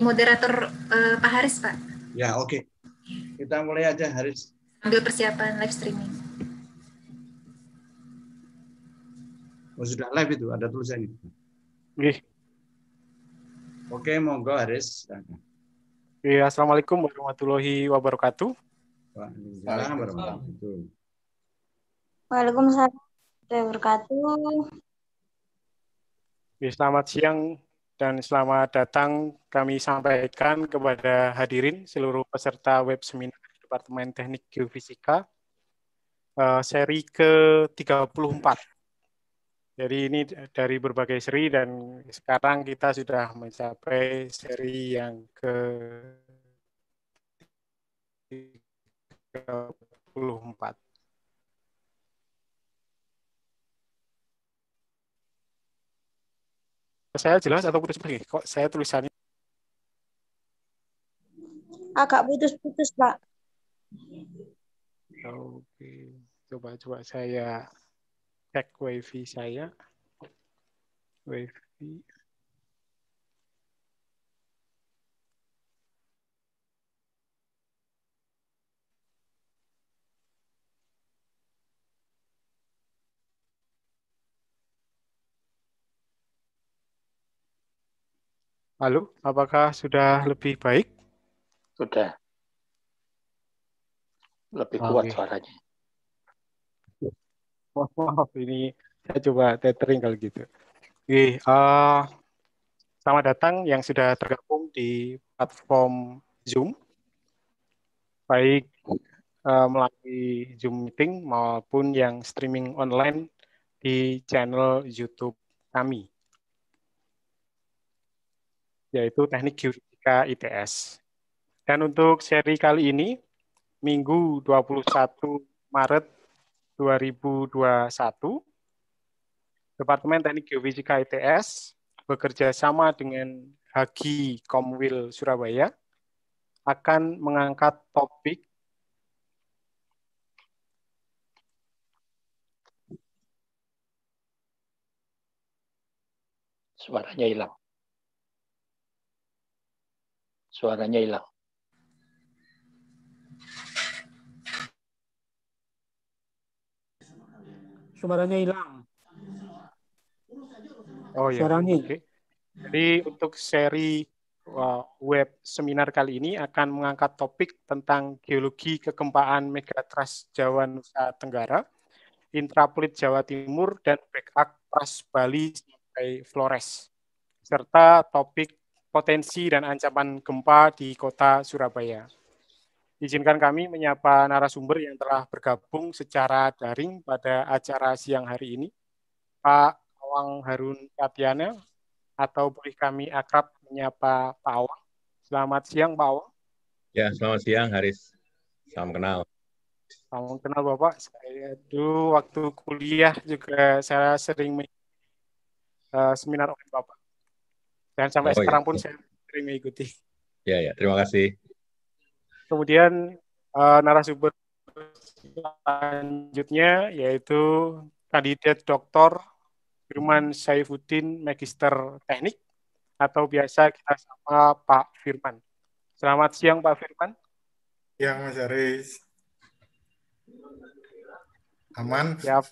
moderator uh, Pak Haris, Pak. Ya, oke. Okay. Kita mulai aja, Haris. Ambil persiapan live streaming. Oh, sudah live itu, ada tulisannya. Oke. Okay. Oke, monggo Haris. Oke, iya, Assalamualaikum warahmatullahi wabarakatuh. Waalaikumsalam warahmatullahi wabarakatuh. Waalaikumsalam warahmatullahi wabarakatuh. Iya, selamat siang dan selamat datang kami sampaikan kepada hadirin seluruh peserta web seminar Departemen Teknik Geofisika eh, seri ke-34. Jadi ini dari berbagai seri dan sekarang kita sudah mencapai seri yang ke 34. saya jelas atau putus-putus? Kok saya tulisannya agak putus-putus, Pak. Oke, coba coba saya cek wifi saya. Wifi Halo, apakah sudah lebih baik? Sudah. Lebih okay. kuat suaranya. Maaf, maaf, ini saya coba tethering kalau gitu. Oke, uh, selamat datang yang sudah tergabung di platform Zoom. Baik uh, melalui Zoom meeting maupun yang streaming online di channel YouTube kami yaitu teknik geofisika ITS. Dan untuk seri kali ini, Minggu 21 Maret 2021, Departemen Teknik Geofisika ITS bekerja sama dengan Hagi Komwil Surabaya akan mengangkat topik suaranya hilang. Suaranya hilang. Suaranya hilang. Oh iya. Suaranya. Okay. Jadi untuk seri uh, web seminar kali ini akan mengangkat topik tentang geologi kegempaan Megatras Jawa Nusa Tenggara, intrapulit Jawa Timur, dan backup trust Bali sampai Flores, serta topik potensi dan ancaman gempa di kota Surabaya. Izinkan kami menyapa narasumber yang telah bergabung secara daring pada acara siang hari ini, Pak Awang Harun Katiana, atau boleh kami akrab menyapa Pak Awang. Selamat siang, Pak Awang. Ya, selamat siang, Haris. Salam kenal. Salam kenal, Bapak. Saya dulu waktu kuliah juga saya sering uh, seminar oleh Bapak dan sampai oh, iya. sekarang iya. pun saya sering mengikuti. Ya, ya. Terima kasih. Kemudian uh, narasumber selanjutnya yaitu kandidat doktor Firman Saifuddin Magister Teknik atau biasa kita sama Pak Firman. Selamat siang Pak Firman. Siang Mas Aris Aman? Siap.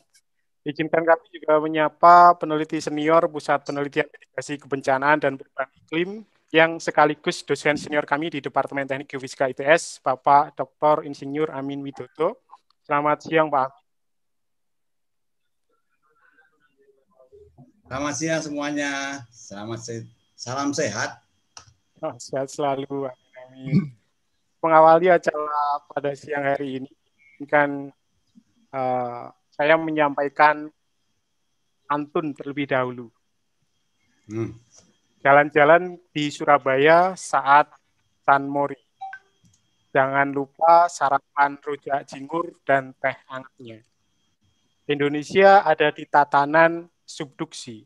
Izinkan kami juga menyapa peneliti senior Pusat Penelitian Mitigasi Kebencanaan dan Perubahan Iklim yang sekaligus dosen senior kami di Departemen Teknik Geofisika ITS, Bapak Dr. Insinyur Amin Widodo. Selamat siang, Pak. Selamat siang semuanya. Selamat se salam sehat. Oh, sehat selalu, Amin. Mengawali acara pada siang hari ini, kan uh, saya menyampaikan Antun terlebih dahulu. jalan hmm. Jalan-jalan di Surabaya saat San Mori. Jangan lupa sarapan rujak jingur dan teh hangatnya. Indonesia ada di tatanan subduksi.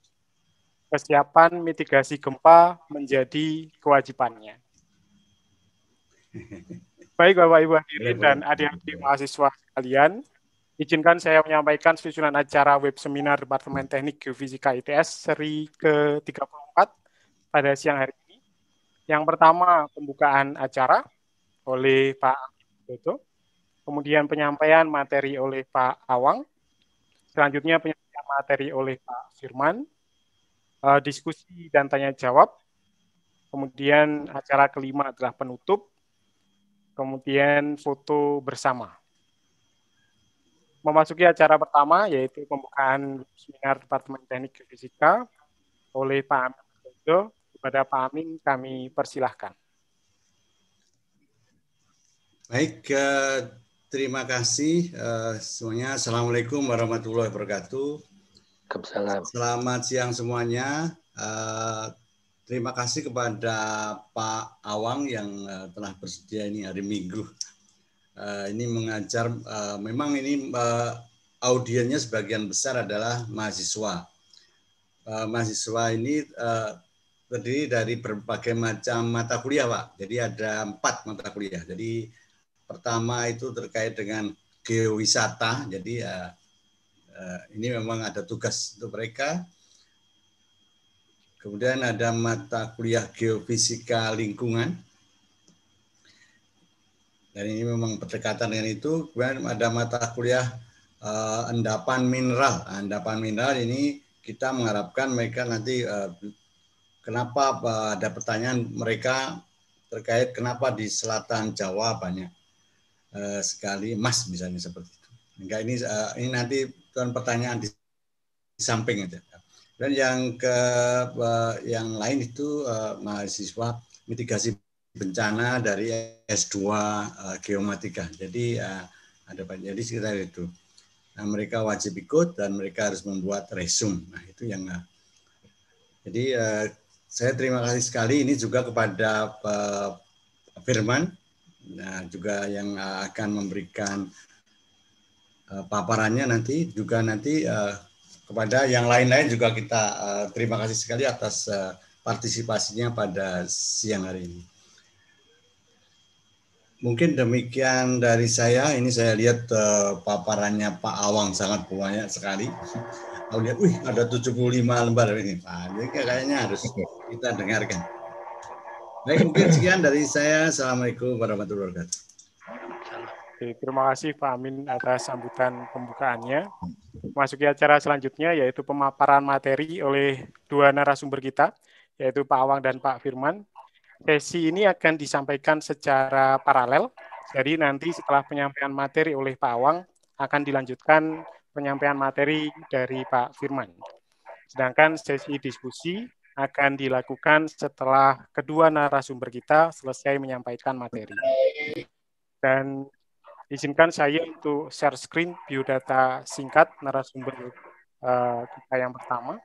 Kesiapan mitigasi gempa menjadi kewajibannya. Baik Bapak Ibu hadirin dan adik-adik mahasiswa kalian, Izinkan saya menyampaikan susunan acara web seminar Departemen Teknik Geofisika ITS seri ke-34 pada siang hari ini. Yang pertama, pembukaan acara oleh Pak Dodo. Kemudian penyampaian materi oleh Pak Awang. Selanjutnya penyampaian materi oleh Pak Firman. Eh, diskusi dan tanya jawab. Kemudian acara kelima adalah penutup. Kemudian foto bersama memasuki acara pertama yaitu pembukaan seminar Departemen Teknik Geofisika oleh Pak Amin Bejo. Kepada Pak Amin kami persilahkan. Baik, eh, terima kasih eh, semuanya. Assalamualaikum warahmatullahi wabarakatuh. Kebesaran. Selamat siang semuanya. Eh, terima kasih kepada Pak Awang yang telah bersedia ini hari Minggu uh, ini mengajar uh, memang ini uh, audiennya sebagian besar adalah mahasiswa. Uh, mahasiswa ini uh, terdiri dari berbagai macam mata kuliah, Pak. Jadi ada empat mata kuliah. Jadi pertama itu terkait dengan geowisata. Jadi uh, uh, ini memang ada tugas untuk mereka. Kemudian ada mata kuliah geofisika lingkungan dan ini memang berdekatan dengan itu kemudian ada mata kuliah uh, endapan mineral nah, endapan mineral ini kita mengharapkan mereka nanti uh, kenapa uh, ada pertanyaan mereka terkait kenapa di selatan Jawa banyak uh, sekali emas misalnya seperti itu enggak ini uh, ini nanti tuan pertanyaan di samping aja dan yang ke uh, yang lain itu uh, mahasiswa mitigasi bencana dari S2 uh, eh, geomatika. Jadi uh, ada jadi sekitar itu. Nah, mereka wajib ikut dan mereka harus membuat resume. Nah, itu yang uh, jadi uh, saya terima kasih sekali ini juga kepada uh, Firman nah juga yang uh, akan memberikan uh, paparannya nanti juga nanti uh, kepada yang lain-lain juga kita uh, terima kasih sekali atas uh, partisipasinya pada siang hari ini. Mungkin demikian dari saya. Ini saya lihat uh, paparannya Pak Awang sangat banyak sekali. Aku lihat, wih ada 75 lembar ini. Banyak kayaknya harus kita dengarkan. Baik, mungkin sekian dari saya. Assalamualaikum warahmatullahi wabarakatuh. Oke, terima kasih Pak Amin atas sambutan pembukaannya. Masuki acara selanjutnya yaitu pemaparan materi oleh dua narasumber kita, yaitu Pak Awang dan Pak Firman sesi ini akan disampaikan secara paralel. Jadi nanti setelah penyampaian materi oleh Pak Awang akan dilanjutkan penyampaian materi dari Pak Firman. Sedangkan sesi diskusi akan dilakukan setelah kedua narasumber kita selesai menyampaikan materi. Dan izinkan saya untuk share screen biodata singkat narasumber eh, kita yang pertama.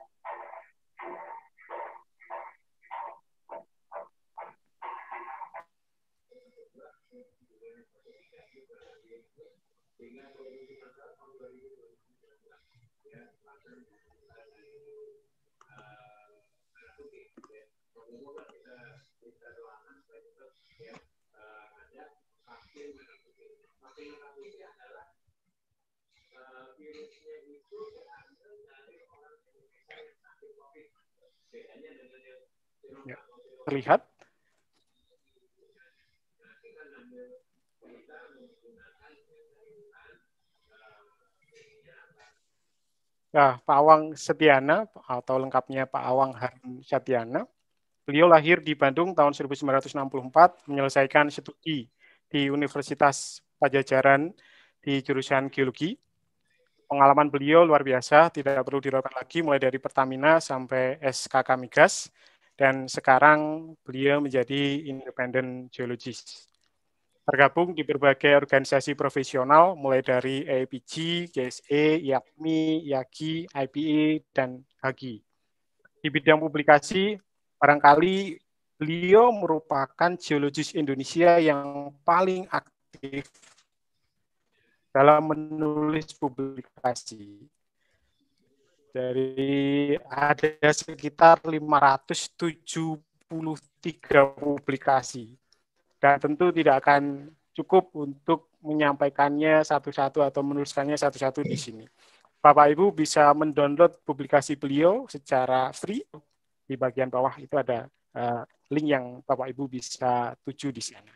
Ya, terlihat. Ya, Pak Awang Setiana atau lengkapnya Pak Awang Harun Setiana. Beliau lahir di Bandung tahun 1964, menyelesaikan studi di Universitas Pajajaran di jurusan geologi. Pengalaman beliau luar biasa, tidak perlu diragukan lagi mulai dari Pertamina sampai SKK Migas dan sekarang beliau menjadi independen geologis. Tergabung di berbagai organisasi profesional mulai dari APG, GSE, IAPMI, IAGI, IPE, dan HAGI. Di bidang publikasi, barangkali beliau merupakan geologis Indonesia yang paling aktif dalam menulis publikasi. Dari ada sekitar 573 publikasi. Dan tentu tidak akan cukup untuk menyampaikannya satu-satu atau menuliskannya satu-satu di sini. Bapak Ibu bisa mendownload publikasi beliau secara free di bagian bawah itu ada eh, link yang Bapak Ibu bisa tuju di sana.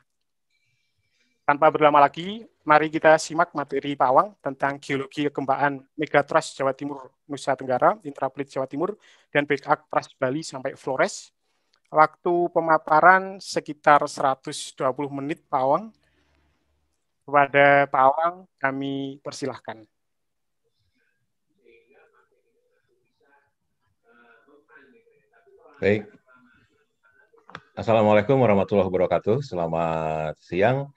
Tanpa berlama lagi, mari kita simak materi Pak Awang tentang geologi kegempaan Megatrust Jawa Timur Nusa Tenggara, Intrapelit Jawa Timur, dan Backup Trust Bali sampai Flores. Waktu pemaparan sekitar 120 menit Pak Awang. Kepada Pak Awang kami persilahkan. Baik. Assalamualaikum warahmatullahi wabarakatuh. Selamat siang.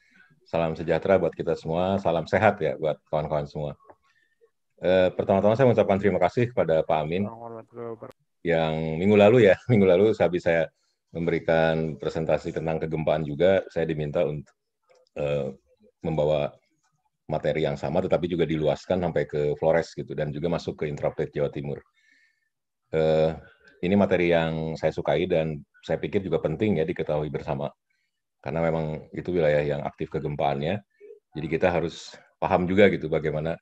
Salam sejahtera buat kita semua, salam sehat ya buat kawan-kawan semua. E, pertama-tama saya mengucapkan terima kasih kepada Pak Amin yang minggu lalu ya, minggu lalu habis saya memberikan presentasi tentang kegempaan juga, saya diminta untuk e, membawa materi yang sama, tetapi juga diluaskan sampai ke Flores gitu dan juga masuk ke Intraplate Jawa Timur. Eh, ini materi yang saya sukai dan saya pikir juga penting ya diketahui bersama karena memang itu wilayah yang aktif kegempaannya. Jadi kita harus paham juga gitu bagaimana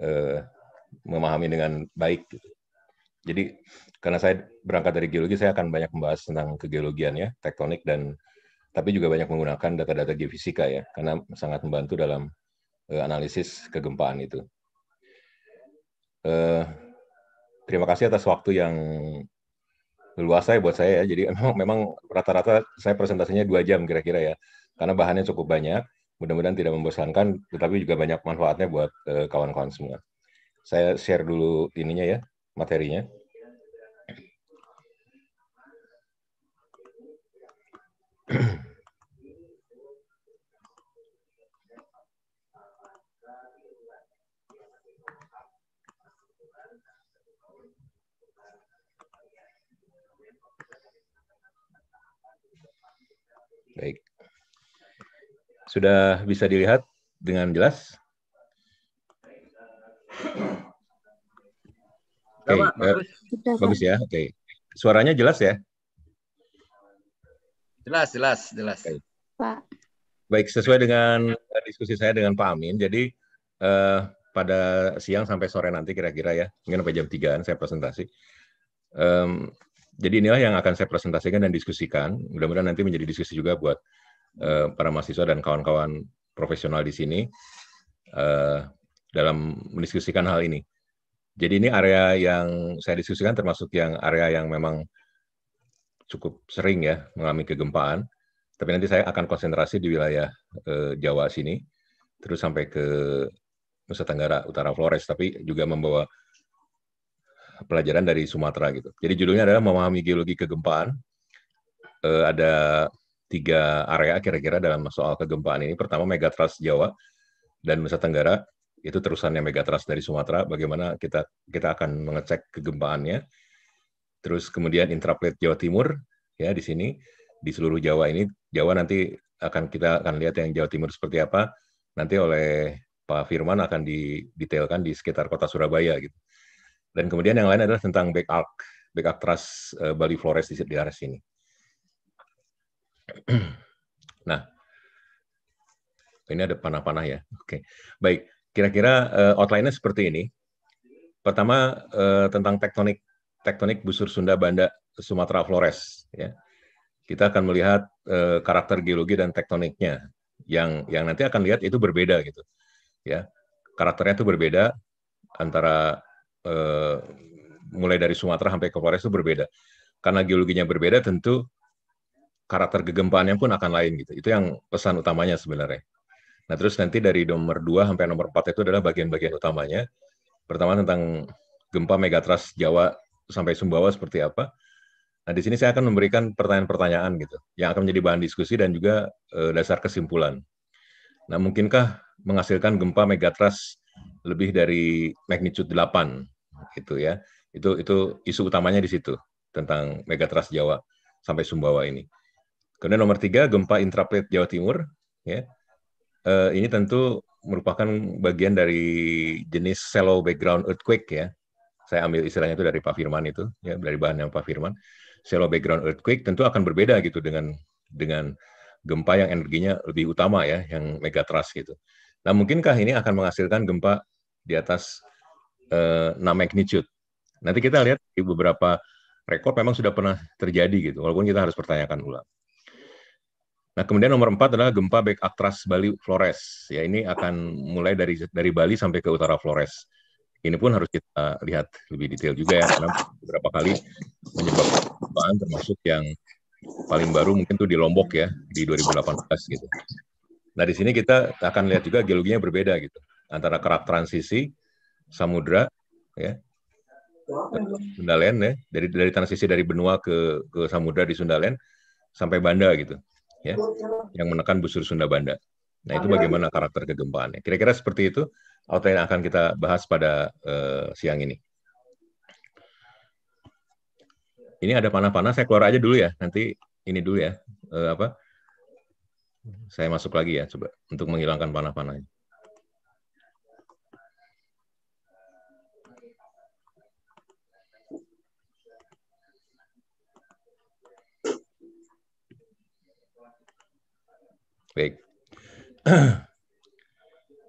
uh, memahami dengan baik. Gitu. Jadi karena saya berangkat dari geologi, saya akan banyak membahas tentang kegeologiannya, tektonik dan tapi juga banyak menggunakan data-data geofisika ya, karena sangat membantu dalam uh, analisis kegempaan itu. Uh, terima kasih atas waktu yang leluasa ya buat saya ya. Jadi memang memang rata-rata saya presentasinya dua jam kira-kira ya. Karena bahannya cukup banyak. Mudah-mudahan tidak membosankan, tetapi juga banyak manfaatnya buat kawan eh, kawan-kawan semua. Saya share dulu ininya ya, materinya. Baik. Sudah bisa dilihat dengan jelas? Oke, okay. Eh, bagus. bagus ya. Oke. Okay. Suaranya jelas ya? Jelas, jelas, jelas. Okay. Pak. Baik, sesuai dengan eh, diskusi saya dengan Pak Amin, jadi uh, pada siang sampai sore nanti kira-kira ya, mungkin sampai jam 3 saya presentasi. Um, jadi inilah yang akan saya presentasikan dan diskusikan. Mudah-mudahan nanti menjadi diskusi juga buat uh, para mahasiswa dan kawan-kawan profesional di sini uh, dalam mendiskusikan hal ini. Jadi ini area yang saya diskusikan termasuk yang area yang memang cukup sering ya mengalami kegempaan. Tapi nanti saya akan konsentrasi di wilayah uh, Jawa sini, terus sampai ke Nusa Tenggara Utara Flores, tapi juga membawa pelajaran dari Sumatera gitu. Jadi judulnya adalah memahami geologi kegempaan. Uh, ada tiga area kira-kira dalam soal kegempaan ini. Pertama megatrust Jawa dan Nusa Tenggara itu terusannya megatrust dari Sumatera. Bagaimana kita kita akan mengecek kegempaannya. Terus kemudian intraplate Jawa Timur ya di sini di seluruh Jawa ini Jawa nanti akan kita akan lihat yang Jawa Timur seperti apa nanti oleh Pak Firman akan didetailkan di sekitar kota Surabaya gitu. Dan kemudian yang lain adalah tentang back arc, back arc trust uh, Bali Flores di, di sini. nah, ini ada panah-panah ya. Oke, okay. baik. Kira-kira uh, outline-nya seperti ini. Pertama uh, tentang tektonik tektonik busur Sunda Banda Sumatera Flores. Ya, kita akan melihat uh, karakter geologi dan tektoniknya yang yang nanti akan lihat itu berbeda gitu. Ya, karakternya itu berbeda antara Eh, mulai dari Sumatera sampai ke Flores itu berbeda. Karena geologinya berbeda tentu karakter kegempaannya pun akan lain gitu. Itu yang pesan utamanya sebenarnya. Nah, terus nanti dari nomor 2 sampai nomor 4 itu adalah bagian-bagian utamanya. Pertama tentang gempa megatras Jawa sampai Sumbawa seperti apa. Nah, di sini saya akan memberikan pertanyaan-pertanyaan gitu yang akan menjadi bahan diskusi dan juga e, dasar kesimpulan. Nah, mungkinkah menghasilkan gempa megatras lebih dari magnitude 8 itu ya itu itu isu utamanya di situ tentang megatrust Jawa sampai Sumbawa ini kemudian nomor tiga gempa intraplate Jawa Timur ya uh, ini tentu merupakan bagian dari jenis shallow background earthquake ya. Saya ambil istilahnya itu dari Pak Firman itu, ya, dari bahan yang Pak Firman. Shallow background earthquake tentu akan berbeda gitu dengan dengan gempa yang energinya lebih utama ya, yang megatrust gitu. Nah, mungkinkah ini akan menghasilkan gempa di atas 6 eh, magnitude. Nanti kita lihat di beberapa rekor memang sudah pernah terjadi gitu, walaupun kita harus pertanyakan ulang. Nah, kemudian nomor empat adalah gempa back atras Bali Flores. Ya, ini akan mulai dari dari Bali sampai ke utara Flores. Ini pun harus kita lihat lebih detail juga ya, karena beberapa kali menyebabkan kegempaan termasuk yang paling baru mungkin tuh di Lombok ya di 2018 gitu. Nah, di sini kita akan lihat juga geologinya berbeda gitu antara kerak transisi samudra ya Sundaland, ya dari dari transisi dari benua ke ke samudra di Sundaland sampai Banda gitu ya yang menekan busur Sunda Banda. Nah itu bagaimana karakter kegempaannya. Kira-kira seperti itu outline akan kita bahas pada uh, siang ini. Ini ada panah-panah saya keluar aja dulu ya nanti ini dulu ya uh, apa saya masuk lagi ya coba untuk menghilangkan panah-panahnya. Baik.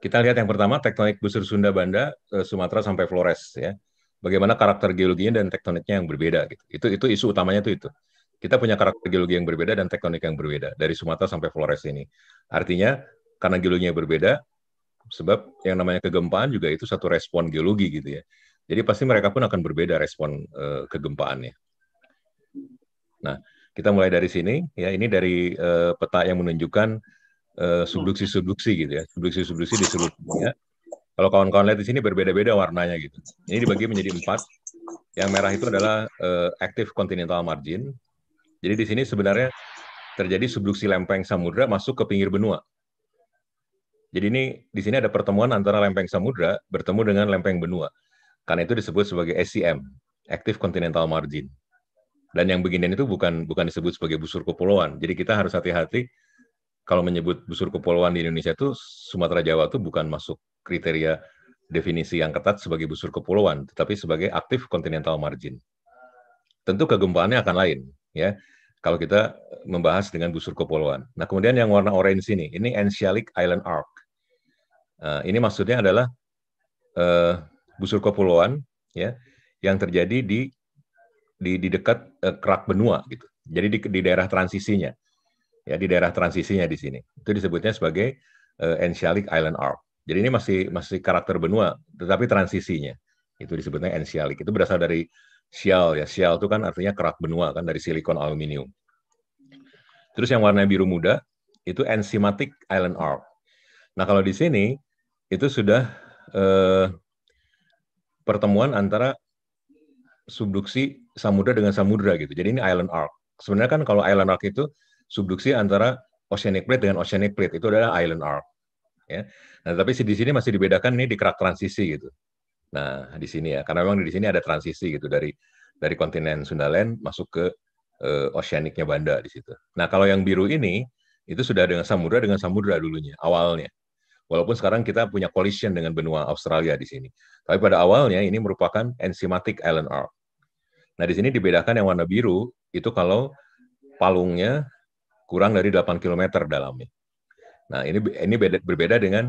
Kita lihat yang pertama tektonik busur Sunda Banda eh, Sumatera sampai Flores ya. Bagaimana karakter geologinya dan tektoniknya yang berbeda gitu. Itu itu isu utamanya tuh itu. Kita punya karakter geologi yang berbeda dan tektonik yang berbeda dari Sumatera sampai Flores ini. Artinya karena geologinya berbeda sebab yang namanya kegempaan juga itu satu respon geologi gitu ya. Jadi pasti mereka pun akan berbeda respon uh, kegempaannya. Nah, kita mulai dari sini ya ini dari uh, peta yang menunjukkan Eh, hmm. subduksi-subduksi gitu ya, subduksi-subduksi di seluruh dunia. Kalau kawan-kawan lihat di sini berbeda-beda warnanya gitu. Ini dibagi menjadi empat. Yang merah itu adalah uh, active continental margin. Jadi di sini sebenarnya terjadi subduksi lempeng samudra masuk ke pinggir benua. Jadi ini di sini ada pertemuan antara lempeng samudra bertemu dengan lempeng benua. Karena itu disebut sebagai SCM, active continental margin. Dan yang beginian itu bukan bukan disebut sebagai busur kepulauan. Jadi kita harus hati-hati kalau menyebut busur kepulauan di Indonesia itu Sumatera Jawa itu bukan masuk kriteria definisi yang ketat sebagai busur kepulauan, tetapi sebagai aktif kontinental margin. Tentu kegempaannya akan lain, ya. Kalau kita membahas dengan busur kepulauan. Nah, kemudian yang warna orange ini, ini Ancealic Island Arc. Uh, ini maksudnya adalah uh, busur kepulauan, ya, yang terjadi di di, di dekat uh, kerak benua gitu. Jadi di, di daerah transisinya ya di daerah transisinya di sini. Itu disebutnya sebagai uh, eh, Enshalik Island Arc. Jadi ini masih masih karakter benua, tetapi transisinya itu disebutnya Enshalik. Itu berasal dari sial ya. sial itu kan artinya kerak benua kan dari silikon aluminium. Terus yang warna biru muda itu enzimatic island arc. Nah kalau di sini itu sudah eh, pertemuan antara subduksi samudra dengan samudra gitu. Jadi ini island arc. Sebenarnya kan kalau island arc itu subduksi antara oceanic plate dengan oceanic plate itu adalah island arc. Ya. Nah, tapi di sini masih dibedakan ini di kerak transisi gitu. Nah, di sini ya, karena memang di sini ada transisi gitu dari dari kontinen Sundaland masuk ke uh, oceanicnya Banda di situ. Nah, kalau yang biru ini itu sudah dengan samudra dengan samudra dulunya awalnya. Walaupun sekarang kita punya collision dengan benua Australia di sini. Tapi pada awalnya ini merupakan enzymatic island arc. Nah, di sini dibedakan yang warna biru itu kalau palungnya kurang dari 8 km dalamnya. Nah, ini ini beda, berbeda dengan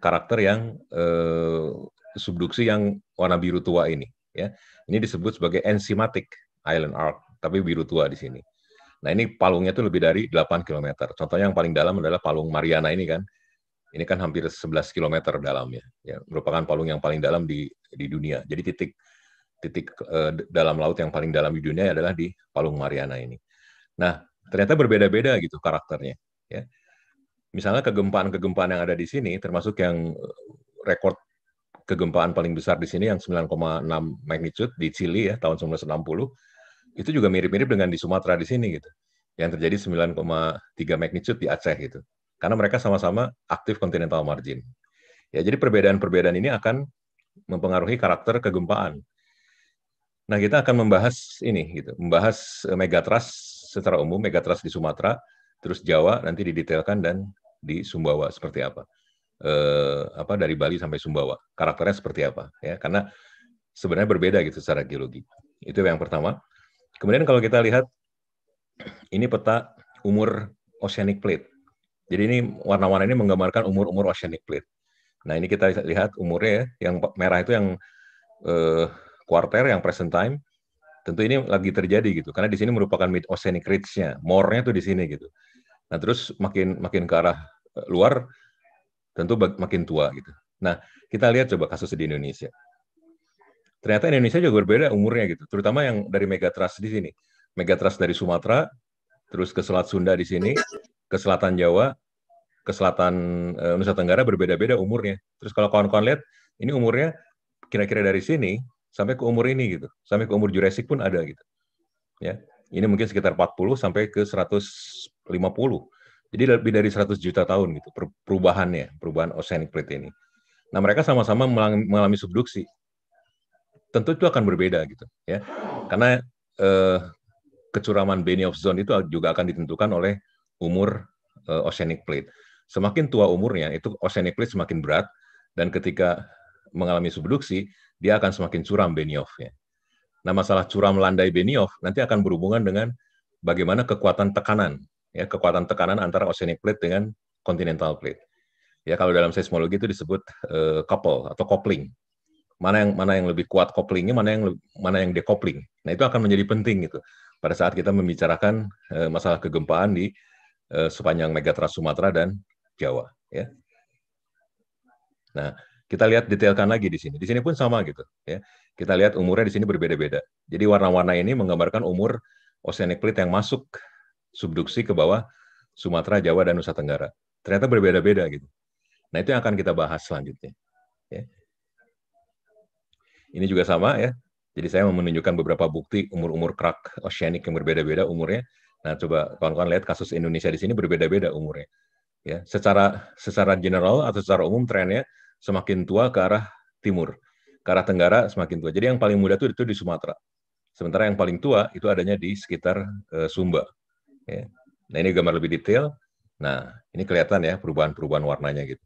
karakter yang eh, subduksi yang warna biru tua ini ya. Ini disebut sebagai enzymatic island arc, tapi biru tua di sini. Nah, ini palungnya itu lebih dari 8 km. Contohnya yang paling dalam adalah palung Mariana ini kan. Ini kan hampir 11 km dalamnya, ya. Merupakan palung yang paling dalam di di dunia. Jadi titik titik eh, dalam laut yang paling dalam di dunia adalah di palung Mariana ini. Nah, ternyata berbeda-beda gitu karakternya. Ya. Misalnya kegempaan-kegempaan yang ada di sini, termasuk yang eh, rekor kegempaan paling besar di sini yang 9,6 magnitude di Chili ya tahun 1960 itu juga mirip-mirip dengan di Sumatera di sini gitu. Yang terjadi 9,3 magnitude di Aceh gitu. Karena mereka sama-sama aktif kontinental margin. Ya, jadi perbedaan-perbedaan ini akan mempengaruhi karakter kegempaan. Nah, kita akan membahas ini gitu, membahas eh, megatrust secara umum megatrust di Sumatera, terus Jawa nanti didetailkan dan di Sumbawa seperti apa. Eh, apa dari Bali sampai Sumbawa, karakternya seperti apa ya karena sebenarnya berbeda gitu secara geologi. Itu yang pertama. Kemudian kalau kita lihat ini peta umur oceanic plate. Jadi ini warna-warna ini menggambarkan umur-umur oceanic plate. Nah, ini kita lihat umurnya ya. Yang merah itu yang eh, quarter, yang present time tentu ini lagi terjadi gitu karena di sini merupakan mid oceanic ridge-nya, more-nya tuh di sini gitu. Nah, terus makin makin ke arah eh, luar tentu makin tua gitu. Nah, kita lihat coba kasus di Indonesia. Ternyata Indonesia juga berbeda umurnya gitu, terutama yang dari megatrust di sini. Megatrust dari Sumatera, terus ke Selat Sunda di sini, ke selatan Jawa, ke selatan eh, Nusa Tenggara berbeda-beda umurnya. Terus kalau kawan-kawan lihat, ini umurnya kira-kira dari sini sampai ke umur ini gitu, sampai ke umur Jurassic pun ada gitu. Ya. Ini mungkin sekitar 40 sampai ke 150. Jadi lebih dari 100 juta tahun gitu perubahannya, perubahan oceanic plate ini. Nah, mereka sama-sama mengalami subduksi. Tentu itu akan berbeda gitu, ya. Karena eh, kecuraman Benioff zone itu juga akan ditentukan oleh umur eh, oceanic plate. Semakin tua umurnya, itu oceanic plate semakin berat dan ketika mengalami subduksi, dia akan semakin curam Benioff ya. Nah, masalah curam landai Benioff nanti akan berhubungan dengan bagaimana kekuatan tekanan ya, kekuatan tekanan antara oceanic plate dengan continental plate. Ya, kalau dalam seismologi itu disebut uh, couple atau coupling. Mana yang mana yang lebih kuat couplingnya, mana yang mana yang decoupling. Nah, itu akan menjadi penting gitu pada saat kita membicarakan uh, masalah kegempaan di uh, sepanjang megatrust Sumatera dan Jawa, ya. Nah, kita lihat detailkan lagi di sini. Di sini pun sama gitu ya. Kita lihat umurnya di sini berbeda-beda. Jadi warna-warna ini menggambarkan umur oceanic plate yang masuk subduksi ke bawah Sumatera, Jawa, dan Nusa Tenggara. Ternyata berbeda-beda gitu. Nah itu yang akan kita bahas selanjutnya. Ya. Ini juga sama ya. Jadi saya mau menunjukkan beberapa bukti umur-umur krak oceanic yang berbeda-beda umurnya. Nah coba kawan-kawan lihat kasus Indonesia di sini berbeda-beda umurnya. Ya, secara secara general atau secara umum trennya semakin tua ke arah timur. Ke arah tenggara semakin tua. Jadi yang paling muda itu, itu di Sumatera. Sementara yang paling tua itu adanya di sekitar uh, Sumba. Ya. Nah ini gambar lebih detail. Nah ini kelihatan ya perubahan-perubahan warnanya gitu.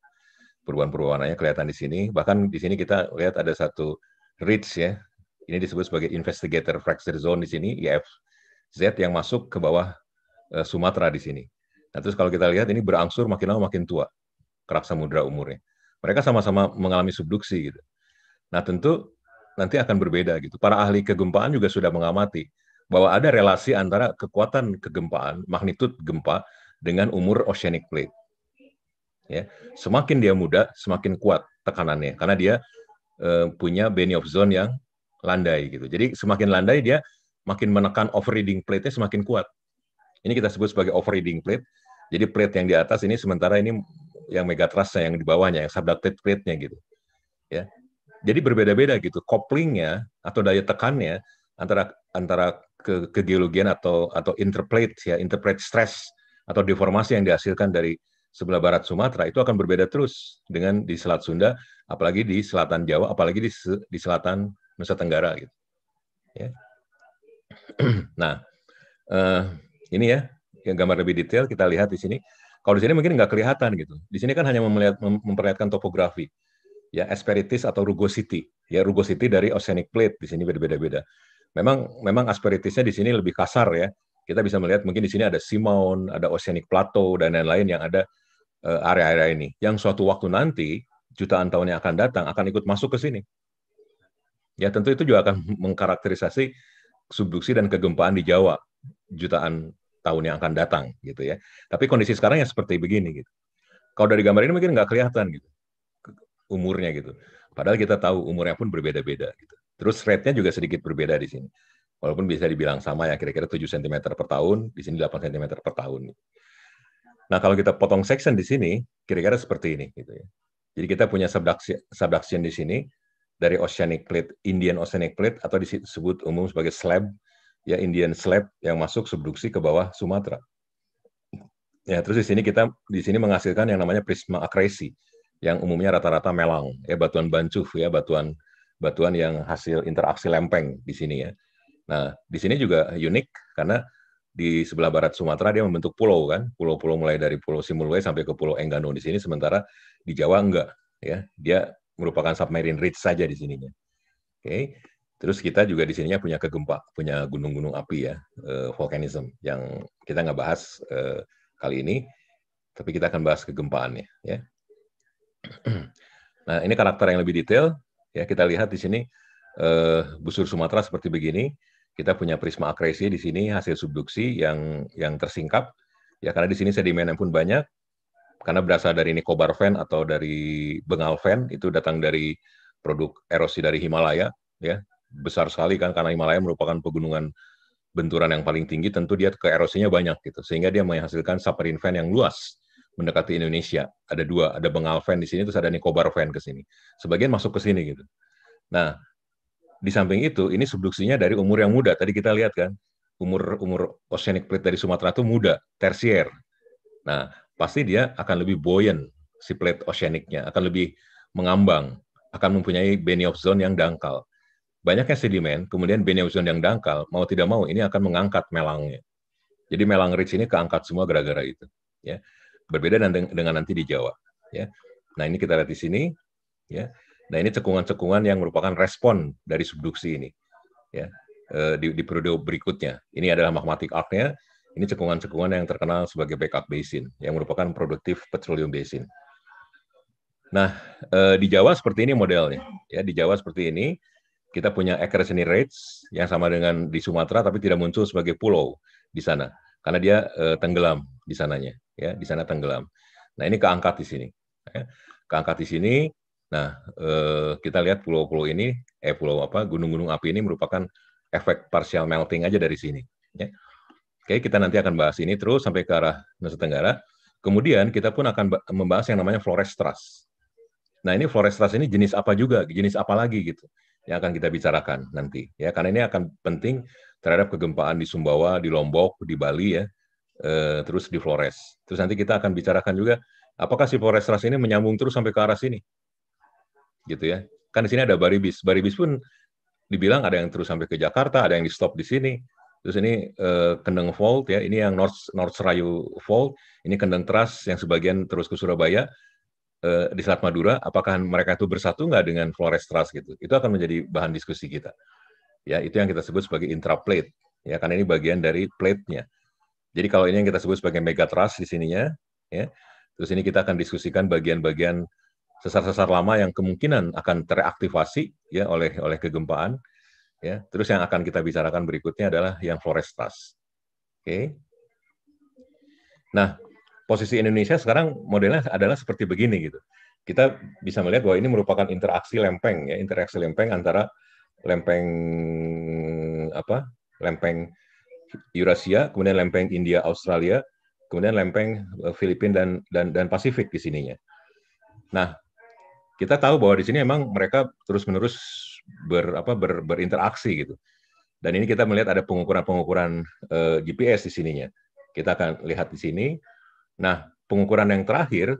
Perubahan-perubahan warnanya kelihatan di sini. Bahkan di sini kita lihat ada satu ridge ya. Ini disebut sebagai investigator fracture zone di sini, IFZ yang masuk ke bawah uh, Sumatera di sini. Nah, terus kalau kita lihat ini berangsur makin lama makin tua kerak samudra umurnya mereka sama-sama mengalami subduksi gitu. Nah tentu nanti akan berbeda gitu. Para ahli kegempaan juga sudah mengamati bahwa ada relasi antara kekuatan kegempaan, magnitud gempa dengan umur oceanic plate. Ya, semakin dia muda, semakin kuat tekanannya karena dia eh, punya Benny of zone yang landai gitu. Jadi semakin landai dia makin menekan overriding plate-nya semakin kuat. Ini kita sebut sebagai overriding plate. Jadi plate yang di atas ini sementara ini yang megatrustnya yang di bawahnya yang subducted plate-nya gitu ya jadi berbeda-beda gitu koplingnya atau daya tekannya antara antara ke, kegeologian atau atau interplate ya interplate stress atau deformasi yang dihasilkan dari sebelah barat Sumatera itu akan berbeda terus dengan di Selat Sunda apalagi di selatan Jawa apalagi di di selatan Nusa Tenggara gitu ya nah uh, ini ya yang gambar lebih detail kita lihat di sini kalau di sini mungkin nggak kelihatan gitu. Di sini kan hanya melihat, memperlihatkan topografi, ya asperitis atau rugosity, ya rugosity dari oceanic plate di sini beda-beda. Memang memang asperitisnya di sini lebih kasar ya. Kita bisa melihat mungkin di sini ada seamount, ada oceanic plateau dan lain-lain yang ada eh, area-area ini. Yang suatu waktu nanti jutaan tahun yang akan datang akan ikut masuk ke sini. Ya tentu itu juga akan mengkarakterisasi subduksi dan kegempaan di Jawa jutaan tahun yang akan datang gitu ya. Tapi kondisi sekarang yang seperti begini gitu. Kalau dari gambar ini mungkin nggak kelihatan gitu umurnya gitu. Padahal kita tahu umurnya pun berbeda-beda gitu. Terus rate-nya juga sedikit berbeda di sini. Walaupun bisa dibilang sama ya kira-kira 7 cm per tahun, di sini 8 cm per tahun. Gitu. Nah, kalau kita potong section di sini, kira-kira seperti ini gitu ya. Jadi kita punya subduction, subduction di sini dari oceanic plate, Indian oceanic plate atau disebut umum sebagai slab ya Indian slab yang masuk subduksi ke bawah Sumatera. Ya, terus di sini kita di sini menghasilkan yang namanya prisma akresi yang umumnya rata-rata melang, ya batuan bancuh ya, batuan batuan yang hasil interaksi lempeng di sini ya. Nah, di sini juga unik karena di sebelah barat Sumatera dia membentuk pulau kan, pulau-pulau mulai dari Pulau Simulwe sampai ke Pulau Enggano di sini, sementara di Jawa enggak, ya dia merupakan submarine ridge saja di sininya. Oke, okay. Terus kita juga di sininya punya kegempa, punya gunung-gunung api ya, eh, volcanism yang kita nggak bahas eh, kali ini, tapi kita akan bahas kegempaannya ya. Nah ini karakter yang lebih detail ya kita lihat di sini eh, busur Sumatera seperti begini. Kita punya prisma akresi di sini hasil subduksi yang yang tersingkap ya karena di sini sedimen pun banyak karena berasal dari Nicobar Fan atau dari Bengal Fan itu datang dari produk erosi dari Himalaya ya besar sekali kan karena Himalaya merupakan pegunungan benturan yang paling tinggi tentu dia ke erosinya banyak gitu sehingga dia menghasilkan submarine fan yang luas mendekati Indonesia ada dua ada Bengal fan di sini terus ada Nicobar fan ke sini sebagian masuk ke sini gitu nah di samping itu ini subduksinya dari umur yang muda tadi kita lihat kan umur umur oceanic plate dari Sumatera itu muda tersier nah pasti dia akan lebih buoyant si plate oceaniknya akan lebih mengambang akan mempunyai benioff of zone yang dangkal banyaknya sedimen, kemudian beneozon yang dangkal, mau tidak mau ini akan mengangkat melangnya. Jadi melang rich ini keangkat semua gara-gara itu. Ya. Berbeda dengan, dengan nanti di Jawa. Ya. Nah ini kita lihat di sini. Ya. Nah ini cekungan-cekungan yang merupakan respon dari subduksi ini. Ya. Eh, di, di periode berikutnya. Ini adalah magmatic arc-nya. Ini cekungan-cekungan yang terkenal sebagai backup basin, yang merupakan produktif petroleum basin. Nah, eh, di Jawa seperti ini modelnya. Ya, di Jawa seperti ini kita punya accuracy rates yang sama dengan di Sumatera tapi tidak muncul sebagai pulau di sana karena dia uh, tenggelam di sananya ya, di sana tenggelam. Nah, ini keangkat di sini. Ya. Keangkat di sini. Nah, uh, kita lihat pulau-pulau ini eh pulau apa gunung-gunung api ini merupakan efek partial melting aja dari sini ya. Oke, kita nanti akan bahas ini terus sampai ke arah Nusa Tenggara. Kemudian kita pun akan membahas yang namanya Trust Nah, ini Trust ini jenis apa juga? Jenis apa lagi gitu? yang akan kita bicarakan nanti ya karena ini akan penting terhadap kegempaan di Sumbawa, di Lombok, di Bali ya, e, terus di Flores. Terus nanti kita akan bicarakan juga apakah si Flores ras ini menyambung terus sampai ke arah sini, gitu ya? Kan di sini ada Baribis, Baribis pun dibilang ada yang terus sampai ke Jakarta, ada yang di stop di sini. Terus ini e, Kendeng Fault ya, ini yang North North Rayu Fault, ini Kendeng Teras yang sebagian terus ke Surabaya, Eh, di Selat Madura, apakah mereka itu bersatu nggak dengan Flores Trust gitu? Itu akan menjadi bahan diskusi kita. Ya, itu yang kita sebut sebagai intraplate. Ya, karena ini bagian dari plate-nya. Jadi kalau ini yang kita sebut sebagai mega trust di sininya, ya. Terus ini kita akan diskusikan bagian-bagian sesar-sesar lama yang kemungkinan akan teraktivasi ya oleh oleh kegempaan ya. Terus yang akan kita bicarakan berikutnya adalah yang Flores Trust. Oke. Okay. Nah, posisi Indonesia sekarang modelnya adalah seperti begini gitu. Kita bisa melihat bahwa ini merupakan interaksi lempeng ya, interaksi lempeng antara lempeng apa? lempeng Eurasia, kemudian lempeng India Australia, kemudian lempeng eh, Filipina dan dan dan Pasifik di sininya. Nah, kita tahu bahwa di sini memang mereka terus-menerus ber apa ber, berinteraksi gitu. Dan ini kita melihat ada pengukuran-pengukuran uh, eh, GPS di sininya. Kita akan lihat di sini Nah, pengukuran yang terakhir,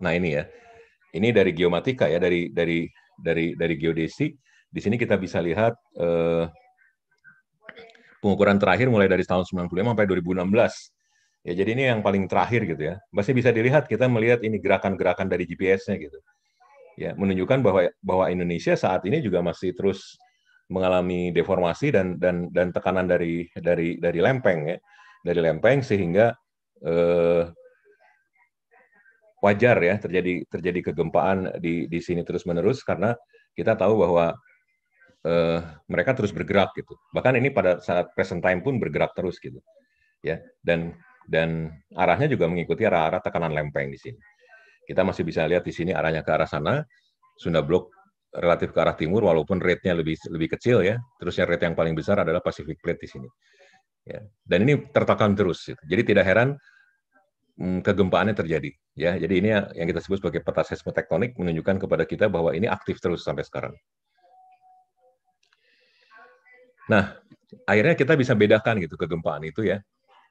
nah ini ya, ini dari geomatika ya, dari dari dari dari geodesi. Di sini kita bisa lihat eh, pengukuran terakhir mulai dari tahun 95 sampai 2016. Ya, jadi ini yang paling terakhir gitu ya. Masih bisa dilihat kita melihat ini gerakan-gerakan dari GPS-nya gitu. Ya, menunjukkan bahwa bahwa Indonesia saat ini juga masih terus mengalami deformasi dan dan dan tekanan dari dari dari lempeng ya. Dari lempeng sehingga eh, wajar ya terjadi terjadi kegempaan di di sini terus menerus karena kita tahu bahwa eh, mereka terus bergerak gitu. Bahkan ini pada saat present time pun bergerak terus gitu. Ya, dan dan arahnya juga mengikuti arah-arah tekanan lempeng di sini. Kita masih bisa lihat di sini arahnya ke arah sana, Sunda Blok relatif ke arah timur walaupun rate-nya lebih lebih kecil ya. Terusnya rate yang paling besar adalah Pacific Plate di sini. Ya. Dan ini tertekan terus. Gitu. Jadi tidak heran hmm, kegempaannya terjadi. Ya, jadi ini yang kita sebut sebagai peta seismotektonik menunjukkan kepada kita bahwa ini aktif terus sampai sekarang. Nah, akhirnya kita bisa bedakan gitu kegempaan itu ya.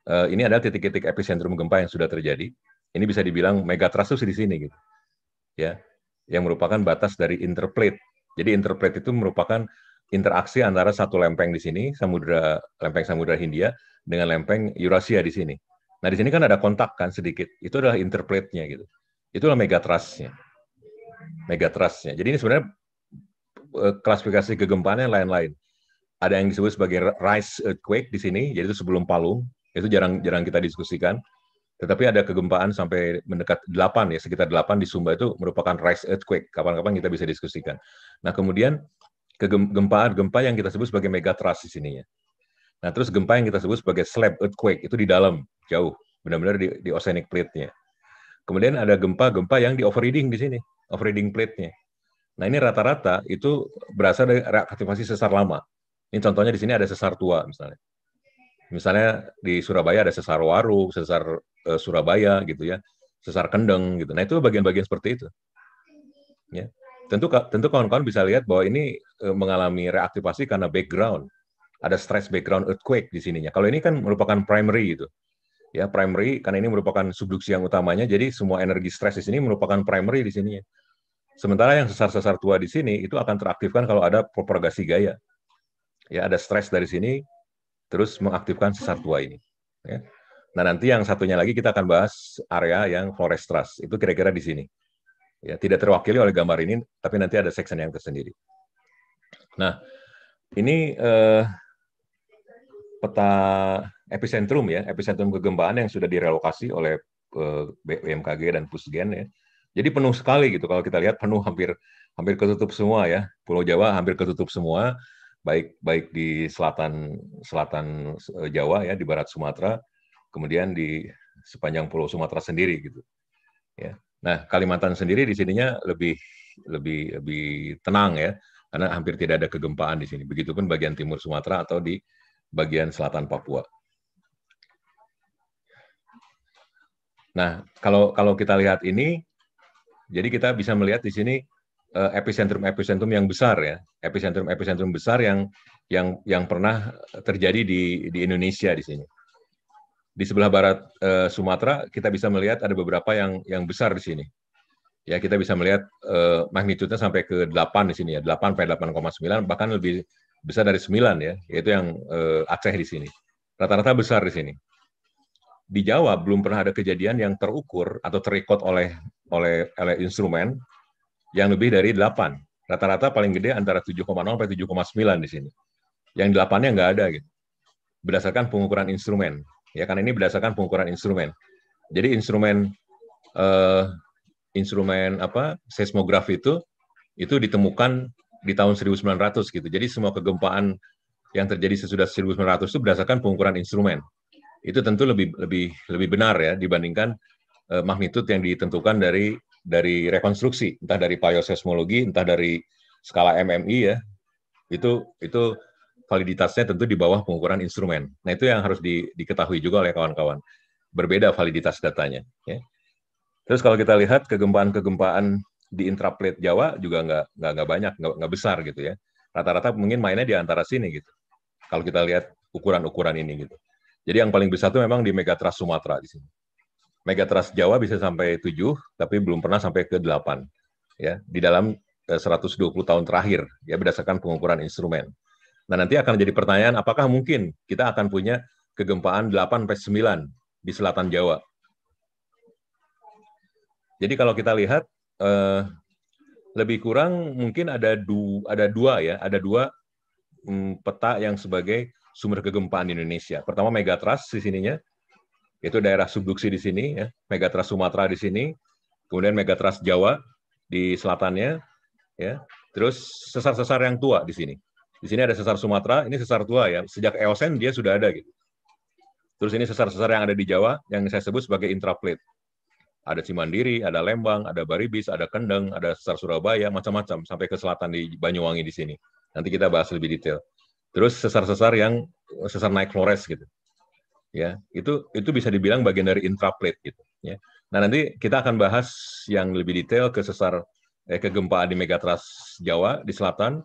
Eh, ini adalah titik-titik epicentrum gempa yang sudah terjadi. Ini bisa dibilang megatrust di sini gitu. Ya, yang merupakan batas dari interplate. Jadi interplate itu merupakan interaksi antara satu lempeng di sini, samudra lempeng samudra Hindia dengan lempeng Eurasia di sini. Nah, di sini kan ada kontak kan sedikit. Itu adalah interplate-nya gitu. Itulah megatrust-nya. Megatrust-nya. Jadi ini sebenarnya eh, klasifikasi kegempaannya lain-lain. Ada yang disebut sebagai rise earthquake di sini, jadi itu sebelum palung. Itu jarang jarang kita diskusikan. Tetapi ada kegempaan sampai mendekat 8 ya, sekitar 8 di Sumba itu merupakan rise earthquake. Kapan-kapan kita bisa diskusikan. Nah, kemudian kegempaan gempa yang kita sebut sebagai megatrust di sini ya. Nah, terus gempa yang kita sebut sebagai slab earthquake itu di dalam, jauh, benar-benar di, di oceanic plate-nya. Kemudian ada gempa-gempa yang di overriding di sini, overriding plate-nya. Nah, ini rata-rata itu berasal dari reaktivasi sesar lama. Ini contohnya di sini ada sesar tua misalnya. Misalnya di Surabaya ada sesar Waru, sesar uh, Surabaya gitu ya, sesar Kendeng gitu. Nah, itu bagian-bagian seperti itu. Ya. Tentu tentu kawan-kawan bisa lihat bahwa ini eh, mengalami reaktivasi karena background. Ada stress background earthquake di sininya. Kalau ini kan merupakan primary itu. Ya, primary karena ini merupakan subduksi yang utamanya, jadi semua energi stres di sini merupakan primary di sininya. Sementara yang sesar-sesar tua di sini itu akan teraktifkan kalau ada propagasi gaya. Ya, ada stres dari sini terus mengaktifkan sesar tua ini. Ya. Nah, nanti yang satunya lagi kita akan bahas area yang forest stress Itu kira-kira di sini ya tidak terwakili oleh gambar ini tapi nanti ada section yang tersendiri nah ini eh, peta epicentrum ya epicentrum kegempaan yang sudah direlokasi oleh eh, BMKG dan Pusgen ya jadi penuh sekali gitu kalau kita lihat penuh hampir hampir ketutup semua ya Pulau Jawa hampir ketutup semua baik baik di selatan selatan eh, Jawa ya di barat Sumatera kemudian di sepanjang Pulau Sumatera sendiri gitu ya Nah, Kalimantan sendiri di sininya lebih lebih lebih tenang ya, karena hampir tidak ada kegempaan di sini. Begitupun bagian timur Sumatera atau di bagian selatan Papua. Nah, kalau kalau kita lihat ini, jadi kita bisa melihat di sini epicentrum-epicentrum eh, yang besar ya, epicentrum-epicentrum besar yang yang yang pernah terjadi di di Indonesia di sini di sebelah barat uh, Sumatera kita bisa melihat ada beberapa yang yang besar di sini. Ya, kita bisa melihat uh, magnitudenya sampai ke 8 di sini ya, 8 sampai 8,9 bahkan lebih besar dari 9 ya, yaitu yang uh, Aceh di sini. Rata-rata besar di sini. Di Jawa belum pernah ada kejadian yang terukur atau terikot oleh oleh oleh instrumen yang lebih dari 8. Rata-rata paling gede antara 7,0 sampai 7,9 di sini. Yang 8-nya nggak ada gitu. Berdasarkan pengukuran instrumen ya karena ini berdasarkan pengukuran instrumen. Jadi instrumen eh, instrumen apa seismograf itu itu ditemukan di tahun 1900 gitu. Jadi semua kegempaan yang terjadi sesudah 1900 itu berdasarkan pengukuran instrumen. Itu tentu lebih lebih lebih benar ya dibandingkan eh, magnitud yang ditentukan dari dari rekonstruksi, entah dari paleoseismologi entah dari skala MMI ya. Itu itu validitasnya tentu di bawah pengukuran instrumen. Nah, itu yang harus di, diketahui juga oleh kawan-kawan. Berbeda validitas datanya. Ya. Terus kalau kita lihat kegempaan-kegempaan di intraplate Jawa juga nggak nggak nggak banyak, nggak, nggak besar gitu ya. Rata-rata mungkin mainnya di antara sini gitu. Kalau kita lihat ukuran-ukuran ini gitu. Jadi yang paling besar itu memang di Megatras Sumatera di sini. Megatras Jawa bisa sampai 7, tapi belum pernah sampai ke 8. Ya, di dalam 120 eh, tahun terakhir ya berdasarkan pengukuran instrumen. Nah, nanti akan jadi pertanyaan apakah mungkin kita akan punya kegempaan 8 9 di selatan Jawa. Jadi kalau kita lihat eh, lebih kurang mungkin ada du, ada dua ya, ada dua hmm, peta yang sebagai sumber kegempaan di Indonesia. Pertama megatrust di sininya, itu daerah subduksi di sini ya, megatrust Sumatera di sini, kemudian megatrust Jawa di selatannya ya. Terus sesar-sesar yang tua di sini. Di sini ada sesar Sumatera, ini sesar tua ya. Sejak Eosen dia sudah ada gitu. Terus ini sesar-sesar yang ada di Jawa yang saya sebut sebagai intraplate. Ada Cimandiri, ada Lembang, ada Baribis, ada Kendeng, ada sesar Surabaya, macam-macam sampai ke selatan di Banyuwangi di sini. Nanti kita bahas lebih detail. Terus sesar-sesar yang sesar naik Flores gitu. Ya, itu itu bisa dibilang bagian dari intraplate gitu, ya. Nah, nanti kita akan bahas yang lebih detail ke sesar eh, ke gempa di megatras Jawa di selatan,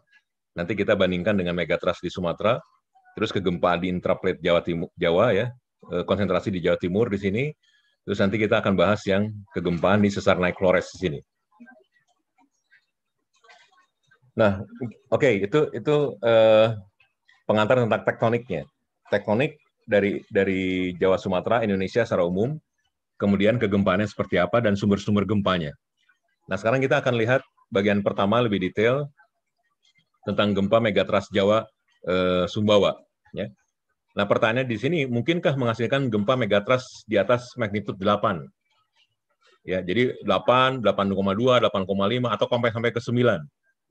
Nanti kita bandingkan dengan megatrust di Sumatera, terus kegempaan di intraplate Jawa Timur, Jawa ya, e, konsentrasi di Jawa Timur di sini, terus nanti kita akan bahas yang kegempaan di sesar naik Flores di sini. Nah, oke okay, itu itu uh, pengantar tentang tektoniknya. Tektonik dari dari Jawa Sumatera Indonesia secara umum, kemudian kegempaannya seperti apa dan sumber-sumber gempanya. Nah, sekarang kita akan lihat bagian pertama lebih detail tentang gempa megatrust Jawa e, Sumbawa. Ya. Nah pertanyaan di sini, mungkinkah menghasilkan gempa megatrust di atas magnitude 8? Ya, jadi 8, 8,2, 8,5, atau sampai sampai ke 9.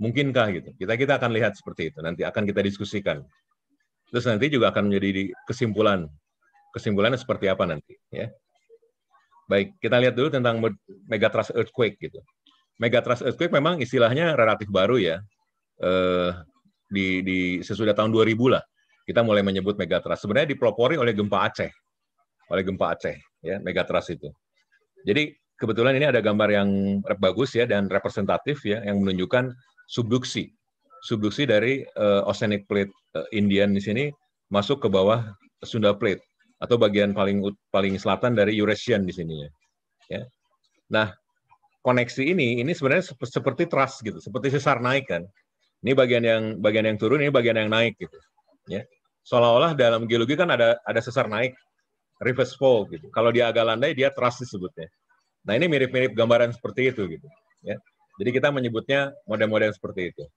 Mungkinkah gitu? Kita kita akan lihat seperti itu. Nanti akan kita diskusikan. Terus nanti juga akan menjadi kesimpulan. Kesimpulannya seperti apa nanti. ya Baik, kita lihat dulu tentang megatrust earthquake. gitu. Megatrust earthquake memang istilahnya relatif baru ya eh, di, di sesudah tahun 2000 lah kita mulai menyebut megatrust. Sebenarnya dipropori oleh gempa Aceh, oleh gempa Aceh ya megatrust itu. Jadi kebetulan ini ada gambar yang bagus ya dan representatif ya yang menunjukkan subduksi, subduksi dari uh, oceanic plate uh, Indian di sini masuk ke bawah Sunda plate atau bagian paling paling selatan dari Eurasian di sini ya. ya. Nah koneksi ini ini sebenarnya seperti trust gitu, seperti sesar naik kan ini bagian yang bagian yang turun, ini bagian yang naik gitu. Ya. Seolah-olah dalam geologi kan ada ada sesar naik, reverse fall gitu. Kalau dia agak landai dia thrust disebutnya. Nah, ini mirip-mirip gambaran seperti itu gitu, ya. Jadi kita menyebutnya model-model seperti itu.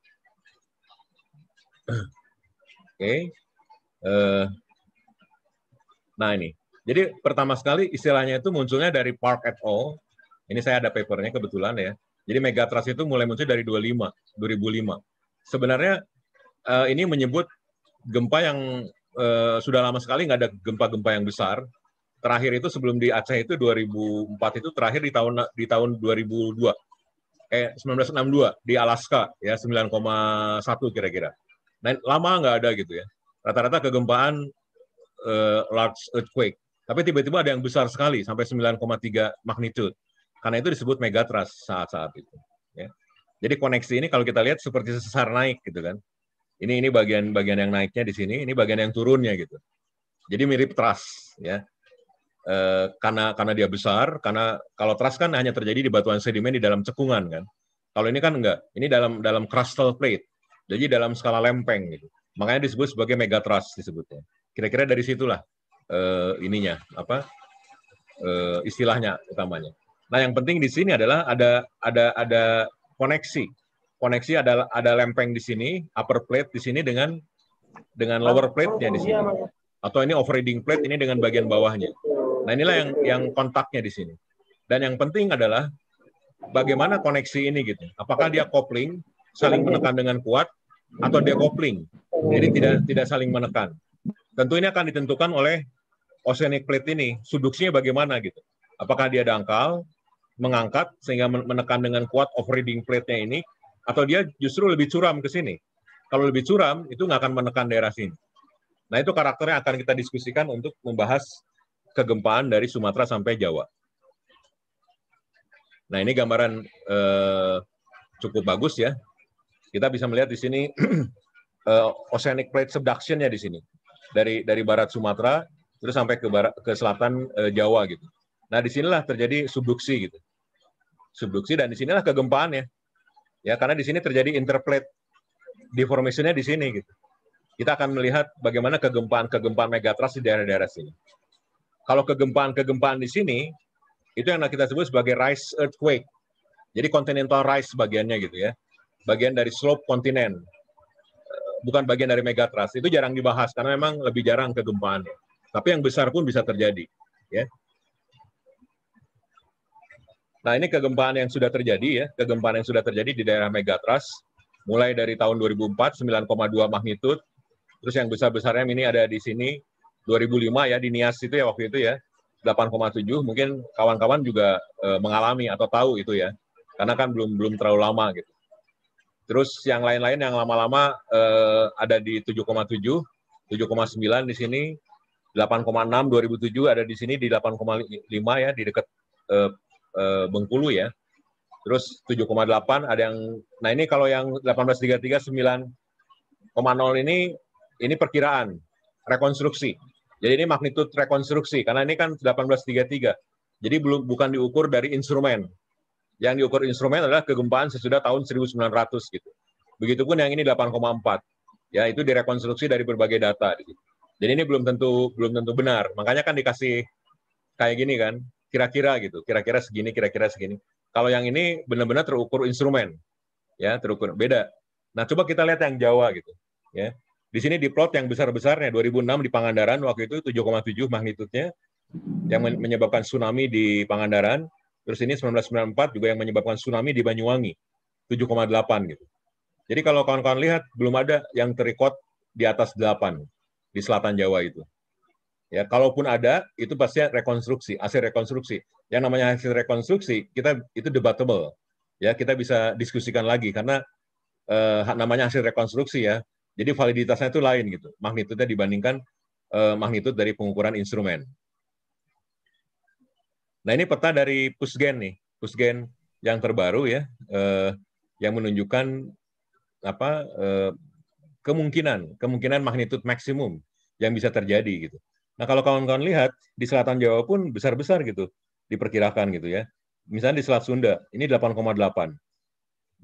Oke. Okay. Uh, eh, nah, ini. Jadi pertama sekali istilahnya itu munculnya dari Park et al. Ini saya ada papernya kebetulan ya. Jadi megatrust itu mulai muncul dari 25, 2005 sebenarnya uh, ini menyebut gempa yang uh, sudah lama sekali nggak ada gempa-gempa yang besar. Terakhir itu sebelum di Aceh itu 2004 itu terakhir di tahun di tahun 2002 eh 1962 di Alaska ya 9,1 kira-kira. Nah, lama nggak ada gitu ya. Rata-rata kegempaan uh, large earthquake. Tapi tiba-tiba ada yang besar sekali sampai 9,3 magnitude. Karena itu disebut megatrust saat-saat itu. Ya. Jadi koneksi ini kalau kita lihat seperti sesar naik gitu kan. Ini ini bagian-bagian yang naiknya di sini, ini bagian yang turunnya gitu. Jadi mirip trust ya. E, karena karena dia besar, karena kalau trust kan hanya terjadi di batuan sedimen di dalam cekungan kan. Kalau ini kan enggak, ini dalam dalam crustal plate. Jadi dalam skala lempeng gitu. Makanya disebut sebagai mega trust disebutnya. Kira-kira dari situlah e, ininya apa? E, istilahnya utamanya. Nah, yang penting di sini adalah ada ada ada koneksi. Koneksi ada ada lempeng di sini, upper plate di sini dengan dengan lower plate-nya di sini. Atau ini overriding plate ini dengan bagian bawahnya. Nah, inilah yang yang kontaknya di sini. Dan yang penting adalah bagaimana koneksi ini gitu. Apakah dia kopling, saling menekan dengan kuat atau dia kopling, Jadi tidak tidak saling menekan. Tentu ini akan ditentukan oleh oceanic plate ini, subduksinya bagaimana gitu. Apakah dia dangkal mengangkat sehingga menekan dengan kuat overriding plate-nya ini atau dia justru lebih curam ke sini. Kalau lebih curam itu nggak akan menekan daerah sini. Nah, itu karakternya akan kita diskusikan untuk membahas kegempaan dari Sumatera sampai Jawa. Nah, ini gambaran eh, cukup bagus ya. Kita bisa melihat di sini eh, oceanic plate subduction-nya di sini. Dari dari barat Sumatera terus sampai ke barat, ke selatan eh, Jawa gitu. Nah, disinilah terjadi subduksi gitu subduksi dan disinilah kegempaannya. Ya, karena di sini terjadi interplate deformationnya di sini gitu. Kita akan melihat bagaimana kegempaan-kegempaan megatrust di daerah-daerah sini. Kalau kegempaan-kegempaan di sini itu yang kita sebut sebagai rise earthquake. Jadi continental rise bagiannya gitu ya. Bagian dari slope kontinen. Bukan bagian dari megatrust Itu jarang dibahas karena memang lebih jarang kegempaan Tapi yang besar pun bisa terjadi, ya. Nah, ini kegempaan yang sudah terjadi ya, kegempaan yang sudah terjadi di daerah Megatrust mulai dari tahun 2004 9,2 magnitud. Terus yang besar-besarnya ini ada di sini 2005 ya di Nias itu ya waktu itu ya 8,7 mungkin kawan-kawan juga e, mengalami atau tahu itu ya. Karena kan belum belum terlalu lama gitu. Terus yang lain-lain yang lama-lama e, ada di 7,7, 7,9 di sini, 8,6 2007 ada di sini di 8,5 ya di dekat eh, Eh, Bengkulu ya. Terus 7,8 ada yang nah ini kalau yang 1833 9,0 ini ini perkiraan rekonstruksi. Jadi ini magnitud rekonstruksi karena ini kan 1833. Jadi belum bukan diukur dari instrumen. Yang diukur instrumen adalah kegempaan sesudah tahun 1900 gitu. Begitupun yang ini 8,4. Ya itu direkonstruksi dari berbagai data. Gitu. Jadi ini belum tentu belum tentu benar. Makanya kan dikasih kayak gini kan kira-kira gitu, kira-kira segini, kira-kira segini. Kalau yang ini benar-benar terukur instrumen, ya terukur beda. Nah coba kita lihat yang Jawa gitu, ya. Di sini di plot yang besar-besarnya 2006 di Pangandaran waktu itu 7,7 magnitudenya yang menyebabkan tsunami di Pangandaran. Terus ini 1994 juga yang menyebabkan tsunami di Banyuwangi 7,8 gitu. Jadi kalau kawan-kawan lihat belum ada yang terikot di atas 8 di selatan Jawa itu. Ya, kalaupun ada, itu pasti rekonstruksi, hasil rekonstruksi. Yang namanya hasil rekonstruksi, kita itu debatable. Ya, kita bisa diskusikan lagi karena eh, namanya hasil rekonstruksi ya. Jadi validitasnya itu lain gitu. Magnitudenya dibandingkan eh, magnitude dari pengukuran instrumen. Nah, ini peta dari Pusgen nih. Pusgen yang terbaru ya, eh, yang menunjukkan apa eh, kemungkinan kemungkinan magnitude maksimum yang bisa terjadi gitu. Nah, kalau kawan-kawan lihat di selatan Jawa pun besar-besar gitu diperkirakan gitu ya. Misalnya di Selat Sunda, ini 8,8.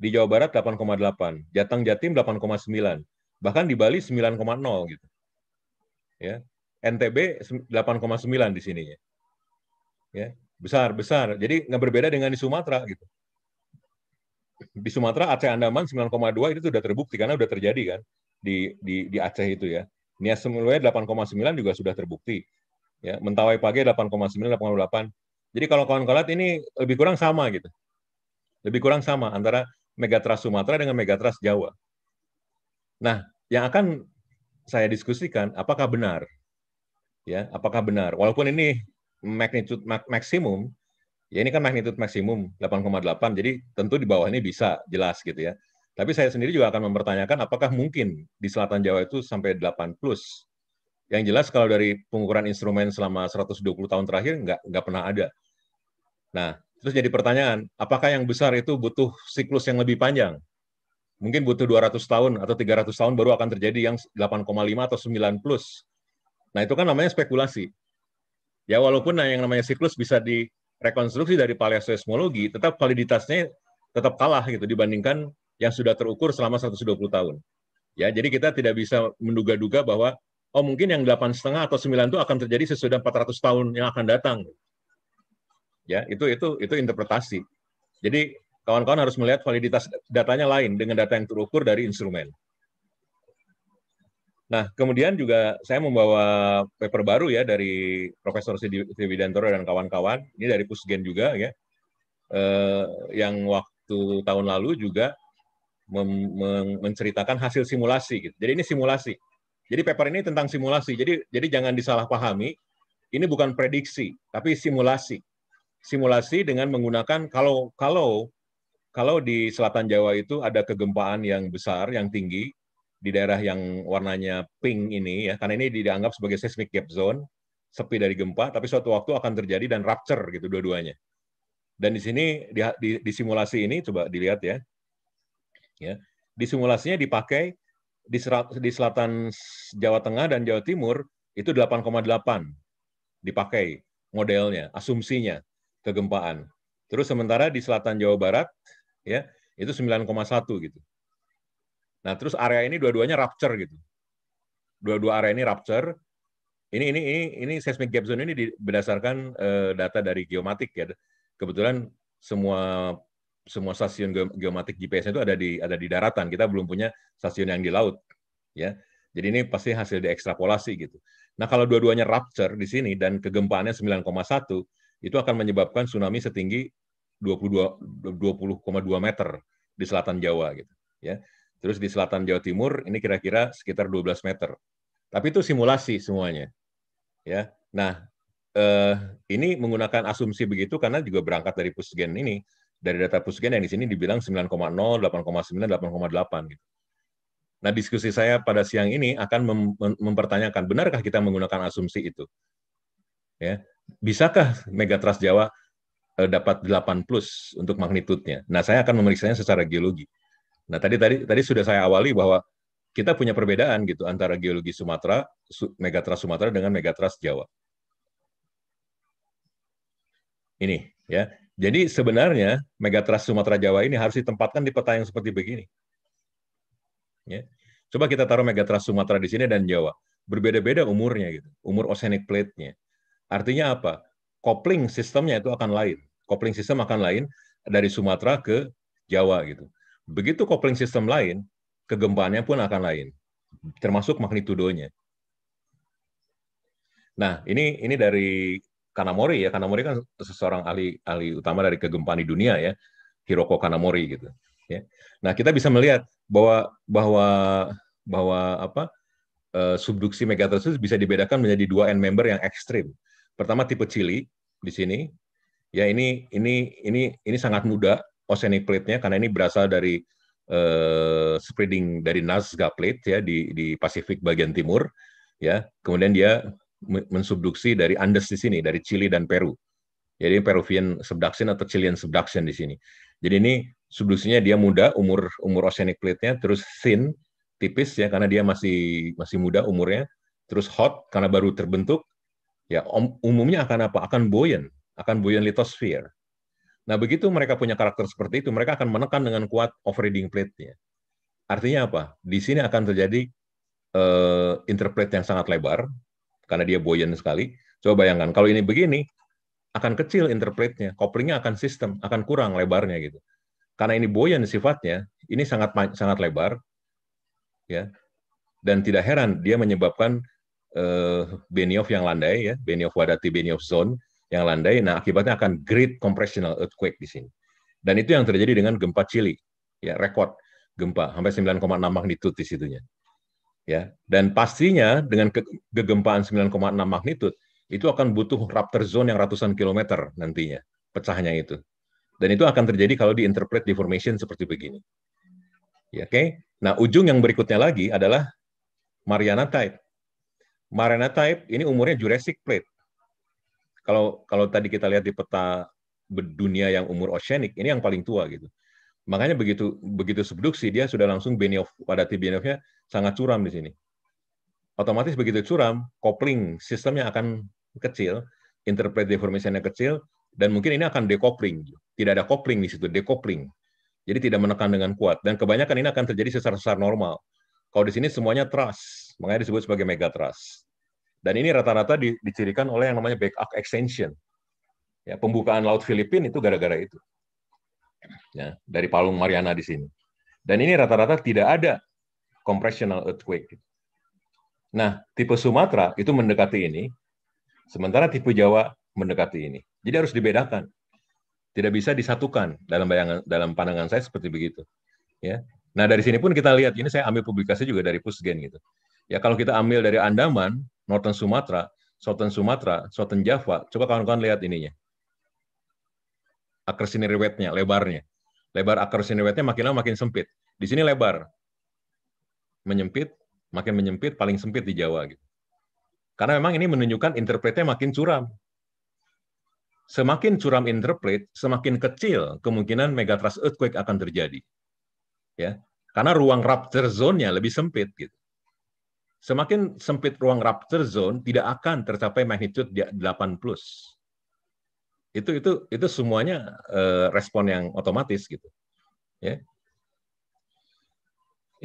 Di Jawa Barat 8,8, Jateng Jatim 8,9, bahkan di Bali 9,0 gitu. Ya. NTB 8,9 di sininya ya. Ya, besar besar. Jadi nggak berbeda dengan di Sumatera gitu. Di Sumatera Aceh Andaman 9,2 itu sudah terbukti karena sudah terjadi kan di di di Aceh itu ya Nias Semulwe 8,9 juga sudah terbukti. Ya, Mentawai Pagi 8,9, 8,8. Jadi kalau kawan-kawan ini lebih kurang sama gitu. Lebih kurang sama antara Megatras Sumatera dengan Megatras Jawa. Nah, yang akan saya diskusikan apakah benar? Ya, apakah benar? Walaupun ini magnitude mak maksimum, ya ini kan magnitude maksimum 8,8, jadi tentu di bawah ini bisa jelas gitu ya. Tapi saya sendiri juga akan mempertanyakan apakah mungkin di selatan Jawa itu sampai 8 plus. Yang jelas kalau dari pengukuran instrumen selama 120 tahun terakhir nggak nggak pernah ada. Nah, terus jadi pertanyaan, apakah yang besar itu butuh siklus yang lebih panjang? Mungkin butuh 200 tahun atau 300 tahun baru akan terjadi yang 8,5 atau 9 plus. Nah, itu kan namanya spekulasi. Ya, walaupun nah yang namanya siklus bisa direkonstruksi dari paleoseismologi, tetap validitasnya tetap kalah gitu dibandingkan yang sudah terukur selama 120 tahun. Ya, jadi kita tidak bisa menduga-duga bahwa oh mungkin yang delapan atau 9 itu akan terjadi sesudah 400 tahun yang akan datang. Ya, itu itu itu interpretasi. Jadi kawan-kawan harus melihat validitas datanya lain dengan data yang terukur dari instrumen. Nah, kemudian juga saya membawa paper baru ya dari Profesor Sivi dan kawan-kawan. Ini dari Pusgen juga ya. Eh, yang waktu tahun lalu juga menceritakan hasil simulasi gitu. Jadi ini simulasi. Jadi paper ini tentang simulasi. Jadi jadi jangan disalahpahami. Ini bukan prediksi, tapi simulasi. Simulasi dengan menggunakan kalau kalau kalau di selatan Jawa itu ada kegempaan yang besar, yang tinggi di daerah yang warnanya pink ini ya, karena ini dianggap sebagai seismic gap zone, sepi dari gempa, tapi suatu waktu akan terjadi dan rupture gitu dua-duanya. Dan di sini di, di, di simulasi ini coba dilihat ya, ya di simulasinya dipakai di, di selatan Jawa Tengah dan Jawa Timur itu 8,8 dipakai modelnya asumsinya kegempaan terus sementara di selatan Jawa Barat ya itu 9,1 gitu nah terus area ini dua-duanya rupture gitu dua-dua area ini rupture ini ini ini ini seismic gap zone ini berdasarkan uh, data dari geomatik ya kebetulan semua semua stasiun geomatik GPS itu ada di ada di daratan. Kita belum punya stasiun yang di laut, ya. Jadi ini pasti hasil diekstrapolasi gitu. Nah, kalau dua-duanya rupture di sini dan kegempaannya 9,1 itu akan menyebabkan tsunami setinggi 22 20,2 meter di selatan Jawa gitu, ya. Terus di selatan Jawa Timur ini kira-kira sekitar 12 meter. Tapi itu simulasi semuanya. Ya. Nah, eh, ini menggunakan asumsi begitu karena juga berangkat dari pusgen ini dari data Pusgen yang di sini dibilang 9,0, 8,9, 8,8 gitu. Nah, diskusi saya pada siang ini akan mem mempertanyakan benarkah kita menggunakan asumsi itu? Ya. Bisakah megatrust Jawa eh, dapat 8 plus untuk magnitudenya? Nah, saya akan memeriksanya secara geologi. Nah, tadi tadi tadi sudah saya awali bahwa kita punya perbedaan gitu antara geologi Sumatera, megatrust Sumatera dengan megatrust Jawa. Ini ya. Jadi sebenarnya megatrust Sumatera Jawa ini harus ditempatkan di peta yang seperti begini. Ya. Coba kita taruh megatrust Sumatera di sini dan Jawa. Berbeda-beda umurnya gitu, umur oceanic plate-nya. Artinya apa? Kopling sistemnya itu akan lain. Kopling sistem akan lain dari Sumatera ke Jawa gitu. Begitu kopling sistem lain, kegempaannya pun akan lain, termasuk magnitudonya. Nah, ini ini dari Kanamori ya Kanamori kan seseorang ahli ahli utama dari kegempaan di dunia ya Hiroko Kanamori gitu ya nah kita bisa melihat bahwa bahwa bahwa apa eh, subduksi megathrustus bisa dibedakan menjadi dua end member yang ekstrim pertama tipe Chili di sini ya ini ini ini ini sangat muda oceanic plate-nya karena ini berasal dari uh, spreading dari Nazca plate ya di di Pasifik bagian timur ya kemudian dia mensubduksi dari Andes di sini, dari Chili dan Peru. Jadi Peruvian subduction atau Chilean subduction di sini. Jadi ini subduksinya dia muda, umur umur oceanic plate-nya, terus thin, tipis ya karena dia masih masih muda umurnya, terus hot karena baru terbentuk. Ya om, umumnya akan apa? Akan buoyant, akan buoyant lithosphere. Nah, begitu mereka punya karakter seperti itu, mereka akan menekan dengan kuat overriding plate-nya. Artinya apa? Di sini akan terjadi uh, interplate yang sangat lebar, karena dia buoyan sekali. Coba bayangkan kalau ini begini akan kecil interpretnya, koplingnya akan sistem, akan kurang lebarnya gitu. Karena ini buoyan sifatnya, ini sangat sangat lebar ya. Dan tidak heran dia menyebabkan uh, Benioff yang landai ya, Benioff Wadati Benioff zone yang landai. Nah, akibatnya akan great compressional earthquake di sini. Dan itu yang terjadi dengan gempa Chili ya, rekor gempa sampai 9,6 magnitude di situnya ya dan pastinya dengan kegempaan 9,6 magnitude itu akan butuh rupture zone yang ratusan kilometer nantinya pecahnya itu dan itu akan terjadi kalau diinterpret deformation seperti begini ya oke okay? nah ujung yang berikutnya lagi adalah Mariana type Mariana type ini umurnya Jurassic plate kalau kalau tadi kita lihat di peta dunia yang umur oceanic ini yang paling tua gitu Makanya begitu begitu subduksi dia sudah langsung Benioff pada TBNF-nya sangat curam di sini. Otomatis begitu curam, kopling sistemnya akan kecil, interpret deformation-nya kecil, dan mungkin ini akan decoupling. Tidak ada kopling di situ, decoupling. Jadi tidak menekan dengan kuat. Dan kebanyakan ini akan terjadi sesar-sesar normal. Kalau di sini semuanya trust, makanya disebut sebagai mega trust. Dan ini rata-rata dicirikan oleh yang namanya back up extension. Ya, pembukaan laut Filipina itu gara-gara itu ya, dari Palung Mariana di sini. Dan ini rata-rata tidak ada compressional earthquake. Nah, tipe Sumatera itu mendekati ini, sementara tipe Jawa mendekati ini. Jadi harus dibedakan. Tidak bisa disatukan dalam bayangan dalam pandangan saya seperti begitu. Ya. Nah, dari sini pun kita lihat ini saya ambil publikasi juga dari Pusgen gitu. Ya, kalau kita ambil dari Andaman, Northern Sumatera, Southern Sumatera, Southern Java, coba kawan-kawan lihat ininya akar sinir wetnya lebarnya. Lebar akar sinir wetnya makin lama makin sempit. Di sini lebar. Menyempit, makin menyempit, paling sempit di Jawa gitu. Karena memang ini menunjukkan interpretnya makin curam. Semakin curam interpret, semakin kecil kemungkinan megatrust earthquake akan terjadi. Ya, karena ruang rupture zone-nya lebih sempit gitu. Semakin sempit ruang rupture zone, tidak akan tercapai magnitude 8 plus itu itu itu semuanya eh, respon yang otomatis gitu ya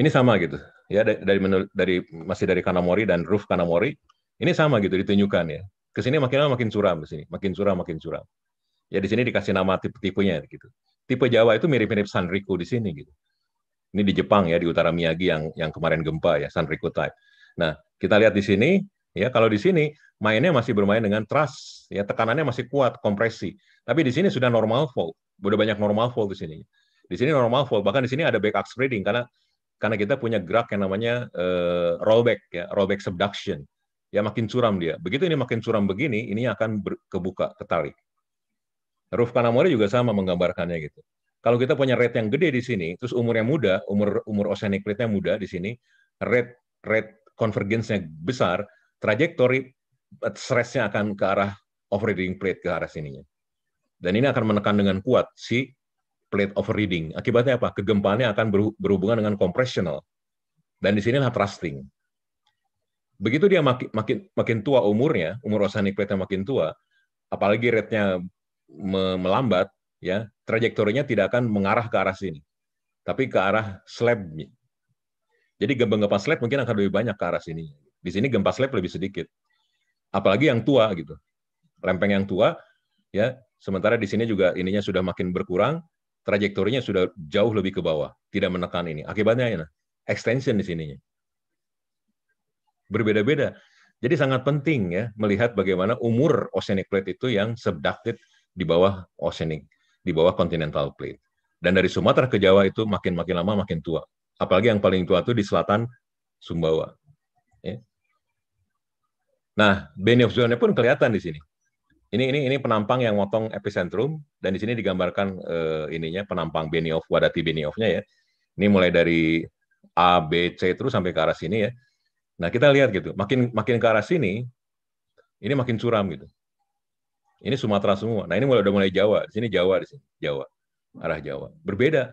ini sama gitu ya dari dari masih dari Kanamori dan Roof Kanamori ini sama gitu ditunjukkan ya ke sini makin lama makin curam kesini sini makin curam makin curam ya di sini dikasih nama tipe-tipenya gitu tipe Jawa itu mirip-mirip Sanriku di sini gitu ini di Jepang ya di utara Miyagi yang yang kemarin gempa ya Sanriku type nah kita lihat di sini Ya, kalau di sini mainnya masih bermain dengan trust, ya tekanannya masih kuat, kompresi. Tapi di sini sudah normal fold, sudah banyak normal fold di sini. Di sini normal fold, bahkan di sini ada back up spreading karena karena kita punya gerak yang namanya uh, rollback ya, rollback subduction. Ya makin curam dia. Begitu ini makin curam begini, ini akan kebuka, ketarik. Ruf Kanamori juga sama menggambarkannya gitu. Kalau kita punya rate yang gede di sini, terus umurnya muda, umur umur oceanic rate-nya muda di sini, rate rate convergence besar, trajektori stressnya akan ke arah overriding plate ke arah sininya. Dan ini akan menekan dengan kuat si plate overriding. Akibatnya apa? Kegempaannya akan berhubungan dengan compressional. Dan di sinilah thrusting. Begitu dia makin, makin, makin tua umurnya, umur oceanic plate-nya makin tua, apalagi rate-nya melambat, ya trajektorinya tidak akan mengarah ke arah sini, tapi ke arah slab. Jadi gembang-gembang slab mungkin akan lebih banyak ke arah sini. Di sini gempa slab lebih sedikit. Apalagi yang tua gitu. Lempeng yang tua ya, sementara di sini juga ininya sudah makin berkurang, trajektorinya sudah jauh lebih ke bawah, tidak menekan ini. Akibatnya ya, nah, extension di sininya. Berbeda-beda. Jadi sangat penting ya melihat bagaimana umur oceanic plate itu yang subducted di bawah oceanic, di bawah continental plate. Dan dari Sumatera ke Jawa itu makin makin lama makin tua. Apalagi yang paling tua itu di selatan Sumbawa. Nah, Benny of Zone pun kelihatan di sini. Ini ini ini penampang yang motong epicentrum dan di sini digambarkan uh, ininya penampang Benny of wadati Benny of-nya ya. Ini mulai dari A, B, C terus sampai ke arah sini ya. Nah, kita lihat gitu. Makin makin ke arah sini ini makin curam gitu. Ini Sumatera semua. Nah, ini mulai udah mulai Jawa. Di sini Jawa di sini, Jawa. Arah Jawa. Berbeda.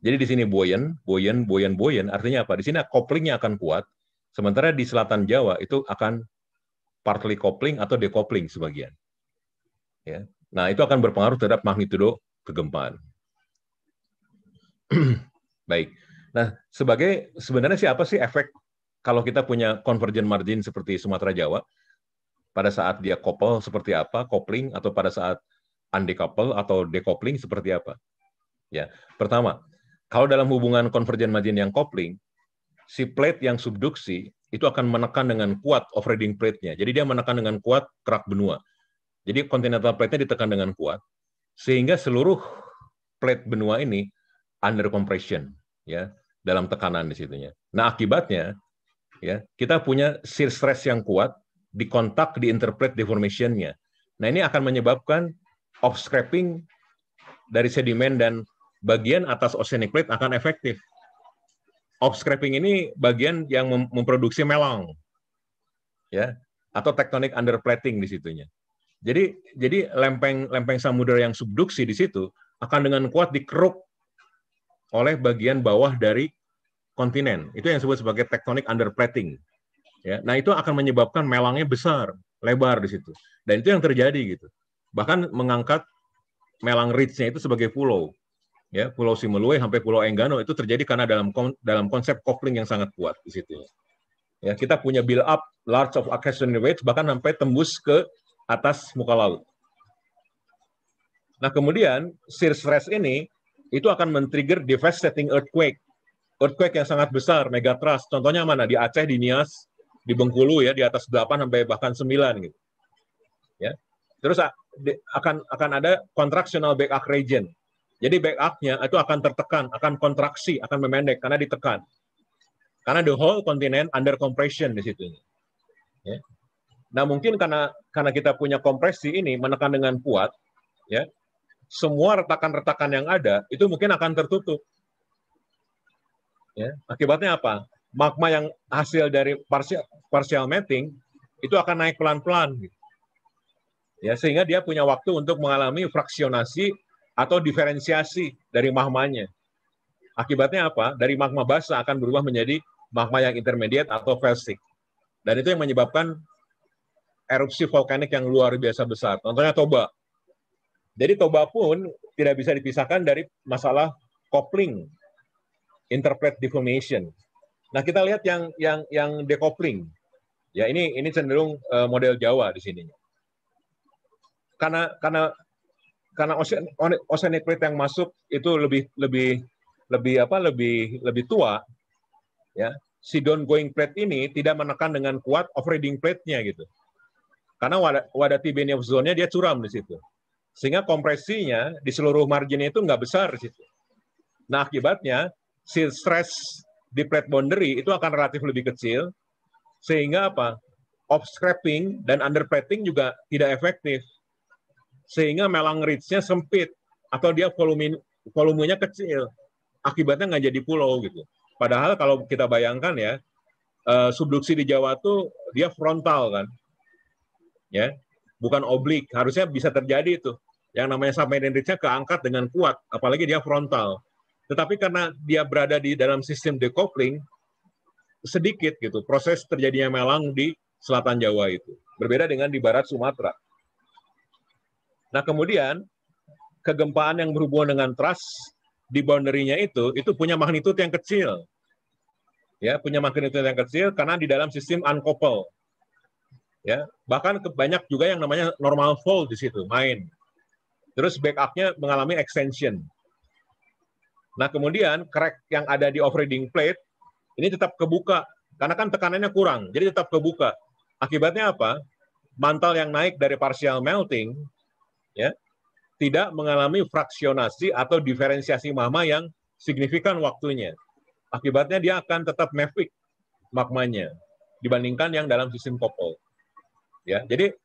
Jadi di sini buoyan, buoyan, buoyan, buoyan artinya apa? Di sini koplingnya akan kuat. Sementara di selatan Jawa itu akan partly coupling atau decoupling sebagian. Ya. Nah, itu akan berpengaruh terhadap magnitudo kegempaan. Baik. Nah, sebagai sebenarnya siapa sih efek kalau kita punya convergent margin seperti Sumatera Jawa pada saat dia couple seperti apa, coupling atau pada saat undecouple atau decoupling seperti apa? Ya, pertama, kalau dalam hubungan convergent margin yang coupling, si plate yang subduksi itu akan menekan dengan kuat overriding plate-nya. Jadi dia menekan dengan kuat kerak benua. Jadi continental plate-nya ditekan dengan kuat sehingga seluruh plate benua ini under compression ya dalam tekanan di situnya. Nah, akibatnya ya kita punya shear stress yang kuat di kontak di interplate deformation-nya. Nah, ini akan menyebabkan off scraping dari sedimen dan bagian atas oceanic plate akan efektif off scraping ini bagian yang mem memproduksi melong, ya, atau tektonik underplating di situnya. Jadi jadi lempeng lempeng samudera yang subduksi di situ akan dengan kuat dikeruk oleh bagian bawah dari kontinen. Itu yang disebut sebagai tektonik underplating. Ya, nah itu akan menyebabkan melangnya besar, lebar di situ. Dan itu yang terjadi gitu. Bahkan mengangkat melang ridge-nya itu sebagai pulau ya Pulau Simelue sampai Pulau Enggano itu terjadi karena dalam dalam konsep coupling yang sangat kuat di situ. Ya, kita punya build up large of accretion waves bahkan sampai tembus ke atas muka laut. Nah, kemudian shear stress ini itu akan men-trigger devastating earthquake. Earthquake yang sangat besar, megatrust. Contohnya mana? Di Aceh, di Nias, di Bengkulu ya, di atas 8 sampai bahkan 9 gitu. Ya. Terus akan akan ada contractional arc region jadi back up-nya itu akan tertekan, akan kontraksi, akan memendek karena ditekan. Karena the whole continent under compression di situ. Ya. Nah mungkin karena karena kita punya kompresi ini menekan dengan kuat, ya semua retakan-retakan yang ada itu mungkin akan tertutup. Ya. Akibatnya apa? Magma yang hasil dari partial, partial melting itu akan naik pelan-pelan. Gitu. Ya, sehingga dia punya waktu untuk mengalami fraksionasi atau diferensiasi dari magmanya. Akibatnya apa? Dari magma basah akan berubah menjadi magma yang intermediate atau felsic. Dan itu yang menyebabkan erupsi vulkanik yang luar biasa besar. Contohnya Toba. Jadi Toba pun tidak bisa dipisahkan dari masalah coupling, interplate deformation. Nah kita lihat yang yang yang decoupling. Ya ini ini cenderung eh, model Jawa di sini. Karena karena karena ocean, oceanic plate yang masuk itu lebih lebih lebih apa lebih lebih tua ya si down going plate ini tidak menekan dengan kuat overriding plate-nya gitu karena wadah, wadah Tibenius zone-nya dia curam di situ sehingga kompresinya di seluruh margin itu nggak besar di situ nah akibatnya si stress di plate boundary itu akan relatif lebih kecil sehingga apa off scraping dan underplating juga tidak efektif sehingga melang ridge-nya sempit atau dia volumen volumenya kecil. Akibatnya nggak jadi pulau gitu. Padahal kalau kita bayangkan ya, eh, subduksi di Jawa tuh dia frontal kan. Ya, bukan oblik. Harusnya bisa terjadi itu. Yang namanya sampai ridge-nya keangkat dengan kuat, apalagi dia frontal. Tetapi karena dia berada di dalam sistem decoupling, sedikit gitu proses terjadinya melang di selatan Jawa itu. Berbeda dengan di barat Sumatera. Nah, kemudian kegempaan yang berhubungan dengan trust di boundary-nya itu itu punya magnitude yang kecil. Ya, punya magnitude yang kecil karena di dalam sistem uncouple. Ya, bahkan banyak juga yang namanya normal fold di situ main. Terus backup-nya mengalami extension. Nah, kemudian crack yang ada di overriding plate ini tetap kebuka karena kan tekanannya kurang, jadi tetap kebuka. Akibatnya apa? mantel yang naik dari partial melting ya tidak mengalami fraksionasi atau diferensiasi mama yang signifikan waktunya. Akibatnya dia akan tetap mefik magmanya dibandingkan yang dalam sistem kopol. Ya, jadi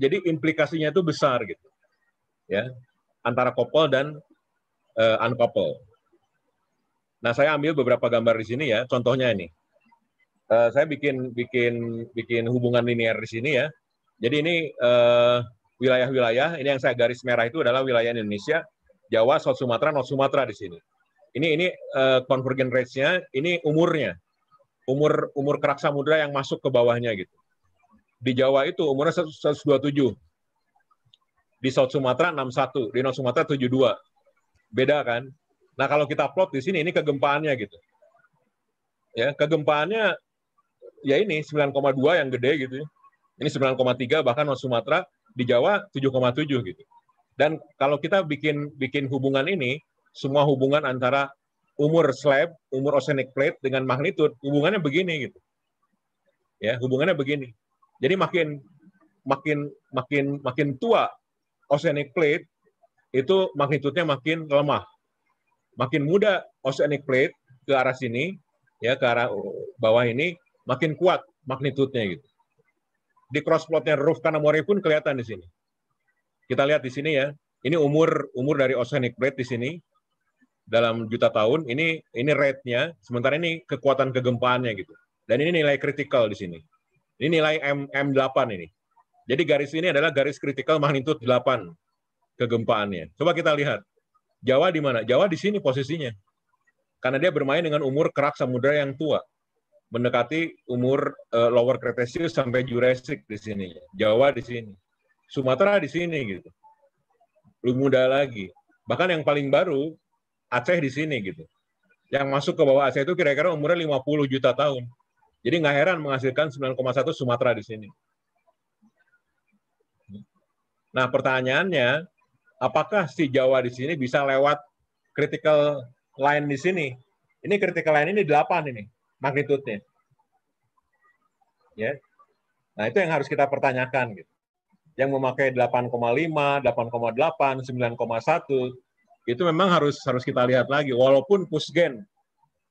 jadi implikasinya itu besar gitu. Ya, antara kopol dan uh, eh, uncouple. Nah, saya ambil beberapa gambar di sini ya. Contohnya ini. Uh, saya bikin bikin bikin hubungan linear di sini ya. Jadi ini uh, wilayah-wilayah ini yang saya garis merah itu adalah wilayah Indonesia Jawa South Sumatera North Sumatera di sini ini ini uh, convergent rates-nya ini umurnya umur umur keraksa muda yang masuk ke bawahnya gitu di Jawa itu umurnya 127 di South Sumatera 61 di North Sumatera 72 beda kan nah kalau kita plot di sini ini kegempaannya gitu ya kegempaannya ya ini 9,2 yang gede gitu ya. ini 9,3 bahkan North Sumatera di Jawa 7,7 gitu. Dan kalau kita bikin bikin hubungan ini, semua hubungan antara umur slab, umur oceanic plate dengan magnitude hubungannya begini gitu. Ya, hubungannya begini. Jadi makin makin makin makin tua oceanic plate itu magnitudenya makin lemah. Makin muda oceanic plate ke arah sini ya ke arah bawah ini makin kuat magnitudenya gitu di cross plotnya Ruf Kanamori pun kelihatan di sini. Kita lihat di sini ya. Ini umur umur dari oceanic plate di sini dalam juta tahun. Ini ini rate-nya, sementara ini kekuatan kegempaannya gitu. Dan ini nilai kritikal di sini. Ini nilai M M8 ini. Jadi garis ini adalah garis kritikal magnitude 8 kegempaannya. Coba kita lihat. Jawa di mana? Jawa di sini posisinya. Karena dia bermain dengan umur kerak samudera yang tua mendekati umur uh, Lower Cretaceous sampai Jurassic di sini, Jawa di sini, Sumatera di sini gitu, lebih muda lagi. Bahkan yang paling baru Aceh di sini gitu, yang masuk ke bawah Aceh itu kira-kira umurnya 50 juta tahun. Jadi nggak heran menghasilkan 9,1 Sumatera di sini. Nah pertanyaannya, apakah si Jawa di sini bisa lewat critical line di sini? Ini critical line ini 8 ini magnitudenya. Ya. Nah, itu yang harus kita pertanyakan gitu. Yang memakai 8,5, 8,8, 9,1 itu memang harus harus kita lihat lagi walaupun Pusgen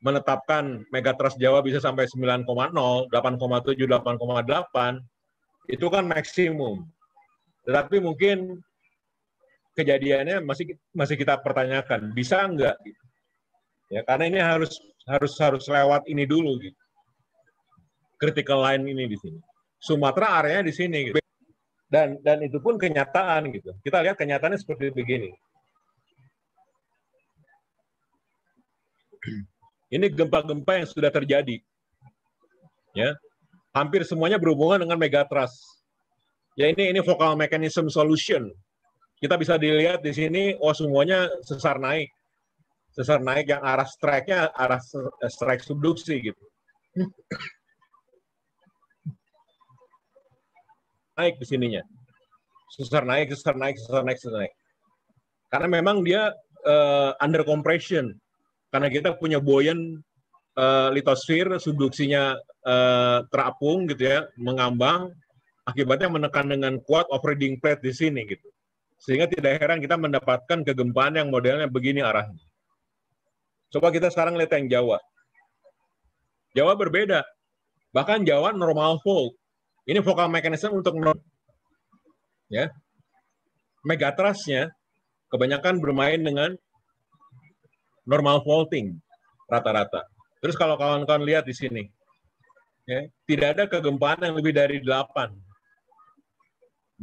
menetapkan megatrust Jawa bisa sampai 9,0, 8,7, 8,8 itu kan maksimum. Tetapi mungkin kejadiannya masih masih kita pertanyakan bisa nggak gitu. ya karena ini harus harus harus lewat ini dulu gitu. Critical line ini di sini. Sumatera areanya di sini gitu. Dan dan itu pun kenyataan gitu. Kita lihat kenyataannya seperti begini. Ini gempa-gempa yang sudah terjadi. Ya. Hampir semuanya berhubungan dengan megatrust. Ya ini ini vokal mechanism solution. Kita bisa dilihat di sini oh semuanya sesar naik sesar naik yang arah strike-nya arah eh, strike subduksi gitu. naik ke sininya. Sesar naik, sesar naik, sesar naik, sesar naik. Karena memang dia uh, under compression. Karena kita punya buoyant uh, eh, litosfer, subduksinya uh, terapung gitu ya, mengambang. Akibatnya menekan dengan kuat overriding plate di sini gitu. Sehingga tidak heran kita mendapatkan kegempaan yang modelnya begini arahnya. Coba kita sekarang lihat yang Jawa. Jawa berbeda. Bahkan Jawa normal fold. Ini vokal mechanism untuk normal, ya. Megatrasnya kebanyakan bermain dengan normal folding rata-rata. Terus kalau kawan-kawan lihat di sini, ya, tidak ada kegempaan yang lebih dari 8.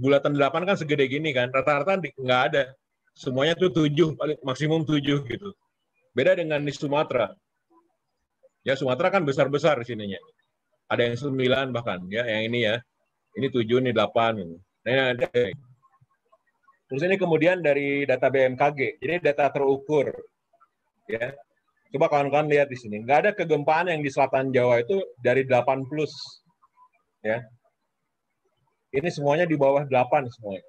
Bulatan 8 kan segede gini kan, rata-rata nggak ada. Semuanya itu 7, maksimum 7 gitu. Beda dengan di Sumatera. Ya Sumatera kan besar-besar di sininya. Ada yang 9 bahkan ya yang ini ya. Ini tujuh, ini delapan, nah, ini. Nah, ada. Terus ini kemudian dari data BMKG. Jadi data terukur. Ya. Coba kawan-kawan lihat di sini. Nggak ada kegempaan yang di selatan Jawa itu dari 8 plus. Ya. Ini semuanya di bawah 8 semuanya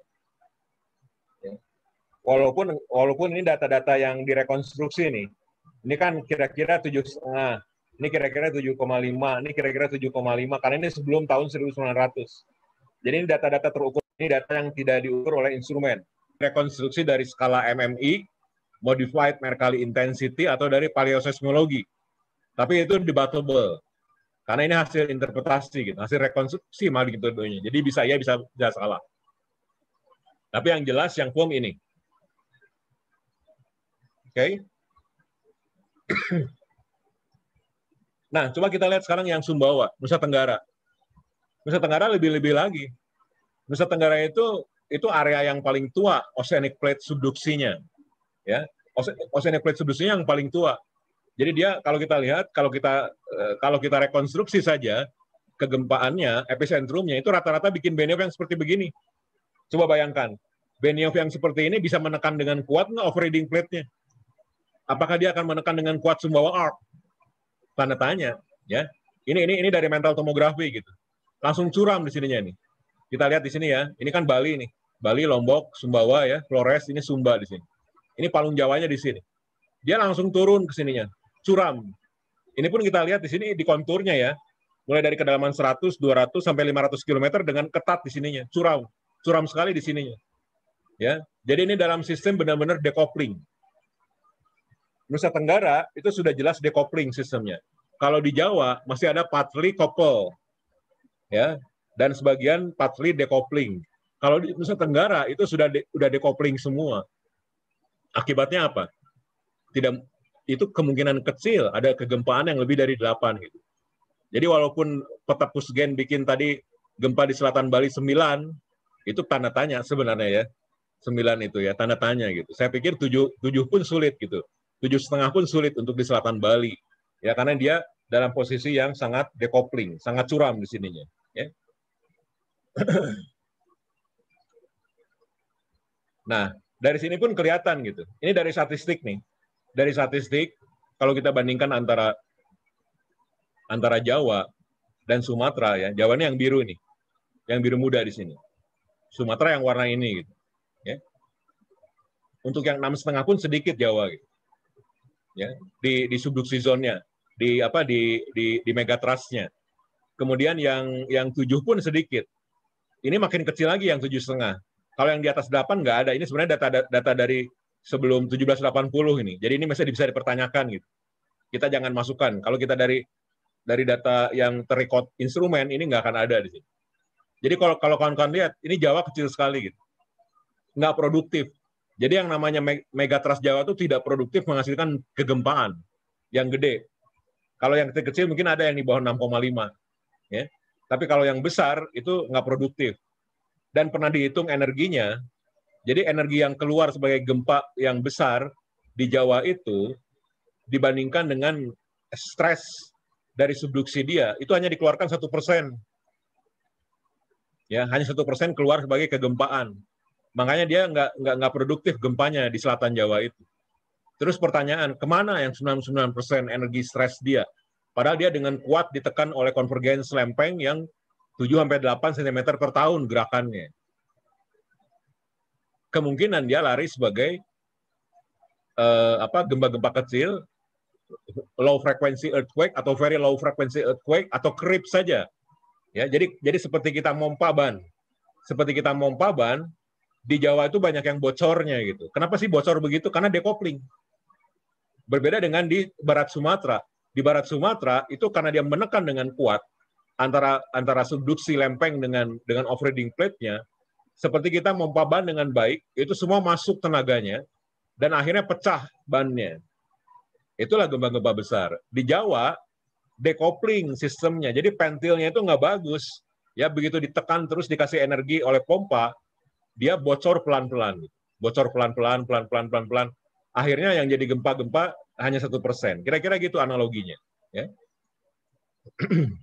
walaupun walaupun ini data-data yang direkonstruksi nih. Ini kan kira-kira tujuh ini kira-kira 7,5, ini kira-kira 7,5 karena ini sebelum tahun 1900. Jadi ini data-data terukur, ini data yang tidak diukur oleh instrumen. Rekonstruksi dari skala MMI, modified Mercalli intensity atau dari paleoseismologi, Tapi itu debatable. Karena ini hasil interpretasi gitu, hasil rekonstruksi malah gitu Jadi bisa ya bisa, bisa salah. Tapi yang jelas yang form ini. Okay. Nah, coba kita lihat sekarang yang Sumbawa, Nusa Tenggara. Nusa Tenggara lebih-lebih lagi. Nusa Tenggara itu itu area yang paling tua oceanic plate subduksinya. Ya, oceanic plate subduksinya yang paling tua. Jadi dia kalau kita lihat, kalau kita eh, kalau kita rekonstruksi saja kegempaannya, epicentrumnya itu rata-rata bikin benio yang seperti begini. Coba bayangkan, benio yang seperti ini bisa menekan dengan kuat nggak overriding plate-nya? Apakah dia akan menekan dengan kuat Sumbawa arm? Tanda tanya, ya. Ini ini ini dari mental tomografi gitu. Langsung curam di sininya ini. Kita lihat di sini ya. Ini kan Bali nih. Bali, Lombok, Sumbawa ya, Flores ini Sumba di sini. Ini palung Jawanya di sini. Dia langsung turun ke sininya. Curam. Ini pun kita lihat di sini di konturnya ya. Mulai dari kedalaman 100, 200 sampai 500 km dengan ketat di sininya. Curam. Curam sekali di sininya. Ya. Jadi ini dalam sistem benar-benar decoupling Nusa Tenggara itu sudah jelas decoupling sistemnya. Kalau di Jawa masih ada partly couple, ya, dan sebagian partly decoupling. Kalau di Nusa Tenggara itu sudah de, sudah decoupling semua. Akibatnya apa? Tidak itu kemungkinan kecil ada kegempaan yang lebih dari 8 gitu. Jadi walaupun peta pusgen bikin tadi gempa di selatan Bali 9, itu tanda tanya sebenarnya ya. 9 itu ya, tanda tanya gitu. Saya pikir 7, 7 pun sulit gitu tujuh setengah pun sulit untuk di selatan Bali ya karena dia dalam posisi yang sangat dekopling sangat curam di sininya. Ya. Nah, dari sini pun kelihatan gitu. Ini dari statistik nih. Dari statistik, kalau kita bandingkan antara antara Jawa dan Sumatera ya, Jawa ini yang biru nih, yang biru muda di sini. Sumatera yang warna ini gitu. Ya. Untuk yang enam setengah pun sedikit Jawa gitu ya di di subduksi zonnya di apa di di di megatrasnya kemudian yang yang tujuh pun sedikit ini makin kecil lagi yang tujuh setengah kalau yang di atas delapan nggak ada ini sebenarnya data data dari sebelum 1780 ini jadi ini masih bisa dipertanyakan gitu kita jangan masukkan kalau kita dari dari data yang terrecord instrumen ini nggak akan ada di sini jadi kalau kalau kawan-kawan lihat ini Jawa kecil sekali gitu nggak produktif jadi yang namanya megatrust Jawa itu tidak produktif menghasilkan kegempaan yang gede. Kalau yang kecil-kecil mungkin ada yang di bawah 6,5. Ya. Tapi kalau yang besar itu nggak produktif. Dan pernah dihitung energinya, jadi energi yang keluar sebagai gempa yang besar di Jawa itu dibandingkan dengan stres dari subduksi dia, itu hanya dikeluarkan satu persen. Ya, hanya satu persen keluar sebagai kegempaan Makanya dia nggak nggak nggak produktif gempanya di selatan Jawa itu. Terus pertanyaan, kemana yang 99% energi stres dia? Padahal dia dengan kuat ditekan oleh konvergens lempeng yang 7-8 cm per tahun gerakannya. Kemungkinan dia lari sebagai uh, apa gempa-gempa kecil, low frequency earthquake atau very low frequency earthquake atau creep saja. Ya, jadi jadi seperti kita mompa ban. Seperti kita mompa ban, di Jawa itu banyak yang bocornya gitu. Kenapa sih bocor begitu? Karena decoupling. Berbeda dengan di Barat Sumatera. Di Barat Sumatera itu karena dia menekan dengan kuat antara antara subduksi lempeng dengan dengan offreading plate-nya, seperti kita memompa ban dengan baik, itu semua masuk tenaganya dan akhirnya pecah bannya. Itulah gempa-gempa besar. Di Jawa decoupling sistemnya. Jadi pentilnya itu nggak bagus. Ya begitu ditekan terus dikasih energi oleh pompa, dia bocor pelan-pelan, gitu. bocor pelan-pelan, pelan-pelan, pelan-pelan. Akhirnya yang jadi gempa-gempa hanya satu persen. Kira-kira gitu analoginya. Ya.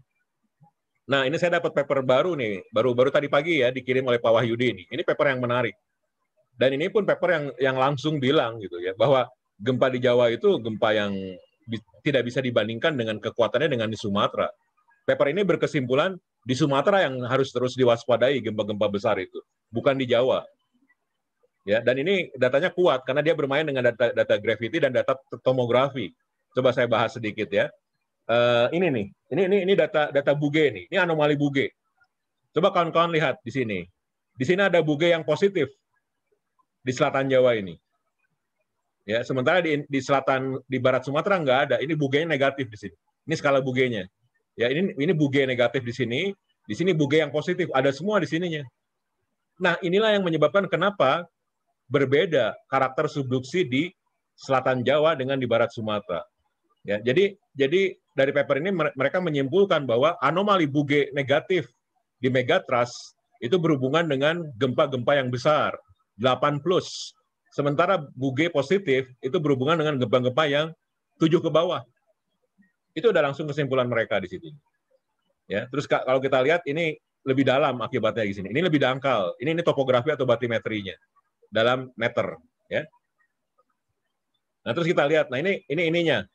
Nah, ini saya dapat paper baru nih, baru-baru tadi pagi ya dikirim oleh Pak Wahyudi ini. Ini paper yang menarik. Dan ini pun paper yang yang langsung bilang gitu ya bahwa gempa di Jawa itu gempa yang bi tidak bisa dibandingkan dengan kekuatannya dengan di Sumatera. Paper ini berkesimpulan di Sumatera yang harus terus diwaspadai gempa-gempa besar itu bukan di Jawa. Ya, dan ini datanya kuat karena dia bermain dengan data, data gravity dan data tomografi. Coba saya bahas sedikit ya. Uh, ini nih, ini ini ini data data buge nih. Ini anomali buge. Coba kawan-kawan lihat di sini. Di sini ada buge yang positif di selatan Jawa ini. Ya, sementara di, di selatan di barat Sumatera nggak ada. Ini bugenya negatif di sini. Ini skala bugenya. Ya, ini ini buge negatif di sini. Di sini buge yang positif ada semua di sininya. Nah, inilah yang menyebabkan kenapa berbeda karakter subduksi di selatan Jawa dengan di barat Sumatera. Ya, jadi jadi dari paper ini mereka menyimpulkan bahwa anomali buge negatif di megatrust itu berhubungan dengan gempa-gempa yang besar, 8 plus. Sementara buge positif itu berhubungan dengan gempa-gempa yang 7 ke bawah. Itu udah langsung kesimpulan mereka di sini Ya, terus kalau kita lihat ini lebih dalam akibatnya di sini. Ini lebih dangkal. Ini ini topografi atau batimetrinya dalam meter, ya. Nah, terus kita lihat. Nah, ini ini ininya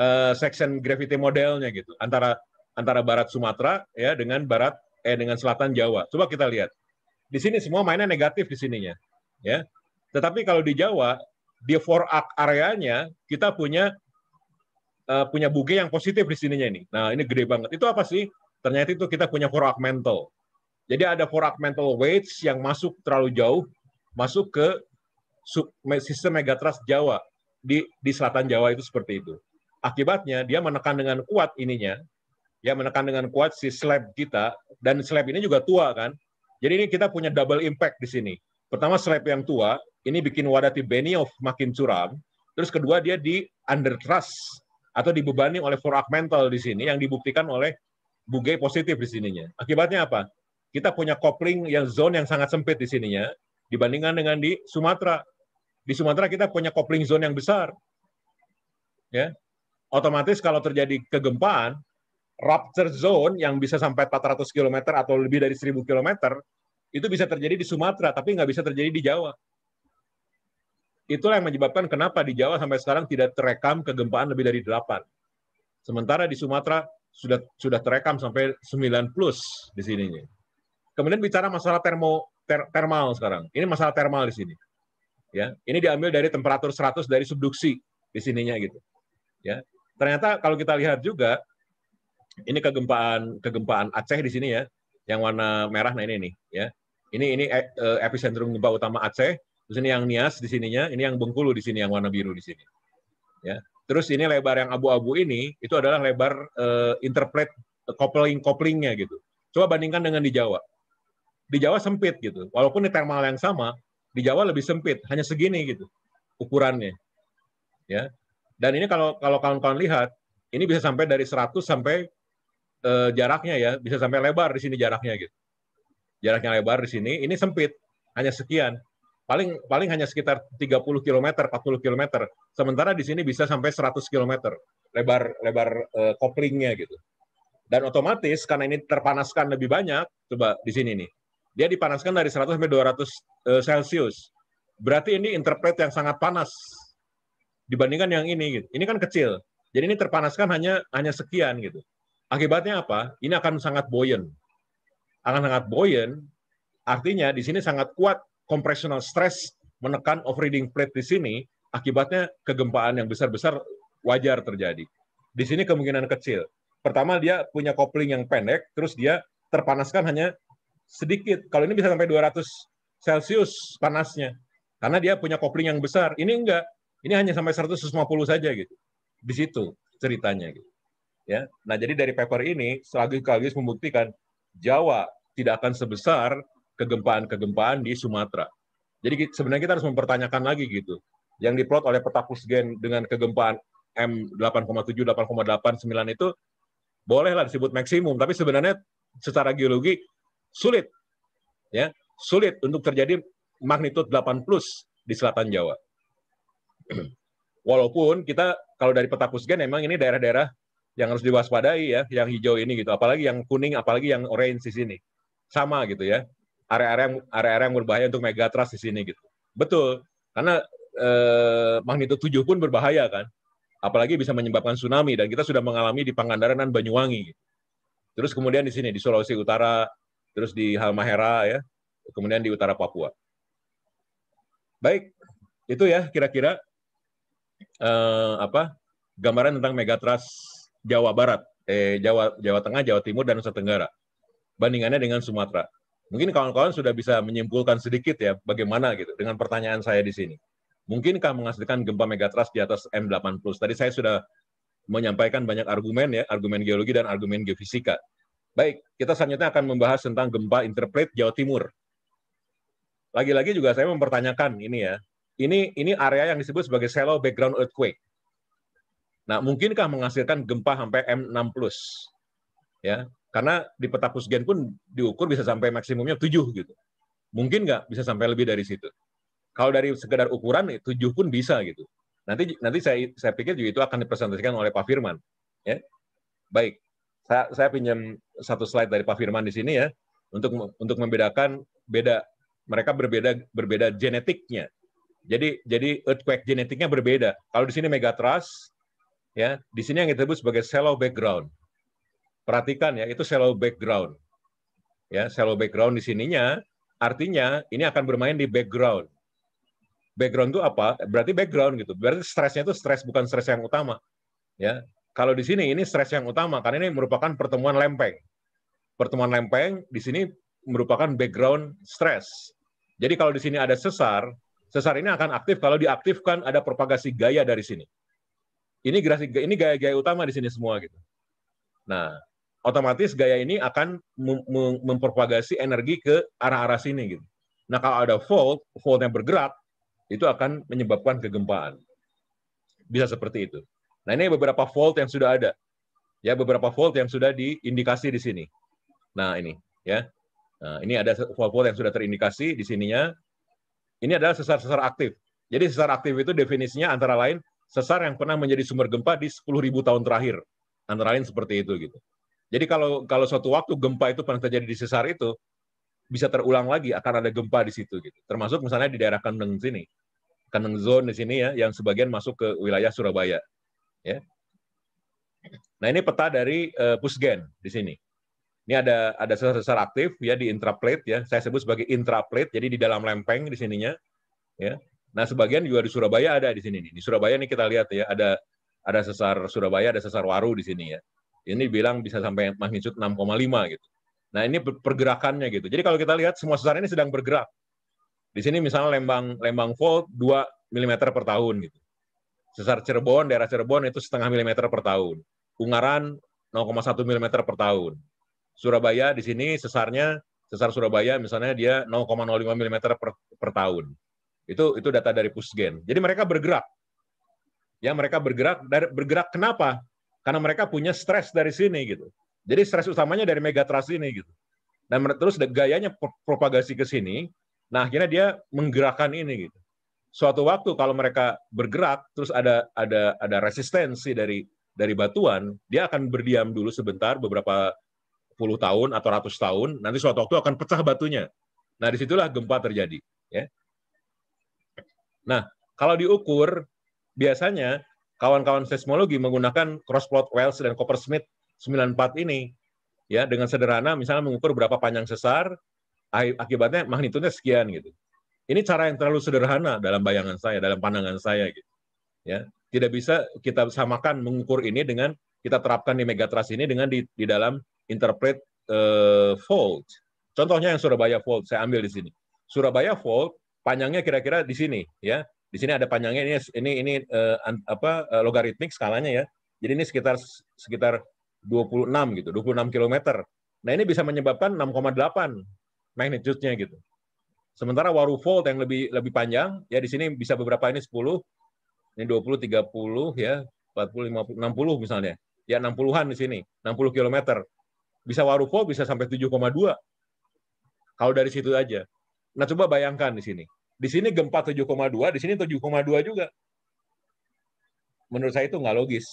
uh, section gravity modelnya gitu. Antara antara barat Sumatera ya dengan barat eh dengan selatan Jawa. Coba kita lihat. Di sini semua mainnya negatif di sininya, ya. Tetapi kalau di Jawa di arc areanya kita punya uh, punya buge yang positif di sininya ini. Nah, ini gede banget. Itu apa sih? Ternyata itu kita punya arc mantle. Jadi ada fragmental weights yang masuk terlalu jauh, masuk ke sistem megatrust Jawa di di selatan Jawa itu seperti itu. Akibatnya dia menekan dengan kuat ininya, ya menekan dengan kuat si slab kita dan slab ini juga tua kan. Jadi ini kita punya double impact di sini. Pertama slab yang tua ini bikin Wadati Benioff makin curam. Terus kedua dia di under trust atau dibebani oleh fragmental di sini yang dibuktikan oleh Bugey positif di sininya. Akibatnya apa? kita punya kopling yang zone yang sangat sempit di sininya dibandingkan dengan di Sumatera. Di Sumatera kita punya kopling zone yang besar. Ya. Otomatis kalau terjadi kegempaan, rupture zone yang bisa sampai 400 km atau lebih dari 1000 km itu bisa terjadi di Sumatera tapi nggak bisa terjadi di Jawa. Itulah yang menyebabkan kenapa di Jawa sampai sekarang tidak terekam kegempaan lebih dari 8. Sementara di Sumatera sudah sudah terekam sampai 9 plus di sininya. Kemudian bicara masalah termo ter, termal sekarang. Ini masalah termal di sini. Ya, ini diambil dari temperatur 100 dari subduksi di sininya gitu. Ya. Ternyata kalau kita lihat juga ini kegempaan kegempaan Aceh di sini ya, yang warna merah nah ini nih ya. Ini ini eh, eh, epicentrum gempa utama Aceh, di sini yang Nias di sininya, ini yang Bengkulu di sini yang warna biru di sini. Ya. Terus ini lebar yang abu-abu ini itu adalah lebar uh, eh, interplate uh, coupling couplingnya gitu. Coba bandingkan dengan di Jawa di Jawa sempit gitu. Walaupun di thermal yang sama, di Jawa lebih sempit, hanya segini gitu ukurannya. Ya. Dan ini kalau kalau kawan-kawan lihat, ini bisa sampai dari 100 sampai e, jaraknya ya, bisa sampai lebar di sini jaraknya gitu. Jaraknya lebar di sini, ini sempit, hanya sekian. Paling paling hanya sekitar 30 km, 40 km. Sementara di sini bisa sampai 100 km lebar lebar e, koplingnya gitu. Dan otomatis karena ini terpanaskan lebih banyak, coba di sini nih dia dipanaskan dari 100 sampai 200 eh, Celcius. Berarti ini interpret yang sangat panas dibandingkan yang ini. Gitu. Ini kan kecil. Jadi ini terpanaskan hanya hanya sekian gitu. Akibatnya apa? Ini akan sangat buoyant. Akan sangat buoyant. Artinya di sini sangat kuat compressional stress menekan overriding plate di sini. Akibatnya kegempaan yang besar-besar wajar terjadi. Di sini kemungkinan kecil. Pertama dia punya kopling yang pendek, terus dia terpanaskan hanya sedikit. Kalau ini bisa sampai 200 Celcius panasnya. Karena dia punya kopling yang besar. Ini enggak. Ini hanya sampai 150 saja gitu. Di situ ceritanya gitu. Ya. Nah, jadi dari paper ini selagi sekaligus membuktikan Jawa tidak akan sebesar kegempaan-kegempaan di Sumatera. Jadi sebenarnya kita harus mempertanyakan lagi gitu. Yang diplot oleh peta Pusgen dengan kegempaan M 8,7, 8,8, 9 itu bolehlah disebut maksimum, tapi sebenarnya secara geologi sulit ya sulit untuk terjadi magnitudo 8 plus di selatan Jawa. Walaupun kita kalau dari peta pusgen emang ini daerah-daerah yang harus diwaspadai ya, yang hijau ini gitu, apalagi yang kuning, apalagi yang orange di sini. Sama gitu ya. Area-area yang area-area yang berbahaya untuk megatrust di sini gitu. Betul. Karena eh, magnitude 7 pun berbahaya kan. Apalagi bisa menyebabkan tsunami dan kita sudah mengalami di Pangandaran dan Banyuwangi. Gitu. Terus kemudian di sini di Sulawesi Utara, terus di Halmahera ya, kemudian di utara Papua. Baik, itu ya kira-kira eh, apa gambaran tentang megatrust Jawa Barat, eh, Jawa Jawa Tengah, Jawa Timur dan Nusa Tenggara. Bandingannya dengan Sumatera. Mungkin kawan-kawan sudah bisa menyimpulkan sedikit ya bagaimana gitu dengan pertanyaan saya di sini. Mungkinkah menghasilkan gempa megatrust di atas M80? Tadi saya sudah menyampaikan banyak argumen ya, argumen geologi dan argumen geofisika. Baik, kita selanjutnya akan membahas tentang gempa interplate Jawa Timur. Lagi-lagi juga saya mempertanyakan ini ya. Ini ini area yang disebut sebagai shallow background earthquake. Nah, mungkinkah menghasilkan gempa sampai M6+. Ya, karena di peta pusgen pun diukur bisa sampai maksimumnya 7 gitu. Mungkin nggak bisa sampai lebih dari situ. Kalau dari sekedar ukuran 7 eh, pun bisa gitu. Nanti nanti saya saya pikir juga itu akan dipresentasikan oleh Pak Firman. Ya. Baik, saya, saya pinjam satu slide dari Pak Firman di sini ya untuk untuk membedakan beda mereka berbeda berbeda genetiknya. Jadi jadi earthquake genetiknya berbeda. Kalau di sini megatrust ya, di sini yang kita sebut sebagai shallow background. Perhatikan ya, itu shallow background. Ya, shallow background di sininya artinya ini akan bermain di background background itu apa? Berarti background gitu. Berarti stresnya itu stres bukan stres yang utama. Ya, kalau di sini ini stres yang utama karena ini merupakan pertemuan lempeng. Pertemuan lempeng di sini merupakan background stres. Jadi kalau di sini ada sesar, sesar ini akan aktif kalau diaktifkan ada propagasi gaya dari sini. Ini grafik ini gaya-gaya utama di sini semua gitu. Nah, otomatis gaya ini akan mempropagasi energi ke arah-arah sini gitu. Nah, kalau ada fold, fold yang bergerak itu akan menyebabkan kegempaan. Bisa seperti itu. Nah, ini beberapa volt yang sudah ada. Ya, beberapa volt yang sudah diindikasi di sini. Nah, ini ya. Nah, ini ada volt-volt yang sudah terindikasi di sininya. Ini adalah sesar-sesar aktif. Jadi sesar aktif itu definisinya antara lain sesar yang pernah menjadi sumber gempa di 10.000 tahun terakhir. Antara lain seperti itu gitu. Jadi kalau kalau suatu waktu gempa itu pernah terjadi di sesar itu bisa terulang lagi akan ada gempa di situ gitu. Termasuk misalnya di daerah Kendeng sini. Kendeng zone di sini ya yang sebagian masuk ke wilayah Surabaya. Ya. Nah ini peta dari uh, Pusgen di sini. Ini ada ada sesar-sesar aktif ya di intraplate ya. Saya sebut sebagai intraplate, jadi di dalam lempeng di sininya. Ya. Nah sebagian juga di Surabaya ada di sini nih. Di Surabaya nih kita lihat ya ada ada sesar Surabaya, ada sesar Waru di sini ya. Ini bilang bisa sampai magnitude 6,5 gitu. Nah ini pergerakannya gitu. Jadi kalau kita lihat semua sesar ini sedang bergerak. Di sini misalnya lembang lembang fault 2 mm per tahun gitu. Sesar Cirebon, daerah Cirebon itu setengah milimeter per tahun. Ungaran 0,1 milimeter per tahun. Surabaya di sini sesarnya sesar Surabaya misalnya dia 0,05 mm per, per tahun. Itu itu data dari Pusgen. Jadi mereka bergerak. Ya, mereka bergerak bergerak kenapa? Karena mereka punya stres dari sini gitu. Jadi stres utamanya dari megatrust ini gitu. Dan terus gayanya propagasi ke sini. Nah, akhirnya dia menggerakkan ini gitu suatu waktu kalau mereka bergerak terus ada ada ada resistensi dari dari batuan, dia akan berdiam dulu sebentar beberapa puluh tahun atau ratus tahun, nanti suatu waktu akan pecah batunya. Nah, disitulah gempa terjadi. Ya. Nah, kalau diukur, biasanya kawan-kawan seismologi menggunakan crossplot Wells dan Coppersmith 94 ini. ya Dengan sederhana, misalnya mengukur berapa panjang sesar, akibatnya magnitudenya sekian. gitu. Ini cara yang terlalu sederhana dalam bayangan saya, dalam pandangan saya gitu. Ya, tidak bisa kita samakan mengukur ini dengan kita terapkan di megatrust ini dengan di, di dalam interpret uh, fault. Contohnya yang Surabaya fault saya ambil di sini. Surabaya fault panjangnya kira-kira di sini ya. Di sini ada panjangnya ini ini ini uh, apa uh, logaritmik skalanya ya. Jadi ini sekitar sekitar 26 gitu, 26 km. Nah, ini bisa menyebabkan 6,8 magnitude-nya gitu. Sementara fold yang lebih lebih panjang, ya di sini bisa beberapa ini 10, ini 20, 30 ya, 40, 50, 60 misalnya. Ya 60-an di sini, 60 km. Bisa fold bisa sampai 7,2. Kalau dari situ aja. Nah, coba bayangkan di sini. Di sini gempa 7,2, di sini 7,2 juga. Menurut saya itu nggak logis.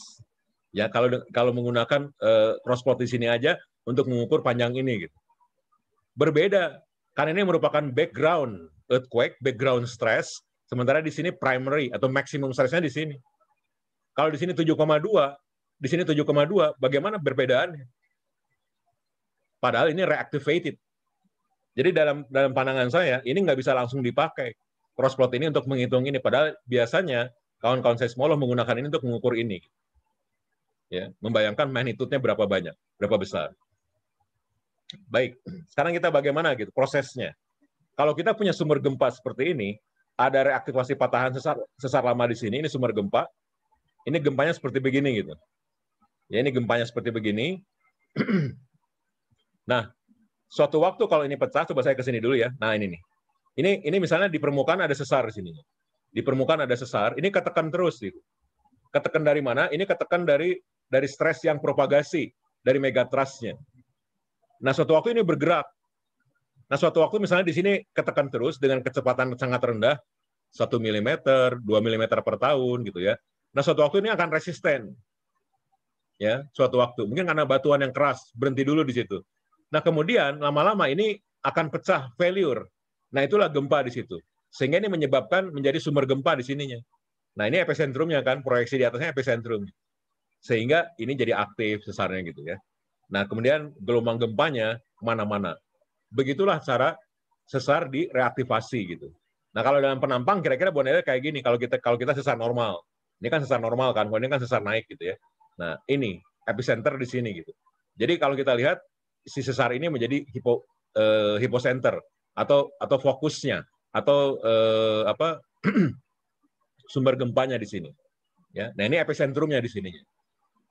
Ya, kalau kalau menggunakan uh, plot di sini aja untuk mengukur panjang ini gitu. Berbeda karena ini merupakan background earthquake, background stress, sementara di sini primary atau maximum stressnya di sini. Kalau di sini 7,2, di sini 7,2, bagaimana perbedaannya? Padahal ini reactivated. Jadi dalam dalam pandangan saya, ini nggak bisa langsung dipakai crossplot ini untuk menghitung ini. Padahal biasanya kawan-kawan seismolog menggunakan ini untuk mengukur ini. Ya, membayangkan magnitude-nya berapa banyak, berapa besar. Baik, sekarang kita bagaimana gitu prosesnya? Kalau kita punya sumber gempa seperti ini, ada reaktivasi patahan sesar, sesar lama di sini, ini sumber gempa, ini gempanya seperti begini gitu. Ya ini gempanya seperti begini. nah, suatu waktu kalau ini pecah, coba saya ke sini dulu ya. Nah ini nih. Ini ini misalnya di permukaan ada sesar di sini. Di permukaan ada sesar, ini ketekan terus gitu. Ketekan dari mana? Ini ketekan dari dari stres yang propagasi dari megatrasnya. Nah, suatu waktu ini bergerak. Nah, suatu waktu misalnya di sini ketekan terus dengan kecepatan sangat rendah, 1 mm, 2 mm per tahun gitu ya. Nah, suatu waktu ini akan resisten. Ya, suatu waktu. Mungkin karena batuan yang keras, berhenti dulu di situ. Nah, kemudian lama-lama ini akan pecah failure. Nah, itulah gempa di situ. Sehingga ini menyebabkan menjadi sumber gempa di sininya. Nah, ini epicentrumnya kan, proyeksi di atasnya epicentrum. Sehingga ini jadi aktif sesarnya gitu ya. Nah, kemudian gelombang gempanya kemana-mana. Begitulah cara sesar direaktivasi gitu. Nah, kalau dalam penampang kira-kira bonelnya kayak gini kalau kita kalau kita sesar normal. Ini kan sesar normal kan, ini kan sesar naik gitu ya. Nah, ini epicenter di sini gitu. Jadi kalau kita lihat si sesar ini menjadi hipo eh, hipocenter atau atau fokusnya atau eh, apa sumber gempanya di sini. Ya. Nah, ini epicentrumnya di sininya.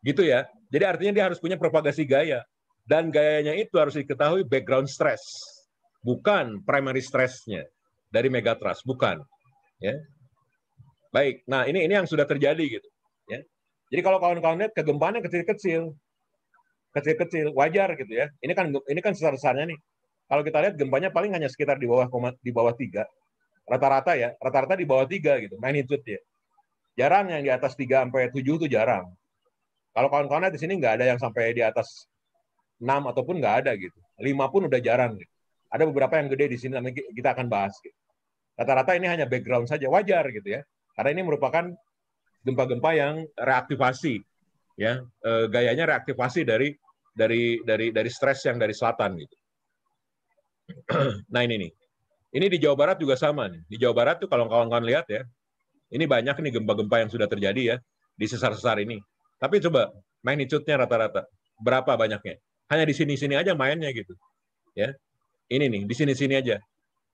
Gitu ya. Jadi artinya dia harus punya propagasi gaya. Dan gayanya itu harus diketahui background stress. Bukan primary stressnya dari megatrust. Bukan. Ya. Baik. Nah, ini ini yang sudah terjadi gitu. Ya. Jadi kalau kawan-kawan lihat kegempaannya kecil-kecil, kecil-kecil, wajar gitu ya. Ini kan ini kan besar besarnya nih. Kalau kita lihat gempanya paling hanya sekitar di bawah di bawah tiga, rata-rata ya, rata-rata di bawah tiga gitu magnitude ya. Jarang yang di atas tiga sampai tujuh itu jarang. Kalau kawan lihat di sini nggak ada yang sampai di atas 6 ataupun nggak ada gitu. 5 pun udah jarang gitu. Ada beberapa yang gede di sini nanti kita akan bahas gitu. Rata-rata ini hanya background saja, wajar gitu ya. Karena ini merupakan gempa-gempa yang reaktivasi ya. E, gayanya reaktivasi dari dari dari dari stres yang dari selatan gitu. nah ini nih. Ini di Jawa Barat juga sama nih. Di Jawa Barat tuh kalau kawan-kawan lihat ya, ini banyak nih gempa-gempa yang sudah terjadi ya di sesar-sesar ini. Tapi coba magnitude-nya rata-rata berapa banyaknya? Hanya di sini-sini aja mainnya gitu. Ya. Ini nih, di sini-sini aja.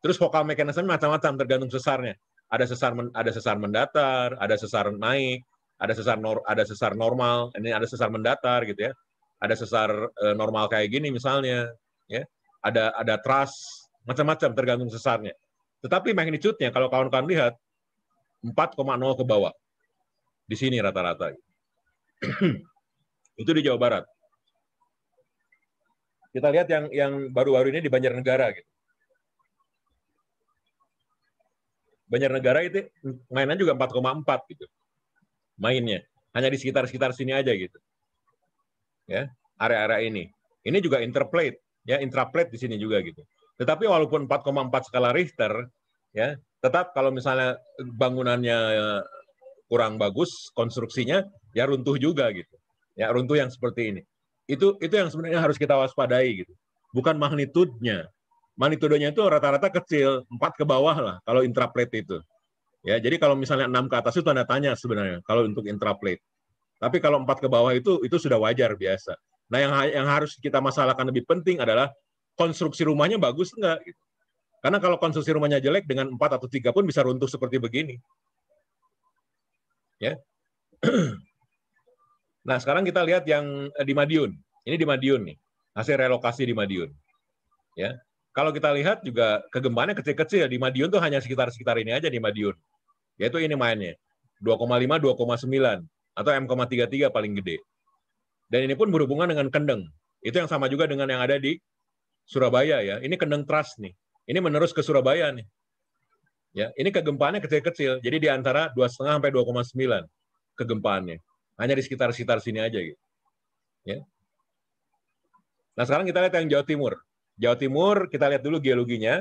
Terus vokal mekanisme macam-macam tergantung sesarnya. Ada sesar men, ada sesar mendatar, ada sesar naik, ada sesar nor, ada sesar normal, ini ada sesar mendatar gitu ya. Ada sesar uh, normal kayak gini misalnya, ya. Ada ada trust macam-macam tergantung sesarnya. Tetapi magnitude-nya kalau kawan-kawan lihat 4,0 ke bawah. Di sini rata-rata. itu di Jawa Barat. Kita lihat yang yang baru-baru ini di Banjarnegara gitu. Banjarnegara itu mainan juga 4,4 gitu. Mainnya hanya di sekitar-sekitar sini aja gitu. Ya, area-area ini. Ini juga interplate, ya intraplate di sini juga gitu. Tetapi walaupun 4,4 skala Richter, ya tetap kalau misalnya bangunannya kurang bagus konstruksinya ya runtuh juga gitu. Ya runtuh yang seperti ini. Itu itu yang sebenarnya harus kita waspadai gitu. Bukan magnitudenya. Magnitudenya itu rata-rata kecil, empat ke bawah lah kalau intraplate itu. Ya, jadi kalau misalnya enam ke atas itu tanda tanya sebenarnya kalau untuk intraplate. Tapi kalau empat ke bawah itu itu sudah wajar biasa. Nah, yang yang harus kita masalahkan lebih penting adalah konstruksi rumahnya bagus enggak gitu. Karena kalau konstruksi rumahnya jelek dengan empat atau tiga pun bisa runtuh seperti begini. Ya. Nah, sekarang kita lihat yang eh, di Madiun. Ini di Madiun nih, hasil relokasi di Madiun. Ya. Kalau kita lihat juga kegempaannya kecil-kecil di Madiun tuh hanya sekitar-sekitar ini aja di Madiun. Yaitu ini mainnya. 2,5, 2,9 atau M,33 paling gede. Dan ini pun berhubungan dengan kendeng. Itu yang sama juga dengan yang ada di Surabaya ya. Ini kendeng trust nih. Ini menerus ke Surabaya nih. Ya, ini kegempaannya kecil-kecil. Jadi di antara 2,5 sampai 2,9 kegempaannya hanya di sekitar-sekitar sini aja gitu. Ya. Nah sekarang kita lihat yang Jawa Timur. Jawa Timur kita lihat dulu geologinya.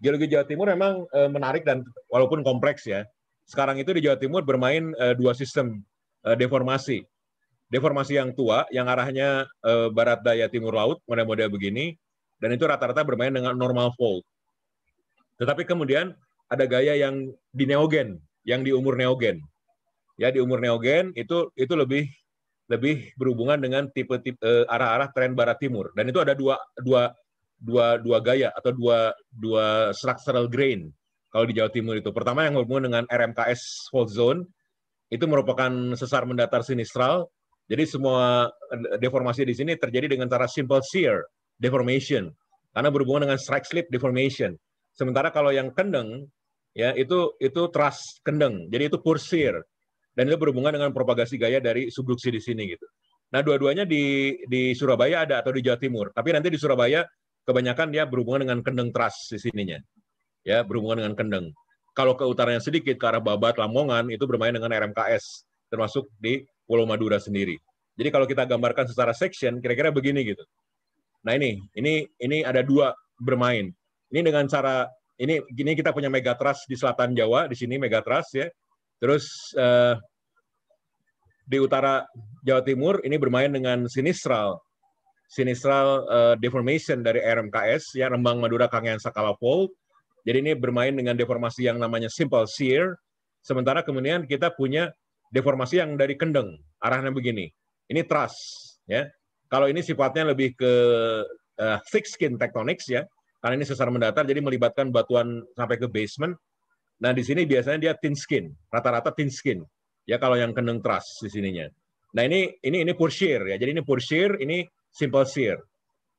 Geologi Jawa Timur memang eh, menarik dan walaupun kompleks ya. Sekarang itu di Jawa Timur bermain eh, dua sistem eh, deformasi. Deformasi yang tua, yang arahnya barat daya timur laut, model-model begini, dan itu rata-rata bermain dengan normal fold. Tetapi kemudian ada gaya yang di neogen, yang di umur neogen ya di umur neogen itu itu lebih lebih berhubungan dengan tipe-tipe eh, arah-arah tren barat timur dan itu ada dua dua dua dua gaya atau dua dua structural grain kalau di Jawa Timur itu pertama yang berhubungan dengan RMKS fault zone itu merupakan sesar mendatar sinistral jadi semua eh, deformasi di sini terjadi dengan cara simple shear deformation karena berhubungan dengan strike slip deformation sementara kalau yang kendeng ya itu itu trust kendeng jadi itu pure shear dan itu berhubungan dengan propagasi gaya dari subduksi di sini gitu. Nah, dua-duanya di di Surabaya ada atau di Jawa Timur. Tapi nanti di Surabaya kebanyakan dia berhubungan dengan kendeng teras di sininya. Ya, berhubungan dengan kendeng. Kalau ke utaranya sedikit ke arah Babat, Lamongan itu bermain dengan RMKS termasuk di Pulau Madura sendiri. Jadi kalau kita gambarkan secara section kira-kira begini gitu. Nah, ini ini ini ada dua bermain. Ini dengan cara ini gini kita punya megatrust di selatan Jawa, di sini megatrust ya. Terus uh, di utara Jawa Timur ini bermain dengan Sinistral. Sinistral uh, deformation dari RMKS ya Rembang Madura Kangean Sakala Fold. Jadi ini bermain dengan deformasi yang namanya simple shear. Sementara kemudian kita punya deformasi yang dari kendeng, arahnya begini. Ini truss ya. Kalau ini sifatnya lebih ke uh, thick skin tectonics ya. Karena ini sesar mendatar jadi melibatkan batuan sampai ke basement Nah, di sini biasanya dia thin skin, rata-rata thin skin. Ya kalau yang keneng trust di sininya. Nah, ini ini ini pure shear ya. Jadi ini pure shear, ini simple shear.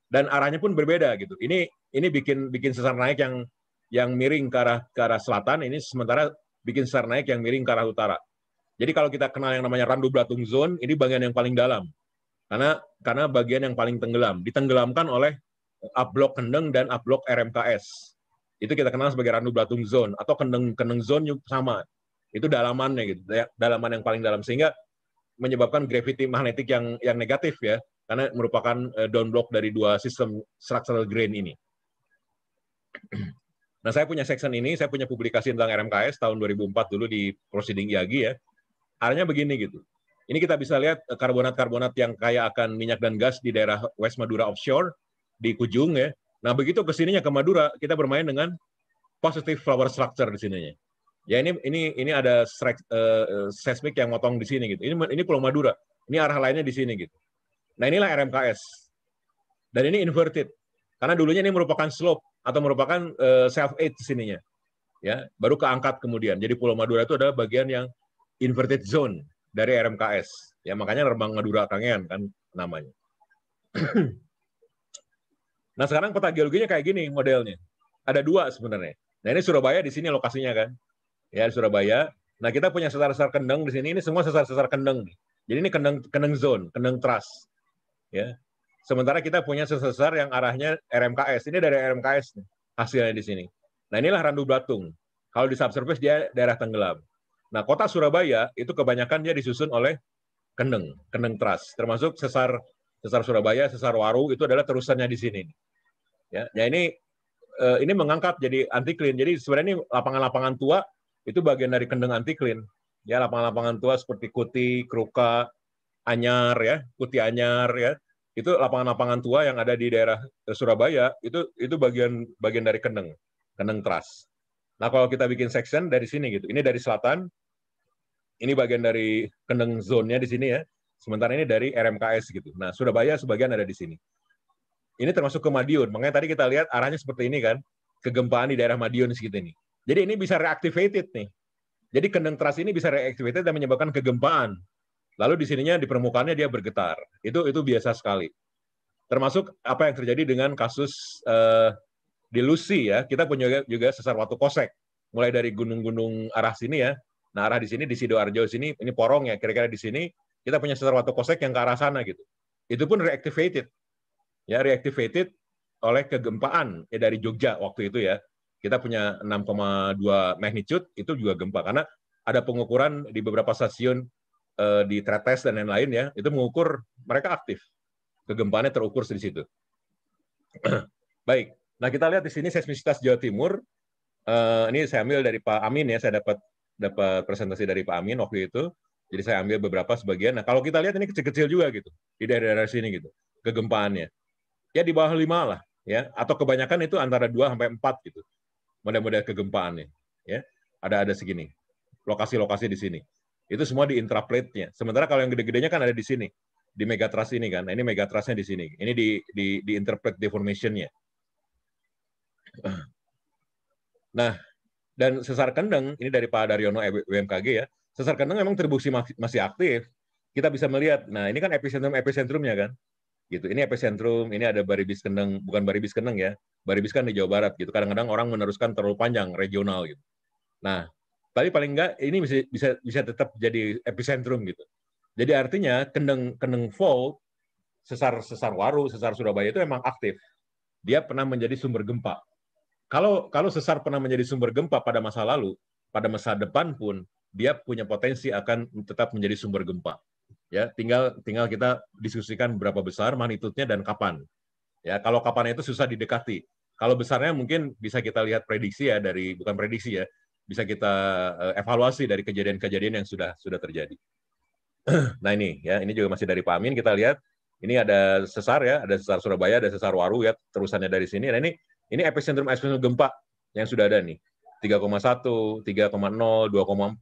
Dan arahnya pun berbeda gitu. Ini ini bikin bikin sesar naik yang yang miring ke arah ke arah selatan, ini sementara bikin sesar naik yang miring ke arah utara. Jadi kalau kita kenal yang namanya Randu Blatung Zone, ini bagian yang paling dalam. Karena karena bagian yang paling tenggelam, ditenggelamkan oleh uh, upblock Kendeng dan upblock RMKS. Itu kita kenal sebagai randu belatung zone atau keneng-keneng zone yang sama. Itu dalamannya gitu, ya, dalaman yang paling dalam sehingga menyebabkan gravity magnetik yang yang negatif ya karena merupakan eh, down block dari dua sistem structural grain ini. Nah, saya punya section ini, saya punya publikasi tentang RMKS tahun 2004 dulu di Proceeding IAGI ya. Arahnya begini gitu. Ini kita bisa lihat eh, karbonat-karbonat yang kaya akan minyak dan gas di daerah West Madura offshore di Kujung ya. Nah, begitu kesininya ke Madura, kita bermain dengan positive flower structure di sininya. Ya ini ini ini ada strike, uh, seismik yang motong di sini gitu. Ini ini Pulau Madura. Ini arah lainnya di sini gitu. Nah, inilah RMKS. Dan ini inverted. Karena dulunya ini merupakan slope atau merupakan uh, eh, self aid di sininya. Ya, baru keangkat kemudian. Jadi Pulau Madura itu adalah bagian yang inverted zone dari RMKS. Ya, makanya Rembang Madura Kangean kan namanya. Nah sekarang peta geologinya kayak gini modelnya. Ada dua sebenarnya. Nah ini Surabaya di sini lokasinya kan. Ya Surabaya. Nah kita punya sesar-sesar kendeng di sini. Ini semua sesar-sesar kendeng. Jadi ini kendeng kendeng zone, kendeng trust. Ya. Sementara kita punya sesar sesar yang arahnya RMKS. Ini dari RMKS hasilnya di sini. Nah inilah Randu Blatung. Kalau di subsurface dia daerah tenggelam. Nah kota Surabaya itu kebanyakan dia disusun oleh kendeng, kendeng trust. Termasuk sesar sesar Surabaya, sesar Waru itu adalah terusannya di sini. Ya, Nah ini eh, ini mengangkat jadi anti clean. Jadi sebenarnya ini lapangan-lapangan tua itu bagian dari kendeng anti clean. Ya, lapangan-lapangan tua seperti Kuti, Kruka, Anyar ya, Kuti Anyar ya. Itu lapangan-lapangan tua yang ada di daerah Surabaya itu itu bagian bagian dari kendeng, kendeng teras. Nah, kalau kita bikin section dari sini gitu. Ini dari selatan. Ini bagian dari kendeng zone-nya di sini ya. Sementara ini dari RMKS gitu. Nah, Surabaya sebagian ada di sini ini termasuk ke Madiun. Makanya tadi kita lihat arahnya seperti ini kan, kegempaan di daerah Madiun segitu ini. Jadi ini bisa reactivated nih. Jadi kendeng teras ini bisa reactivated dan menyebabkan kegempaan. Lalu di sininya di permukaannya dia bergetar. Itu itu biasa sekali. Termasuk apa yang terjadi dengan kasus uh, di Lusi ya. Kita punya juga sesar Watu Kosek. Mulai dari gunung-gunung arah sini ya. Nah arah di sini di Sidoarjo sini ini porong ya. Kira-kira di sini kita punya sesar Watu Kosek yang ke arah sana gitu. Itu pun reactivated ya reactivated oleh kegempaan ya dari Jogja waktu itu ya. Kita punya 6,2 magnitude itu juga gempa karena ada pengukuran di beberapa stasiun eh, di Tretes dan lain-lain ya, itu mengukur mereka aktif. Kegempaannya terukur di situ. Baik. Nah, kita lihat di sini seismisitas Jawa Timur. Eh, ini saya ambil dari Pak Amin ya, saya dapat dapat presentasi dari Pak Amin waktu itu. Jadi saya ambil beberapa sebagian. Nah, kalau kita lihat ini kecil-kecil juga gitu di daerah-daerah sini gitu kegempaannya ya di bawah lima lah ya atau kebanyakan itu antara dua sampai empat gitu mudah-mudahan kegempaannya ya ada ada segini lokasi-lokasi di sini itu semua di intraplate-nya sementara kalau yang gede-gedenya kan ada di sini di megatrust ini kan nah, ini megatrustnya di sini ini di di di interplate deformation-nya nah dan sesar kendeng ini dari Pak Daryono BMKG e ya sesar kendeng memang terbukti masih aktif kita bisa melihat nah ini kan epicentrum epicentrumnya kan gitu. Ini epicentrum, ini ada Baribis Kendeng, bukan Baribis Kendeng ya, Baribis kan di Jawa Barat gitu. Kadang-kadang orang meneruskan terlalu panjang regional gitu. Nah, tapi paling enggak ini bisa bisa bisa tetap jadi epicentrum gitu. Jadi artinya Kendeng Kendeng Fault sesar sesar Waru, sesar Surabaya itu emang aktif. Dia pernah menjadi sumber gempa. Kalau kalau sesar pernah menjadi sumber gempa pada masa lalu, pada masa depan pun dia punya potensi akan tetap menjadi sumber gempa ya tinggal tinggal kita diskusikan berapa besar magnitudenya dan kapan ya kalau kapan itu susah didekati kalau besarnya mungkin bisa kita lihat prediksi ya dari bukan prediksi ya bisa kita eh, evaluasi dari kejadian-kejadian yang sudah sudah terjadi nah ini ya ini juga masih dari Pak Amin kita lihat ini ada sesar ya ada sesar Surabaya ada sesar Waru ya terusannya dari sini nah ini ini epicentrum epicentrum gempa yang sudah ada nih 3,1, 3,0, 2,4, 2,8, 2,5, 3,04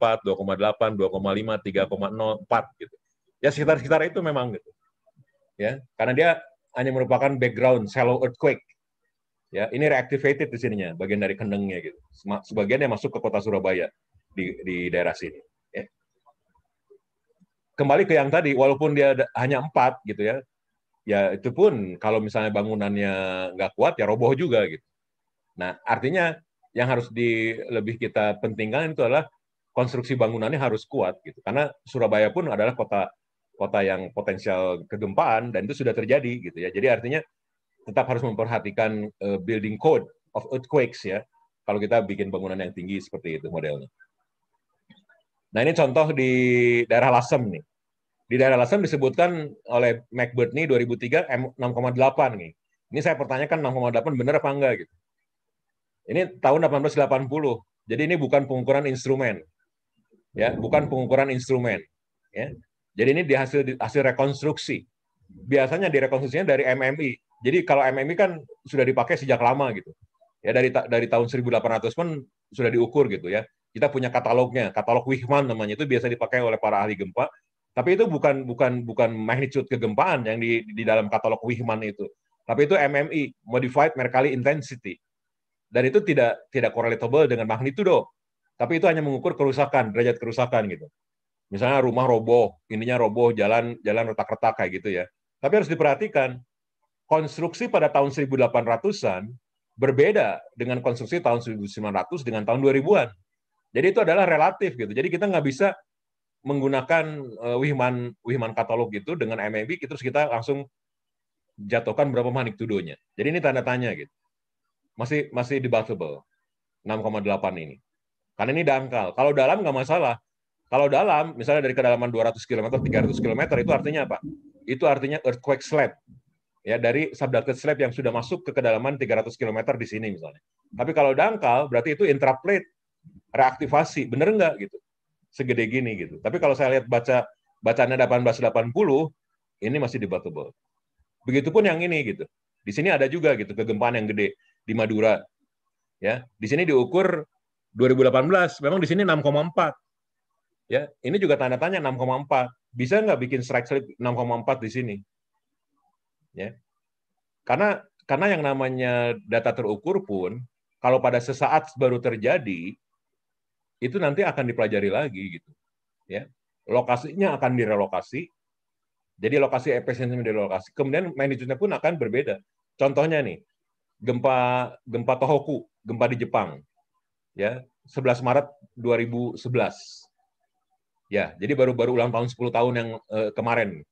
gitu ya sekitar-sekitar itu memang gitu ya karena dia hanya merupakan background shallow earthquake ya ini reactivated di sininya bagian dari kendengnya gitu sebagian yang masuk ke kota Surabaya di, di daerah sini ya. kembali ke yang tadi walaupun dia hanya empat gitu ya ya itu pun kalau misalnya bangunannya nggak kuat ya roboh juga gitu nah artinya yang harus di lebih kita pentingkan itu adalah konstruksi bangunannya harus kuat gitu karena Surabaya pun adalah kota kota yang potensial kegempaan dan itu sudah terjadi gitu ya. Jadi artinya tetap harus memperhatikan uh, building code of earthquakes ya. Kalau kita bikin bangunan yang tinggi seperti itu modelnya. Nah ini contoh di daerah Lasem nih. Di daerah Lasem disebutkan oleh MacBird nih 2003 6,8 nih. Ini saya pertanyakan 6,8 benar apa enggak gitu. Ini tahun 1880. Jadi ini bukan pengukuran instrumen. Ya, bukan pengukuran instrumen, ya. Jadi ini dihasil hasil rekonstruksi. Biasanya direkonstruksinya dari MMI. Jadi kalau MMI kan sudah dipakai sejak lama gitu. Ya dari dari tahun 1800 pun sudah diukur gitu ya. Kita punya katalognya, katalog Wichmann namanya itu biasa dipakai oleh para ahli gempa. Tapi itu bukan bukan bukan magnitude kegempaan yang di di dalam katalog Wichmann itu. Tapi itu MMI, modified Mercalli intensity. Dan itu tidak tidak correlatable dengan magnitudo. Tapi itu hanya mengukur kerusakan, derajat kerusakan gitu. Misalnya rumah roboh, ininya roboh, jalan jalan retak-retak kayak gitu ya. Tapi harus diperhatikan, konstruksi pada tahun 1800-an berbeda dengan konstruksi tahun 1900 dengan tahun 2000-an. Jadi itu adalah relatif gitu. Jadi kita nggak bisa menggunakan uh, Wihman Wihman katalog gitu dengan MMB gitu, terus kita langsung jatuhkan berapa manik tudonya. Jadi ini tanda tanya gitu. Masih masih debatable 6,8 ini. Karena ini dangkal. Kalau dalam nggak masalah, kalau dalam, misalnya dari kedalaman 200 km, 300 km, itu artinya apa? Itu artinya earthquake slab. Ya, dari subducted slab yang sudah masuk ke kedalaman 300 km di sini misalnya. Tapi kalau dangkal, berarti itu intraplate reaktivasi. Bener nggak gitu? Segede gini gitu. Tapi kalau saya lihat baca bacaannya 1880, ini masih debatable. Begitupun yang ini gitu. Di sini ada juga gitu kegempaan yang gede di Madura. Ya, di sini diukur 2018, memang di sini 6,4 Ya, ini juga tanda tanya 6,4. Bisa nggak bikin strike slip 6,4 di sini? Ya. Karena karena yang namanya data terukur pun kalau pada sesaat baru terjadi itu nanti akan dipelajari lagi gitu. Ya. Lokasinya akan direlokasi. Jadi lokasi efisiensi direlokasi. Kemudian magnitude pun akan berbeda. Contohnya nih, gempa gempa Tohoku, gempa di Jepang. Ya, 11 Maret 2011 Ya, jadi baru-baru ulang tahun 10 tahun yang uh, kemarin.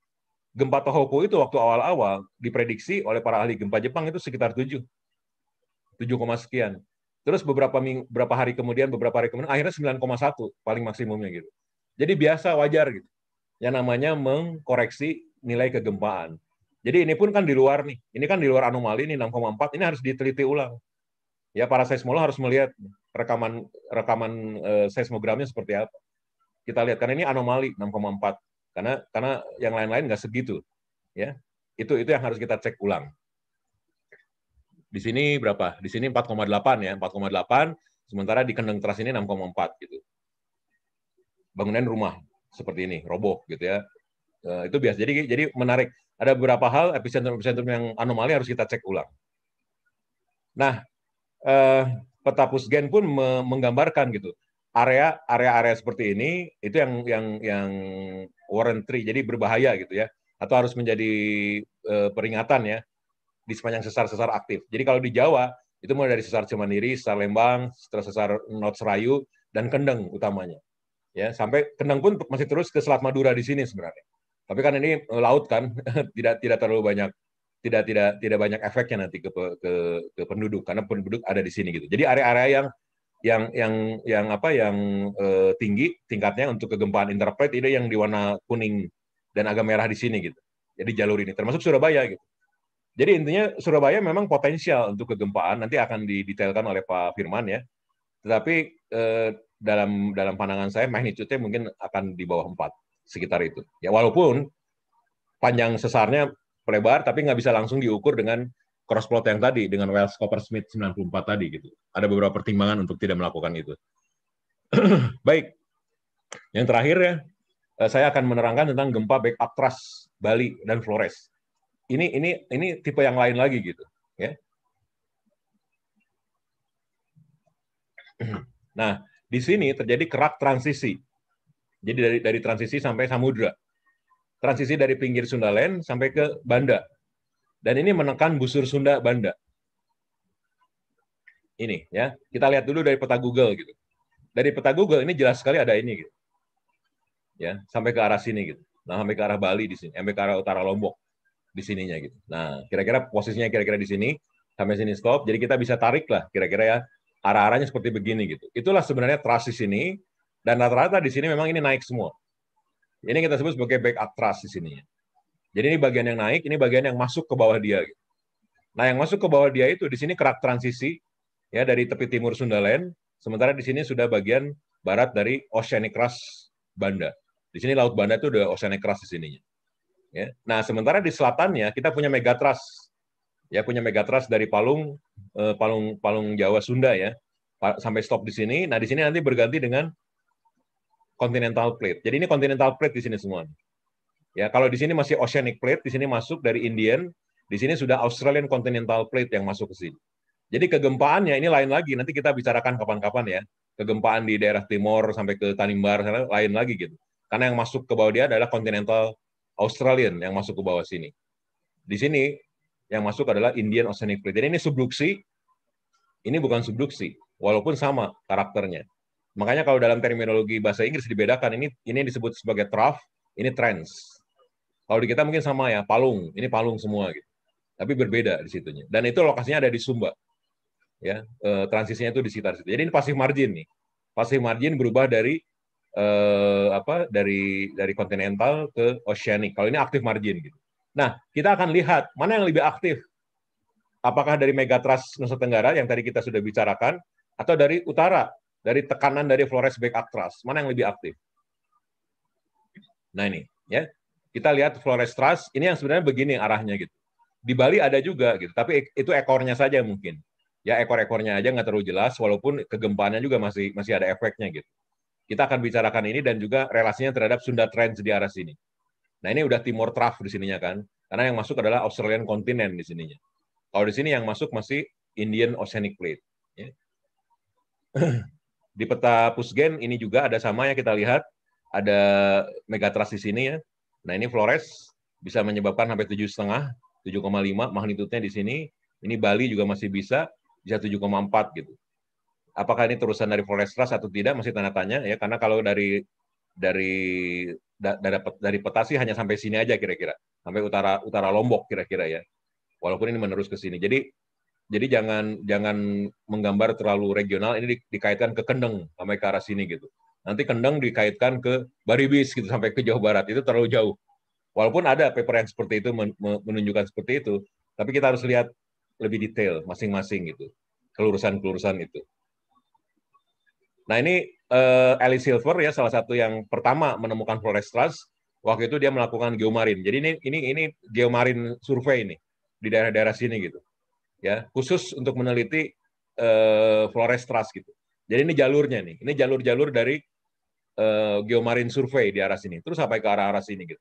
Gempa Tohoku itu waktu awal-awal diprediksi oleh para ahli gempa Jepang itu sekitar 7. 7, sekian. Terus beberapa minggu, beberapa hari kemudian, beberapa hari kemudian akhirnya 9,1 paling maksimumnya gitu. Jadi biasa wajar gitu. Yang namanya mengkoreksi nilai kegempaan. Jadi ini pun kan di luar nih. Ini kan di luar anomali ini 6,4 ini harus diteliti ulang. Ya para seismolog harus melihat rekaman rekaman eh, seismogramnya seperti apa kita lihat karena ini anomali 6,4 karena karena yang lain-lain nggak segitu ya itu itu yang harus kita cek ulang di sini berapa di sini 4,8 ya 4,8 sementara di kendeng teras ini 6,4 gitu bangunan rumah seperti ini roboh gitu ya eh, itu biasa jadi jadi menarik ada beberapa hal epicentrum epicentrum yang anomali harus kita cek ulang nah eh, peta pusgen pun menggambarkan gitu area area-area seperti ini itu yang yang yang warranty jadi berbahaya gitu ya atau harus menjadi e, peringatan ya di sepanjang sesar-sesar aktif. Jadi kalau di Jawa itu mulai dari sesar Cemandiri, sesar Lembang, sesar, sesar Not Serayu dan Kendeng utamanya. Ya, sampai Kendeng pun masih terus ke Selat Madura di sini sebenarnya. Tapi kan ini eh, laut kan tidak tidak terlalu banyak tidak tidak tidak banyak efeknya nanti ke ke, ke penduduk karena penduduk ada di sini gitu. Jadi area-area yang yang yang yang apa yang uh, tinggi tingkatnya untuk kegempaan interpret ini yang di warna kuning dan agak merah di sini gitu. Jadi jalur ini termasuk Surabaya gitu. Jadi intinya Surabaya memang potensial untuk kegempaan nanti akan didetailkan oleh Pak Firman ya. Tetapi eh, dalam dalam pandangan saya magnitude mungkin akan di bawah 4 sekitar itu. Ya walaupun panjang sesarnya lebar tapi nggak bisa langsung diukur dengan cross plot yang tadi dengan Wells Smith 94 tadi gitu. Ada beberapa pertimbangan untuk tidak melakukan itu. Baik. Yang terakhir ya, eh, saya akan menerangkan tentang gempa back atras Bali dan Flores. Ini ini ini tipe yang lain lagi gitu, ya. Nah, di sini terjadi kerak transisi. Jadi dari dari transisi sampai samudra. Transisi dari pinggir Sundaland sampai ke Banda dan ini menekan busur Sunda Banda. Ini ya, kita lihat dulu dari peta Google gitu. Dari peta Google ini jelas sekali ada ini gitu. Ya, sampai ke arah sini gitu. Nah, sampai ke arah Bali di sini, sampai ke arah utara Lombok di sininya gitu. Nah, kira-kira posisinya kira-kira di sini sampai sini stop. Jadi kita bisa tarik lah kira-kira ya arah-arahnya seperti begini gitu. Itulah sebenarnya trust di sini dan rata-rata di sini memang ini naik semua. Ini kita sebut sebagai backup up trust di sini. Jadi ini bagian yang naik, ini bagian yang masuk ke bawah dia. Nah, yang masuk ke bawah dia itu di sini kerak transisi ya dari tepi timur Sundaland. sementara di sini sudah bagian barat dari Oceanic Crust Banda. Di sini Laut Banda itu udah Oceanic Crust di sininya. Ya. Nah, sementara di selatannya kita punya megatrust. Ya, punya megatrust dari Palung eh, Palung Palung Jawa Sunda ya. Sampai stop di sini. Nah, di sini nanti berganti dengan continental plate. Jadi ini continental plate di sini semua. Ya, kalau di sini masih Oceanic Plate, di sini masuk dari Indian, di sini sudah Australian Continental Plate yang masuk ke sini. Jadi kegempaannya ini lain lagi, nanti kita bicarakan kapan-kapan ya. Kegempaan di daerah timur sampai ke Tanimbar sana lain lagi gitu. Karena yang masuk ke bawah dia adalah Continental Australian yang masuk ke bawah sini. Di sini yang masuk adalah Indian Oceanic Plate. Jadi ini subduksi, ini bukan subduksi, walaupun sama karakternya. Makanya kalau dalam terminologi bahasa Inggris dibedakan ini ini disebut sebagai trough, ini trends. Kalau di kita mungkin sama ya, palung. Ini palung semua gitu. Tapi berbeda di situnya. Dan itu lokasinya ada di Sumba. Ya, eh, transisinya itu di sekitar situ. Jadi ini pasif margin nih. Pasif margin berubah dari eh, apa? dari dari kontinental ke oceanic. Kalau ini aktif margin gitu. Nah, kita akan lihat mana yang lebih aktif. Apakah dari megatrust Nusa Tenggara yang tadi kita sudah bicarakan atau dari utara, dari tekanan dari Flores Back Trust, mana yang lebih aktif? Nah ini, ya kita lihat Flores Trust, ini yang sebenarnya begini arahnya gitu. Di Bali ada juga gitu, tapi itu ekornya saja mungkin. Ya ekor-ekornya aja nggak terlalu jelas, walaupun kegempaannya juga masih masih ada efeknya gitu. Kita akan bicarakan ini dan juga relasinya terhadap Sunda Trends di arah sini. Nah ini udah Timor Trough di sininya kan, karena yang masuk adalah Australian Continent di sininya. Kalau di sini yang masuk masih Indian Oceanic Plate. Ya. di peta Pusgen ini juga ada sama ya kita lihat, ada megatrust di sini ya, Nah ini Flores bisa menyebabkan sampai tujuh setengah, 7,5 magnitudenya di sini. Ini Bali juga masih bisa, bisa 7,4 gitu. Apakah ini terusan dari Flores Trust atau tidak masih tanda tanya ya karena kalau dari dari dari, dari peta sih hanya sampai sini aja kira-kira sampai utara utara Lombok kira-kira ya walaupun ini menerus ke sini jadi jadi jangan jangan menggambar terlalu regional ini di, dikaitkan ke kendeng sampai ke arah sini gitu nanti kendeng dikaitkan ke Baribis gitu sampai ke Jawa Barat itu terlalu jauh. Walaupun ada paper yang seperti itu menunjukkan seperti itu, tapi kita harus lihat lebih detail masing-masing gitu kelurusan-kelurusan itu. Nah ini uh, eh, Alice Silver ya salah satu yang pertama menemukan Florestras. Waktu itu dia melakukan geomarin. Jadi ini ini ini geomarin survei ini di daerah-daerah sini gitu. Ya, khusus untuk meneliti uh, eh, Florestras gitu. Jadi ini jalurnya nih. Ini jalur-jalur dari uh, Geomarine Survey di arah sini. Terus sampai ke arah-arah sini gitu.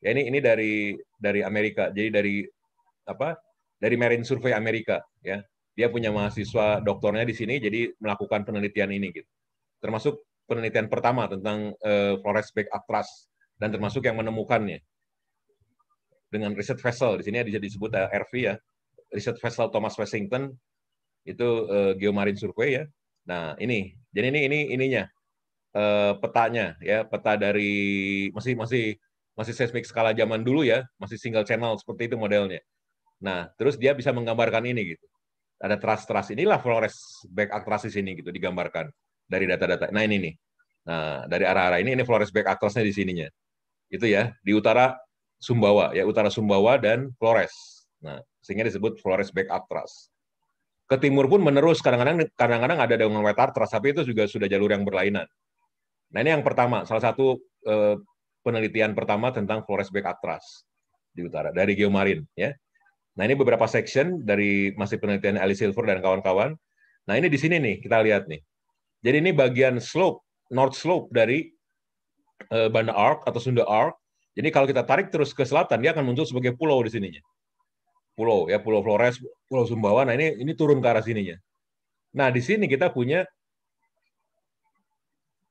Ya ini ini dari dari Amerika. Jadi dari apa? Dari Marine Survey Amerika ya. Dia punya mahasiswa doktornya di sini jadi melakukan penelitian ini gitu. Termasuk penelitian pertama tentang uh, eh, Flores Back Atlas dan termasuk yang menemukannya dengan riset vessel di sini ada disebut eh, RV ya riset vessel Thomas Washington itu uh, geomarine survey ya Nah, ini. Jadi ini ini ininya eh, petanya ya, peta dari masih masih masih seismik skala zaman dulu ya, masih single channel seperti itu modelnya. Nah, terus dia bisa menggambarkan ini gitu. Ada trust-trust inilah Flores back atlas di sini gitu digambarkan dari data-data. Nah, ini nih. Nah, dari arah-arah ini ini Flores back atlasnya di sininya. Itu ya, di utara Sumbawa ya, utara Sumbawa dan Flores. Nah, sehingga disebut Flores back atlas ke timur pun menerus kadang-kadang kadang-kadang ada dengan wetar artras tapi itu juga sudah jalur yang berlainan. Nah ini yang pertama, salah satu eh, penelitian pertama tentang Flores Back atras di utara dari Geomarin ya. Nah ini beberapa section dari masih penelitian Ali Silver dan kawan-kawan. Nah ini di sini nih kita lihat nih. Jadi ini bagian slope north slope dari eh, Banda Ark atau Sunda Ark. Jadi kalau kita tarik terus ke selatan dia akan muncul sebagai pulau di sininya pulau ya Pulau Flores, Pulau Sumbawa. Nah ini ini turun ke arah sininya. Nah di sini kita punya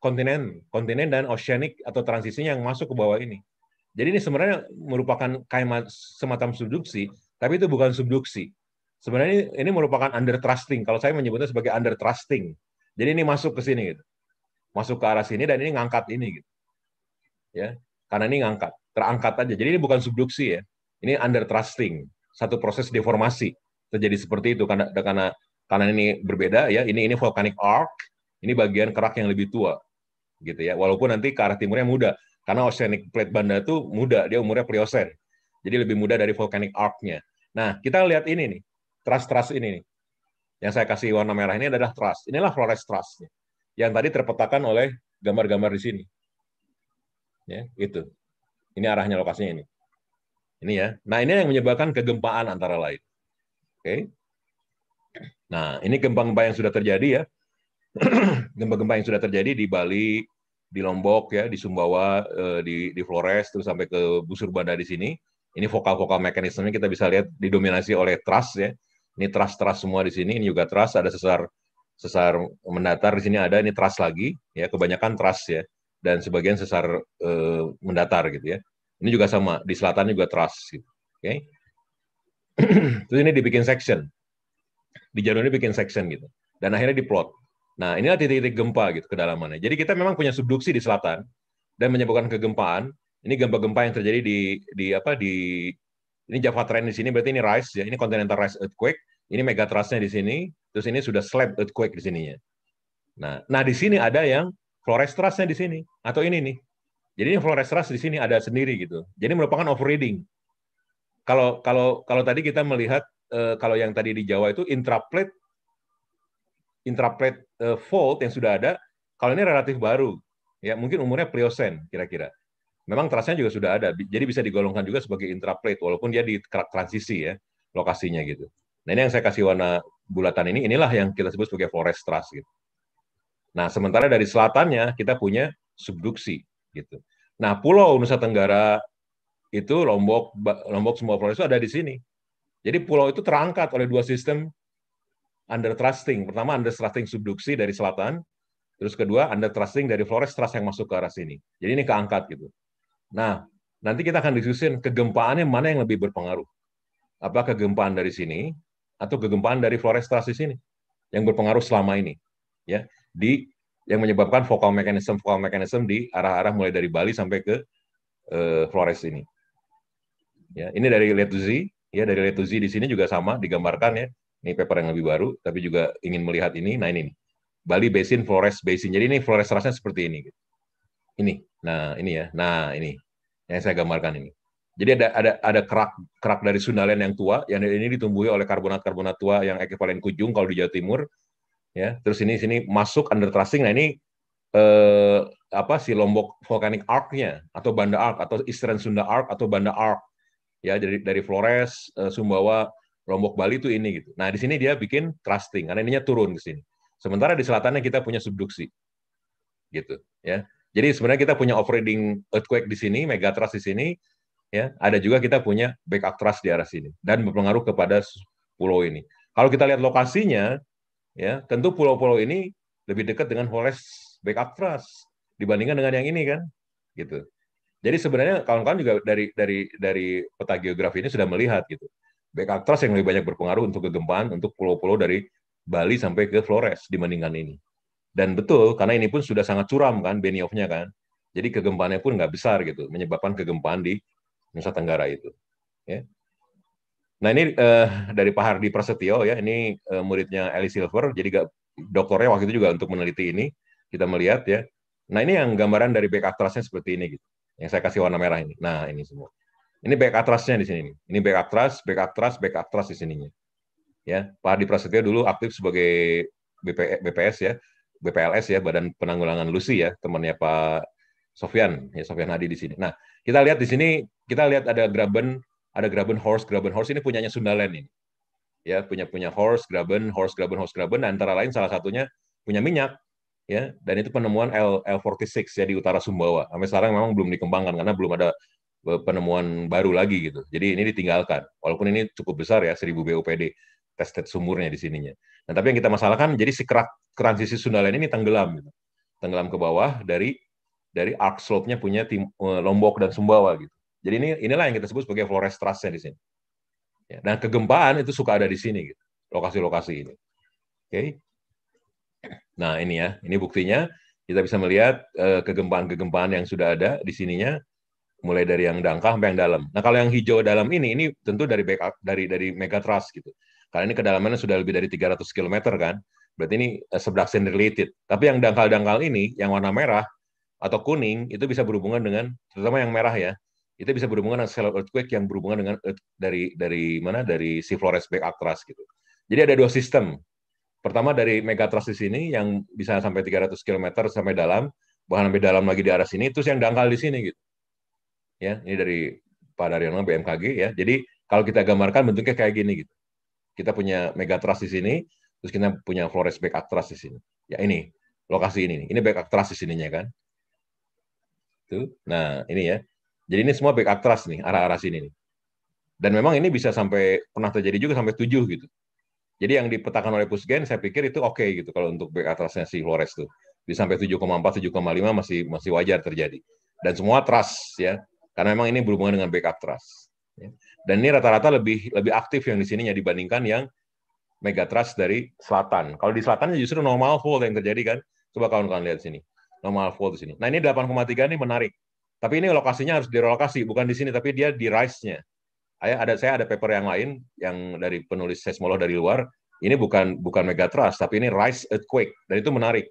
kontinen, kontinen dan oceanik atau transisinya yang masuk ke bawah ini. Jadi ini sebenarnya merupakan kaimat semacam subduksi, tapi itu bukan subduksi. Sebenarnya ini, ini merupakan under thrusting. Kalau saya menyebutnya sebagai under thrusting. Jadi ini masuk ke sini gitu. Masuk ke arah sini dan ini ngangkat ini gitu. Ya, karena ini ngangkat, terangkat aja. Jadi ini bukan subduksi ya. Ini under thrusting satu proses deformasi terjadi seperti itu karena karena karena ini berbeda ya ini ini volcanic arc ini bagian kerak yang lebih tua gitu ya walaupun nanti ke arah timurnya muda karena oceanic plate banda itu muda dia umurnya Pliosen jadi lebih muda dari volcanic arc-nya nah kita lihat ini nih trust-trust ini nih yang saya kasih warna merah ini adalah trust inilah Flores trust yang tadi terpetakan oleh gambar-gambar di sini ya itu ini arahnya lokasinya ini ini ya. Nah, ini yang menyebabkan kegempaan antara lain. Oke. Nah, ini gempa-gempa yang sudah terjadi ya. Gempa-gempa yang sudah terjadi di Bali, di Lombok ya, di Sumbawa, eh, di di Flores terus sampai ke busur banda di sini. Ini vokal-vokal mekanismenya kita bisa lihat didominasi oleh trust ya. Ini trust-trust semua di sini, ini juga trust ada sesar sesar mendatar di sini ada ini trust lagi ya, kebanyakan trust ya dan sebagian sesar e, mendatar gitu ya. Ini juga sama, di selatan juga trust. Gitu. Oke. Okay? Terus ini dibikin section. Di jalur ini bikin section gitu. Dan akhirnya diplot. Nah, inilah titik-titik gempa gitu kedalamannya. Jadi kita memang punya subduksi di selatan dan menyebabkan kegempaan. Ini gempa-gempa yang terjadi di di apa di ini Java Trend di sini berarti ini rise ya, ini continental rise earthquake, ini mega di sini, terus ini sudah slab earthquake di sininya. Nah, nah di sini ada yang flores trustnya di sini atau ini nih. Jadi Flores Trust di sini ada sendiri gitu. Jadi merupakan overreading. Kalau kalau kalau tadi kita melihat uh, kalau yang tadi di Jawa itu intraplate intraplate uh, fold yang sudah ada, kalau ini relatif baru. Ya, mungkin umurnya Pliosen kira-kira. Memang terasnya juga sudah ada. Jadi bisa digolongkan juga sebagai intraplate walaupun dia di transisi ya lokasinya gitu. Nah, ini yang saya kasih warna bulatan ini inilah yang kita sebut sebagai forest trust gitu. Nah, sementara dari selatannya kita punya subduksi gitu. Nah, pulau Nusa Tenggara itu Lombok, Lombok semua pulau itu ada di sini. Jadi pulau itu terangkat oleh dua sistem under thrusting Pertama under thrusting subduksi dari selatan, terus kedua under thrusting dari Flores Trust yang masuk ke arah sini. Jadi ini keangkat gitu. Nah, nanti kita akan diskusin kegempaannya mana yang lebih berpengaruh. Apa kegempaan dari sini atau kegempaan dari Flores Trust di sini yang berpengaruh selama ini ya di yang menyebabkan vokal mekanisme vokal mekanisme di arah-arah mulai dari Bali sampai ke uh, Flores ini. Ya, ini dari Letuzi, ya dari Letuzi di sini juga sama digambarkan ya. Ini paper yang lebih baru, tapi juga ingin melihat ini. Nah ini, Bali Basin, Flores Basin. Jadi ini Flores rasanya seperti ini. Ini, nah ini ya, nah ini yang saya gambarkan ini. Jadi ada ada ada kerak kerak dari Sundaland yang tua, yang ini ditumbuhi oleh karbonat karbonat tua yang ekivalen kujung kalau di Jawa Timur, ya terus ini sini masuk under thrusting nah ini eh, apa si lombok volcanic arc-nya atau banda arc atau eastern sunda arc atau banda arc ya dari dari Flores eh, Sumbawa Lombok Bali itu ini gitu nah di sini dia bikin thrusting karena ininya turun ke sini sementara di selatannya kita punya subduksi gitu ya jadi sebenarnya kita punya offloading earthquake di sini megatrust di sini ya ada juga kita punya back thrust di arah sini dan berpengaruh kepada pulau ini kalau kita lihat lokasinya Ya, tentu pulau-pulau ini lebih dekat dengan Holes Back Actras dibandingkan dengan yang ini kan, gitu. Jadi sebenarnya kawan-kawan juga dari dari dari peta geografi ini sudah melihat gitu. Back Actras yang lebih banyak berpengaruh untuk kegempaan untuk pulau-pulau dari Bali sampai ke Flores dibandingkan ini. Dan betul, karena ini pun sudah sangat curam kan, benioff-nya kan. Jadi kegempaannya pun nggak besar gitu, menyebabkan kegempaan di Nusa Tenggara itu. Ya. Nah ini uh, dari Pak Hardi Prasetyo ya, ini uh, muridnya Eli Silver, jadi gak, doktornya waktu itu juga untuk meneliti ini, kita melihat ya. Nah ini yang gambaran dari back atrasnya seperti ini gitu, yang saya kasih warna merah ini. Nah ini semua. Ini back atrasnya di sini. Ini back atras, back atras, back atras di sininya. Ya, Pak Hardi Prasetyo dulu aktif sebagai BP, BPS ya, BPLS ya, Badan Penanggulangan Lusi ya, temannya Pak Sofian ya Sofian Hadi di sini. Nah, kita lihat di sini, kita lihat ada graben ada Graben Horse, Graben Horse ini punyanya Sundaland ini. Ya, punya punya horse, Graben, horse, Graben, horse, Graben, antara lain salah satunya punya minyak. Ya, dan itu penemuan L, L46 ya di utara Sumbawa. Sampai sekarang memang belum dikembangkan karena belum ada e, penemuan baru lagi gitu. Jadi ini ditinggalkan. Walaupun ini cukup besar ya 1000 BOPD tested sumurnya di sininya. Nah, tapi yang kita masalahkan jadi si kerak, transisi Sundaland ini tenggelam gitu. Tenggelam ke bawah dari dari arc slope-nya punya tim, e, Lombok dan Sumbawa gitu. Jadi ini inilah yang kita sebut sebagai Flores Trustnya di sini. Ya, dan kegempaan itu suka ada di sini, lokasi gitu. lokasi-lokasi ini. Oke. Okay? Nah ini ya, ini buktinya kita bisa melihat eh, kegempaan-kegempaan yang sudah ada di sininya, mulai dari yang dangkal sampai yang dalam. Nah kalau yang hijau dalam ini, ini tentu dari backup dari dari megatrust gitu. Karena ini kedalamannya sudah lebih dari 300 km kan, berarti ini eh, subduction related. Tapi yang dangkal-dangkal ini, yang warna merah atau kuning itu bisa berhubungan dengan terutama yang merah ya, itu bisa berhubungan dengan sel earthquake yang berhubungan dengan earth, dari dari mana dari si Flores back Atlas gitu. Jadi ada dua sistem. Pertama dari megatrust di sini yang bisa sampai 300 km sampai dalam, bahkan lebih dalam lagi di arah sini, terus yang dangkal di sini gitu. Ya, ini dari Pak Daryono BMKG ya. Jadi kalau kita gambarkan bentuknya kayak gini gitu. Kita punya megatrust di sini, terus kita punya Flores back Atlas di sini. Ya ini, lokasi ini nih. Ini back Atlas di sininya kan. Tuh. Nah, ini ya jadi ini semua back trust nih, arah-arah sini nih. Dan memang ini bisa sampai pernah terjadi juga sampai tujuh gitu. Jadi yang dipetakan oleh Pusgen saya pikir itu oke okay gitu kalau untuk back trustnya si Flores tuh. Di sampai 7,4 7,5 masih masih wajar terjadi. Dan semua trust ya. Karena memang ini berhubungan dengan backup trust. Ya. Dan ini rata-rata lebih lebih aktif yang di sini ya dibandingkan yang mega trust dari selatan. Kalau di selatan ya justru normal fold yang terjadi kan. Coba kawan-kawan lihat sini. Normal fold di sini. Nah, ini 8,3 ini menarik tapi ini lokasinya harus direlokasi, bukan di sini, tapi dia di rise nya Ada saya ada paper yang lain yang dari penulis seismolog dari luar. Ini bukan bukan megatrust, tapi ini rise earthquake dan itu menarik,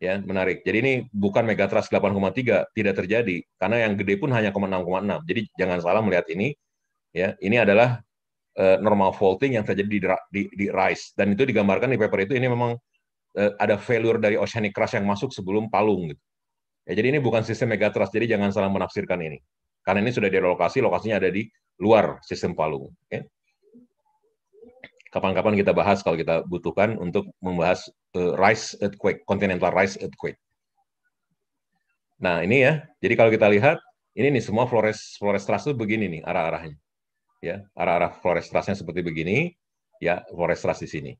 ya menarik. Jadi ini bukan megatrust 8,3 tidak terjadi karena yang gede pun hanya 6,6. Jadi jangan salah melihat ini, ya ini adalah uh, normal faulting yang terjadi di, di, di rice dan itu digambarkan di paper itu ini memang uh, ada failure dari oceanic crust yang masuk sebelum palung gitu. Ya, jadi ini bukan sistem megatrust, jadi jangan salah menafsirkan ini. Karena ini sudah direlokasi, lokasinya ada di luar sistem Palu. Okay? Kapan-kapan kita bahas kalau kita butuhkan untuk membahas uh, rice earthquake, continental rice earthquake. Nah ini ya, jadi kalau kita lihat, ini nih semua flores flores trust itu begini nih arah-arahnya. Ya, arah-arah flores trustnya seperti begini, ya flores trust di sini.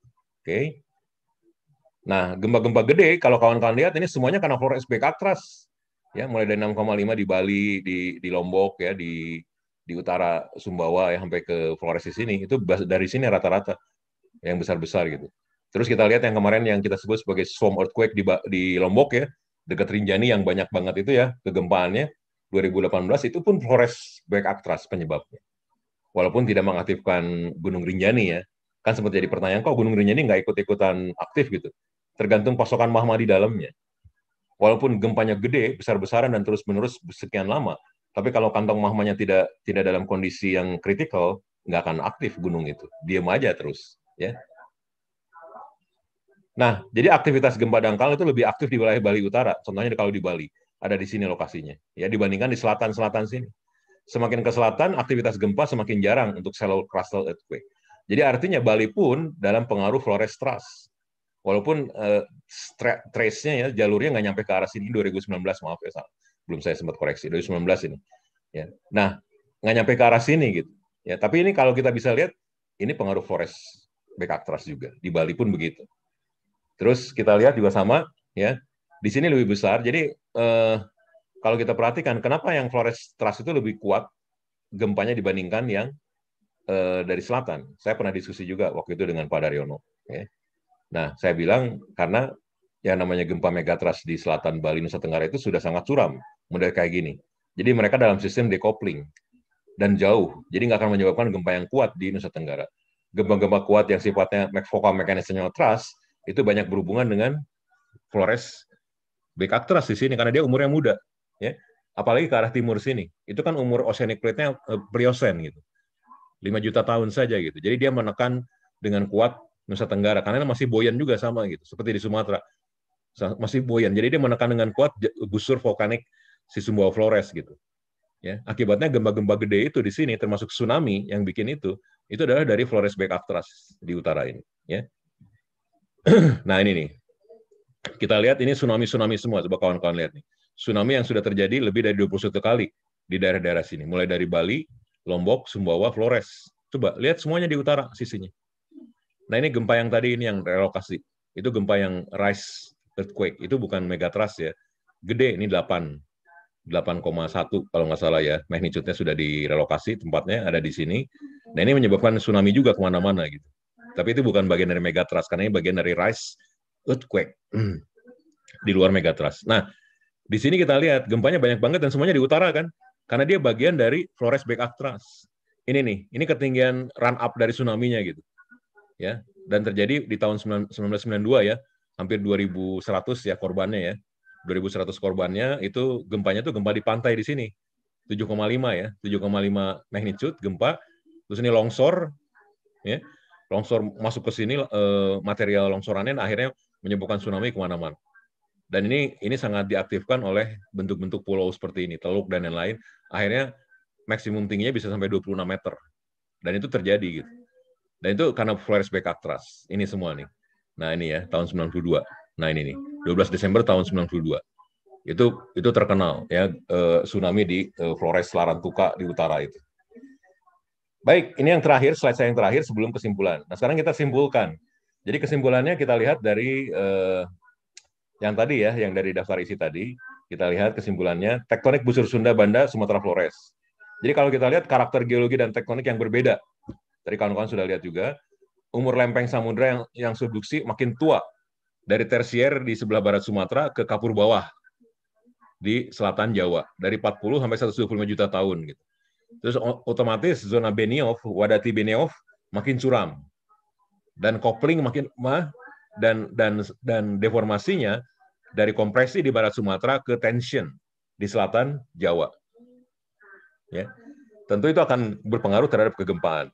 Oke, okay? Nah, gempa-gempa gede kalau kawan-kawan lihat ini semuanya karena floor SBK keras. Ya, mulai dari 6,5 di Bali, di di Lombok ya, di di utara Sumbawa ya sampai ke Flores di sini itu dari sini rata-rata yang besar-besar gitu. Terus kita lihat yang kemarin yang kita sebut sebagai swarm earthquake di di Lombok ya, dekat Rinjani yang banyak banget itu ya kegempaannya 2018 itu pun Flores back trust penyebabnya. Walaupun tidak mengaktifkan Gunung Rinjani ya. Kan sempat jadi pertanyaan kok Gunung Rinjani nggak ikut-ikutan aktif gitu tergantung pasokan mahma di dalamnya. Walaupun gempanya gede, besar-besaran dan terus-menerus sekian lama, tapi kalau kantong mahmanya tidak tidak dalam kondisi yang kritikal, nggak akan aktif gunung itu. Diam aja terus, ya. Nah, jadi aktivitas gempa dangkal itu lebih aktif di wilayah Bali Utara. Contohnya kalau di Bali, ada di sini lokasinya. Ya dibandingkan di selatan-selatan sini. Semakin ke selatan, aktivitas gempa semakin jarang untuk shallow crustal earthquake. Jadi artinya Bali pun dalam pengaruh Flores Trust walaupun uh, trace-nya ya jalurnya nggak nyampe ke arah sini 2019 maaf ya salah. belum saya sempat koreksi 2019 ini ya nah nggak nyampe ke arah sini gitu ya tapi ini kalau kita bisa lihat ini pengaruh forest Flores trust juga di Bali pun begitu terus kita lihat juga sama ya di sini lebih besar jadi uh, kalau kita perhatikan kenapa yang forest Trust itu lebih kuat gempanya dibandingkan yang uh, dari selatan saya pernah diskusi juga waktu itu dengan Pak Daryono ya Nah, saya bilang karena yang namanya gempa megatrust di selatan Bali Nusa Tenggara itu sudah sangat curam model kayak gini. Jadi mereka dalam sistem decoupling dan jauh. Jadi nggak akan menyebabkan gempa yang kuat di Nusa Tenggara. Gempa-gempa kuat yang sifatnya vokal mekanisme trust itu banyak berhubungan dengan Flores Bekak Actras di sini karena dia umurnya muda, ya. Apalagi ke arah timur sini. Itu kan umur oceanic plate-nya eh, Pliocene gitu. lima juta tahun saja gitu. Jadi dia menekan dengan kuat Nusa Tenggara karena masih boyan juga sama gitu seperti di Sumatera masih boyan jadi dia menekan dengan kuat busur vulkanik si Sumbawa Flores gitu ya akibatnya gempa-gempa gede itu di sini termasuk tsunami yang bikin itu itu adalah dari Flores Back Actras di utara ini ya nah ini nih kita lihat ini tsunami tsunami semua coba kawan-kawan lihat nih tsunami yang sudah terjadi lebih dari 21 kali di daerah-daerah sini mulai dari Bali Lombok Sumbawa Flores coba lihat semuanya di utara sisinya Nah ini gempa yang tadi ini yang relokasi. Itu gempa yang rise earthquake. Itu bukan megatrust ya. Gede ini 8. 8,1 kalau nggak salah ya. Magnitude-nya sudah direlokasi, tempatnya ada di sini. Nah ini menyebabkan tsunami juga kemana-mana gitu. Tapi itu bukan bagian dari megatrust, karena ini bagian dari rise earthquake. di luar megatrust. Nah, di sini kita lihat gempanya banyak banget dan semuanya di utara kan. Karena dia bagian dari Flores Back Trust. Ini nih, ini ketinggian run up dari tsunami-nya gitu ya dan terjadi di tahun 1992 ya hampir 2100 ya korbannya ya 2100 korbannya itu gempanya tuh gempa di pantai di sini 7,5 ya 7,5 magnitude gempa terus ini longsor ya longsor masuk ke sini eh, material longsorannya nah akhirnya menyebabkan tsunami kemana-mana dan ini ini sangat diaktifkan oleh bentuk-bentuk pulau seperti ini teluk dan lain-lain akhirnya maksimum tingginya bisa sampai 26 meter dan itu terjadi gitu dan itu karena Flores B. Katras. Ini semua nih. Nah ini ya, tahun 92. Nah ini nih, 12 Desember tahun 92. Itu itu terkenal ya eh, tsunami di eh, Flores Larantuka di utara itu. Baik, ini yang terakhir, slide saya yang terakhir sebelum kesimpulan. Nah sekarang kita simpulkan. Jadi kesimpulannya kita lihat dari eh, yang tadi ya, yang dari daftar isi tadi, kita lihat kesimpulannya tektonik busur Sunda Banda Sumatera Flores. Jadi kalau kita lihat karakter geologi dan tektonik yang berbeda Tadi kawan-kawan sudah lihat juga, umur lempeng samudra yang, yang subduksi makin tua. Dari tersier di sebelah barat Sumatera ke kapur bawah di selatan Jawa. Dari 40 sampai 125 juta tahun. Gitu. Terus otomatis zona Benioff, Wadati Benioff makin curam. Dan kopling makin mah dan dan dan deformasinya dari kompresi di barat Sumatera ke tension di selatan Jawa. Ya. Tentu itu akan berpengaruh terhadap kegempaan.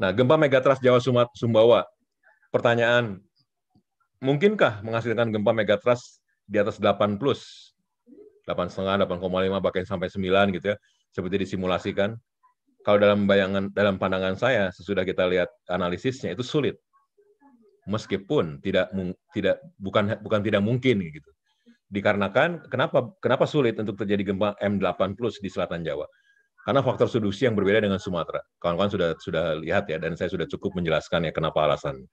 Nah, gempa megatrust Jawa Sumat Sumbawa. Pertanyaan, mungkinkah menghasilkan gempa megatrust di atas 8 plus? 8,5, 8,5, bahkan sampai 9 gitu ya, seperti disimulasikan. Kalau dalam bayangan, dalam pandangan saya, sesudah kita lihat analisisnya, itu sulit. Meskipun tidak tidak bukan bukan tidak mungkin gitu. Dikarenakan kenapa kenapa sulit untuk terjadi gempa M8 plus di selatan Jawa? karena faktor sedusi yang berbeda dengan Sumatera. Kawan-kawan sudah sudah lihat ya dan saya sudah cukup menjelaskan ya kenapa alasan.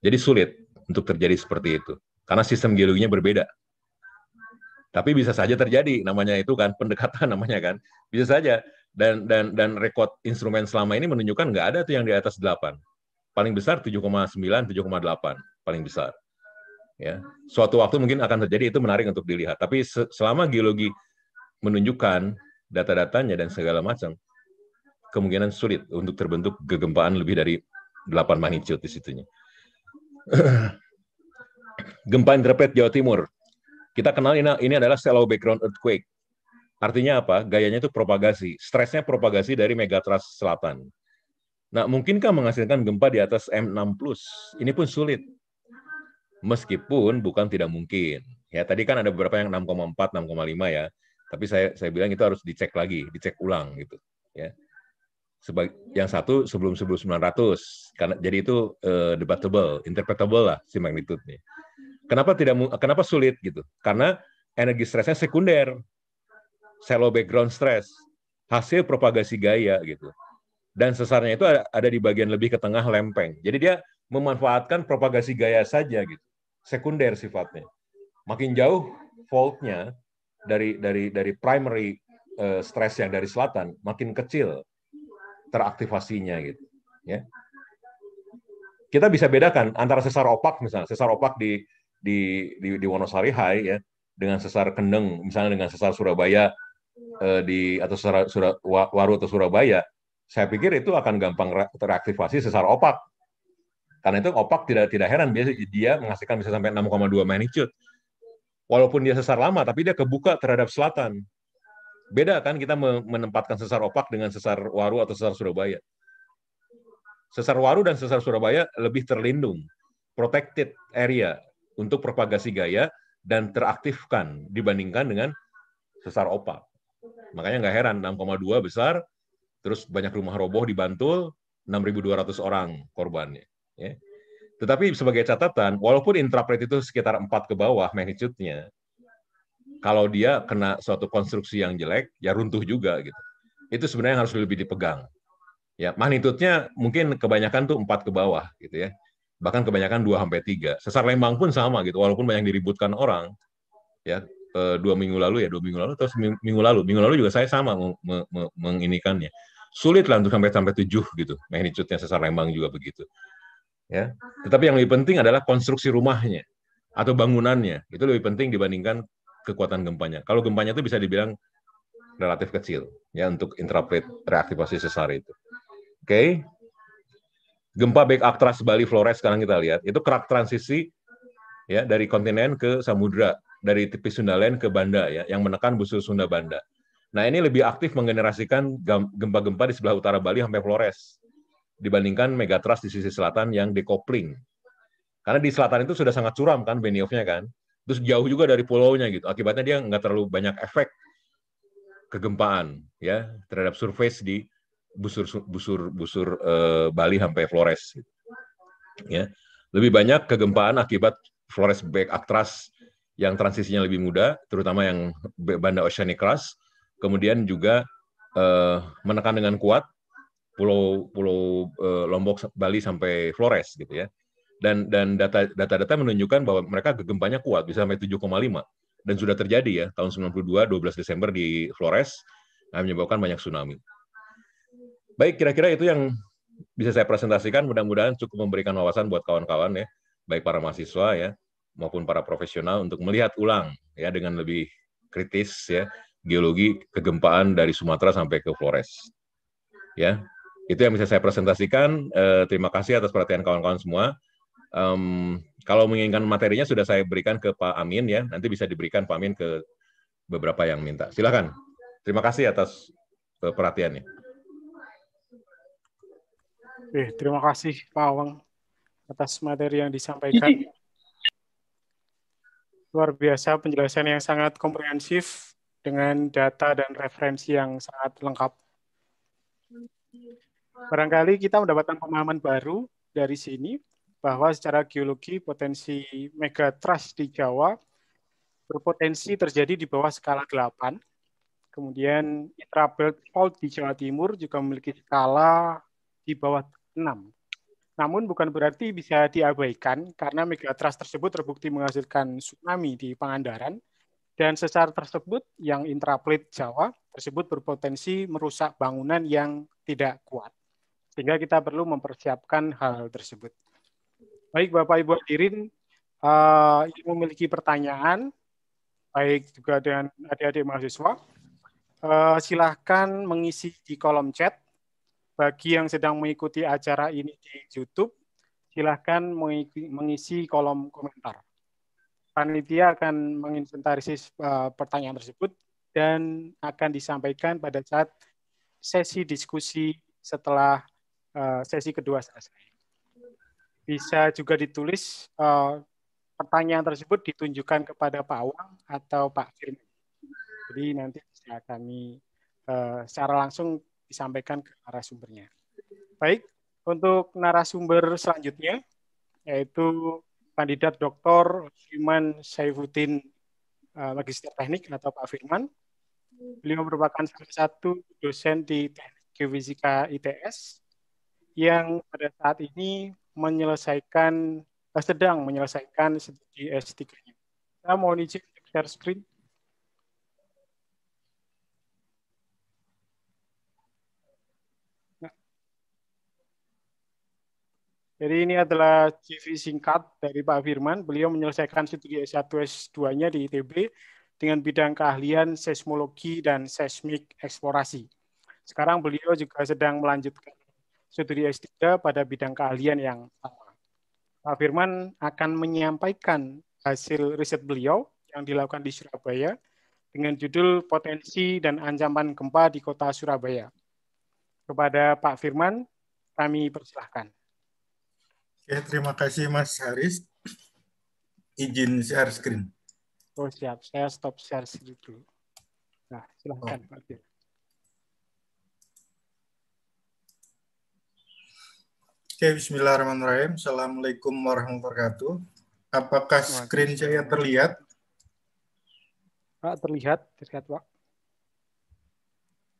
Jadi sulit untuk terjadi seperti itu karena sistem geologinya berbeda. Tapi bisa saja terjadi namanya itu kan pendekatan namanya kan. Bisa saja dan dan dan rekod instrumen selama ini menunjukkan nggak ada tuh yang di atas 8. Paling besar 7,9, 7,8 paling besar. Ya. Suatu waktu mungkin akan terjadi itu menarik untuk dilihat. Tapi selama geologi menunjukkan data-datanya dan segala hmm. macam, kemungkinan sulit untuk terbentuk kegempaan lebih dari 8 magnitude di situnya. Gempa interpret Jawa Timur. Kita kenal ini, ini adalah shallow background earthquake. Artinya apa? Gayanya itu propagasi. Stresnya propagasi dari megatrust selatan. Nah, mungkinkah menghasilkan gempa di atas M6+. Ini pun sulit. Meskipun bukan tidak mungkin. Ya, tadi kan ada beberapa yang 6,4, 6,5 ya. Tapi saya saya bilang itu harus dicek lagi, dicek ulang gitu, ya. Sebag, yang satu sebelum 1900, karena jadi itu uh, debatable, interpretable lah si magnitude nih. Kenapa tidak kenapa sulit gitu? Karena energi stresnya sekunder. Selo background stress, hasil propagasi gaya gitu. Dan sesarnya itu ada, ada di bagian lebih ke tengah lempeng. Jadi dia memanfaatkan propagasi gaya saja gitu. Sekunder sifatnya. Makin jauh fault-nya, dari dari dari primary uh, stress yang dari selatan makin kecil teraktivasinya gitu ya kita bisa bedakan antara sesar opak misalnya sesar opak di di di, di Wonosari High ya dengan sesar Kendeng misalnya dengan sesar Surabaya eh, di atau sesar Sura, Waru atau Surabaya saya pikir itu akan gampang teraktivasi sesar opak karena itu opak tidak tidak heran biasanya dia menghasilkan bisa sampai 6,2 magnitude walaupun dia sesar lama, tapi dia kebuka terhadap selatan. Beda kan kita menempatkan sesar opak dengan sesar waru atau sesar Surabaya. Sesar waru dan sesar Surabaya lebih terlindung, protected area untuk propagasi gaya dan teraktifkan dibandingkan dengan sesar opak. Makanya nggak heran 6,2 besar, terus banyak rumah roboh di Bantul, 6.200 orang korbannya. Ya. Tetapi sebagai catatan, walaupun intraplate itu sekitar 4 ke bawah magnitude-nya, kalau dia kena suatu konstruksi yang jelek, ya runtuh juga gitu. Itu sebenarnya harus lebih dipegang. Ya, magnitudenya mungkin kebanyakan tuh 4 ke bawah gitu ya. Bahkan kebanyakan 2 sampai 3. Sesar Lembang pun sama gitu, walaupun banyak diributkan orang. Ya, eh, dua minggu lalu ya, dua minggu lalu terus minggu lalu. Minggu lalu juga saya sama menginikannya. Sulit lah untuk sampai sampai 7 gitu. Magnitudenya sesar Lembang juga begitu ya. Tetapi yang lebih penting adalah konstruksi rumahnya atau bangunannya. Itu lebih penting dibandingkan kekuatan gempanya. Kalau gempanya itu bisa dibilang relatif kecil ya untuk intraplate reaktivasi sesar itu. Oke. Okay. Gempa baik Aktras Bali Flores sekarang kita lihat itu kerak transisi ya dari kontinen ke samudra, dari tipis Sundaland ke Banda ya yang menekan busur Sunda Banda. Nah, ini lebih aktif menggenerasikan gempa-gempa di sebelah utara Bali sampai Flores dibandingkan megatrust di sisi selatan yang decoupling. Karena di selatan itu sudah sangat curam kan benioff-nya kan. Terus jauh juga dari pulaunya gitu. Akibatnya dia nggak terlalu banyak efek kegempaan ya terhadap surface di busur busur busur eh, Bali sampai Flores gitu, ya lebih banyak kegempaan akibat Flores back actras yang transisinya lebih mudah terutama yang banda oceanic crust kemudian juga eh, menekan dengan kuat pulau pulau eh, Lombok Bali sampai Flores gitu ya. Dan dan data-data data menunjukkan bahwa mereka gempanya kuat bisa sampai 7,5 dan sudah terjadi ya tahun 92 12 Desember di Flores nah, menyebabkan banyak tsunami. Baik, kira-kira itu yang bisa saya presentasikan mudah-mudahan cukup memberikan wawasan buat kawan-kawan ya, baik para mahasiswa ya maupun para profesional untuk melihat ulang ya dengan lebih kritis ya geologi kegempaan dari Sumatera sampai ke Flores. Ya, itu yang bisa saya presentasikan. Uh, terima kasih atas perhatian kawan-kawan semua. Um, kalau menginginkan materinya sudah saya berikan ke Pak Amin ya. Nanti bisa diberikan Pak Amin ke beberapa yang minta. Silakan. Terima kasih atas eh, perhatiannya. Eh, terima kasih Pak Awang atas materi yang disampaikan. Luar biasa penjelasan yang sangat komprehensif dengan data dan referensi yang sangat lengkap. Barangkali kita mendapatkan pemahaman baru dari sini bahwa secara geologi potensi megatrust di Jawa berpotensi terjadi di bawah skala 8. Kemudian intrabelt fault di Jawa Timur juga memiliki skala di bawah 6. Namun bukan berarti bisa diabaikan karena megatrust tersebut terbukti menghasilkan tsunami di Pangandaran dan secara tersebut yang intraplate Jawa tersebut berpotensi merusak bangunan yang tidak kuat sehingga kita perlu mempersiapkan hal, tersebut. Baik Bapak Ibu hadirin uh, yang memiliki pertanyaan, baik juga dengan adik-adik mahasiswa, uh, silahkan mengisi di kolom chat. Bagi yang sedang mengikuti acara ini di YouTube, silahkan mengisi kolom komentar. Panitia akan menginventarisis uh, eh, pertanyaan tersebut dan akan disampaikan pada saat sesi diskusi setelah Eh, sesi kedua selesai. Bisa juga ditulis eh, pertanyaan tersebut ditunjukkan kepada Pak Awang atau Pak Firman. Jadi nanti bisa kami eh, secara langsung disampaikan ke narasumbernya. Baik, untuk narasumber selanjutnya yaitu kandidat Dr. Firman Saifuddin Magister Teknik atau Pak Firman. Beliau merupakan salah satu dosen di Teknik Geofisika ITS yang pada saat ini menyelesaikan eh, sedang menyelesaikan studi S3-nya. Saya mau izin share screen. Nah. Jadi ini adalah CV singkat dari Pak Firman. Beliau menyelesaikan studi S1 S2-nya di ITB dengan bidang keahlian seismologi dan seismik eksplorasi. Sekarang beliau juga sedang melanjutkan studi S3 pada bidang keahlian yang sama. Pak Firman akan menyampaikan hasil riset beliau yang dilakukan di Surabaya dengan judul Potensi dan Ancaman Gempa di Kota Surabaya. Kepada Pak Firman, kami persilahkan. Oke, terima kasih Mas Haris. Izin share screen. Oh siap, saya stop share screen dulu. Nah, silahkan. Oh. Oke, bismillahirrahmanirrahim. Assalamualaikum warahmatullahi wabarakatuh. Apakah screen saya terlihat? Pak, terlihat. Terlihat, Pak.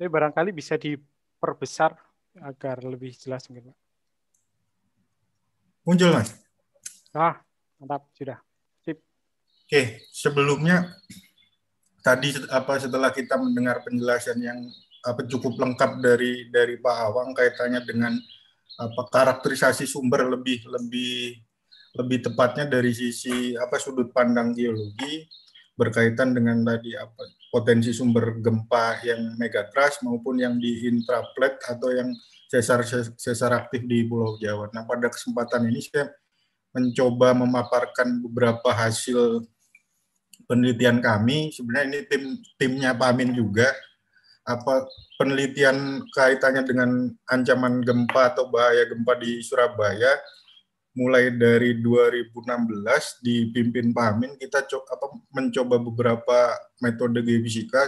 Tapi barangkali bisa diperbesar agar lebih jelas mungkin, Pak. Muncul, Mas? Ah, mantap. Sudah. Sip. Oke, sebelumnya tadi apa setelah kita mendengar penjelasan yang apa cukup lengkap dari dari Pak Awang kaitannya dengan apa karakterisasi sumber lebih lebih lebih tepatnya dari sisi apa sudut pandang geologi berkaitan dengan tadi apa potensi sumber gempa yang megatrust maupun yang di intraplet atau yang sesar sesar aktif di Pulau Jawa. Nah pada kesempatan ini saya mencoba memaparkan beberapa hasil penelitian kami. Sebenarnya ini tim timnya Pak Amin juga apa penelitian kaitannya dengan ancaman gempa atau bahaya gempa di Surabaya mulai dari 2016 dipimpin Pak Amin kita co apa, mencoba beberapa metode geofisika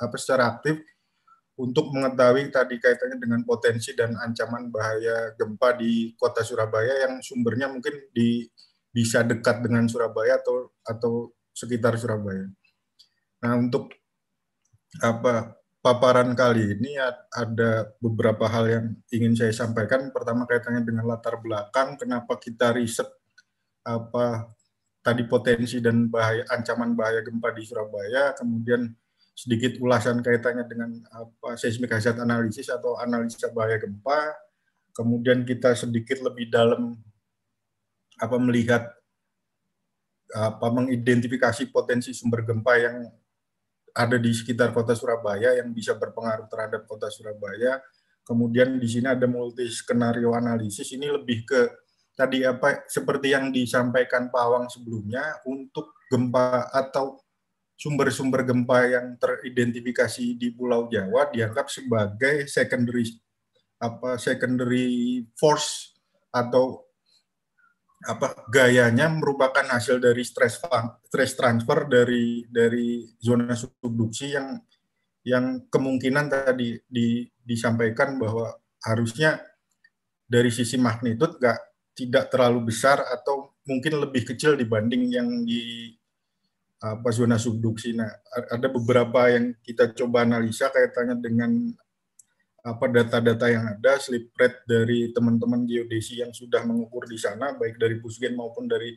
apa secara aktif untuk mengetahui tadi kaitannya dengan potensi dan ancaman bahaya gempa di kota Surabaya yang sumbernya mungkin di bisa dekat dengan Surabaya atau atau sekitar Surabaya. Nah untuk apa paparan kali ini ada beberapa hal yang ingin saya sampaikan. Pertama kaitannya dengan latar belakang, kenapa kita riset apa tadi potensi dan bahaya ancaman bahaya gempa di Surabaya, kemudian sedikit ulasan kaitannya dengan apa seismik hazard analisis atau analisa bahaya gempa, kemudian kita sedikit lebih dalam apa melihat apa mengidentifikasi potensi sumber gempa yang ada di sekitar kota Surabaya yang bisa berpengaruh terhadap kota Surabaya. Kemudian di sini ada multi skenario analisis ini lebih ke tadi apa seperti yang disampaikan Pak Awang sebelumnya untuk gempa atau sumber-sumber gempa yang teridentifikasi di Pulau Jawa dianggap sebagai secondary apa secondary force atau apa gayanya merupakan hasil dari stress stress transfer dari dari zona subduksi yang yang kemungkinan tadi di, disampaikan bahwa harusnya dari sisi magnitud enggak tidak terlalu besar atau mungkin lebih kecil dibanding yang di apa zona subduksi. Nah, ada beberapa yang kita coba analisa kaitannya dengan apa data-data yang ada, slip rate dari teman-teman geodesi yang sudah mengukur di sana, baik dari Pusgen maupun dari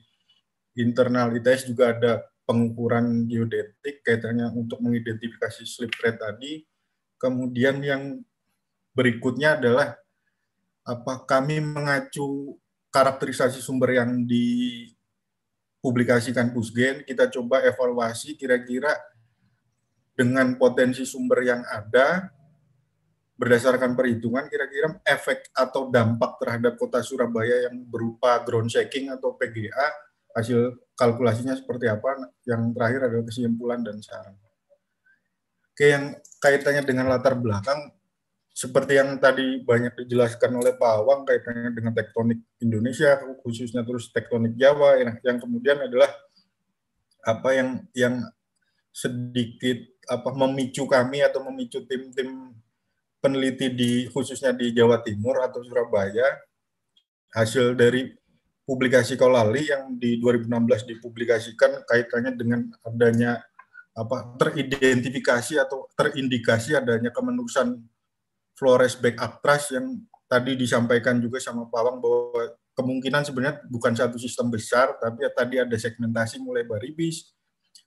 internal ITS juga ada pengukuran geodetik kaitannya untuk mengidentifikasi slip rate tadi. Kemudian yang berikutnya adalah apa kami mengacu karakterisasi sumber yang dipublikasikan Pusgen, kita coba evaluasi kira-kira dengan potensi sumber yang ada, berdasarkan perhitungan kira-kira efek atau dampak terhadap kota Surabaya yang berupa ground shaking atau PGA hasil kalkulasinya seperti apa yang terakhir adalah kesimpulan dan saran. Oke, yang kaitannya dengan latar belakang seperti yang tadi banyak dijelaskan oleh Pak Awang kaitannya dengan tektonik Indonesia khususnya terus tektonik Jawa yang, yang kemudian adalah apa yang yang sedikit apa memicu kami atau memicu tim-tim peneliti di khususnya di Jawa Timur atau Surabaya hasil dari publikasi Kolali yang di 2016 dipublikasikan kaitannya dengan adanya apa teridentifikasi atau terindikasi adanya kemenusan Flores back atras yang tadi disampaikan juga sama Pawang bahwa kemungkinan sebenarnya bukan satu sistem besar tapi ya tadi ada segmentasi mulai Baribis,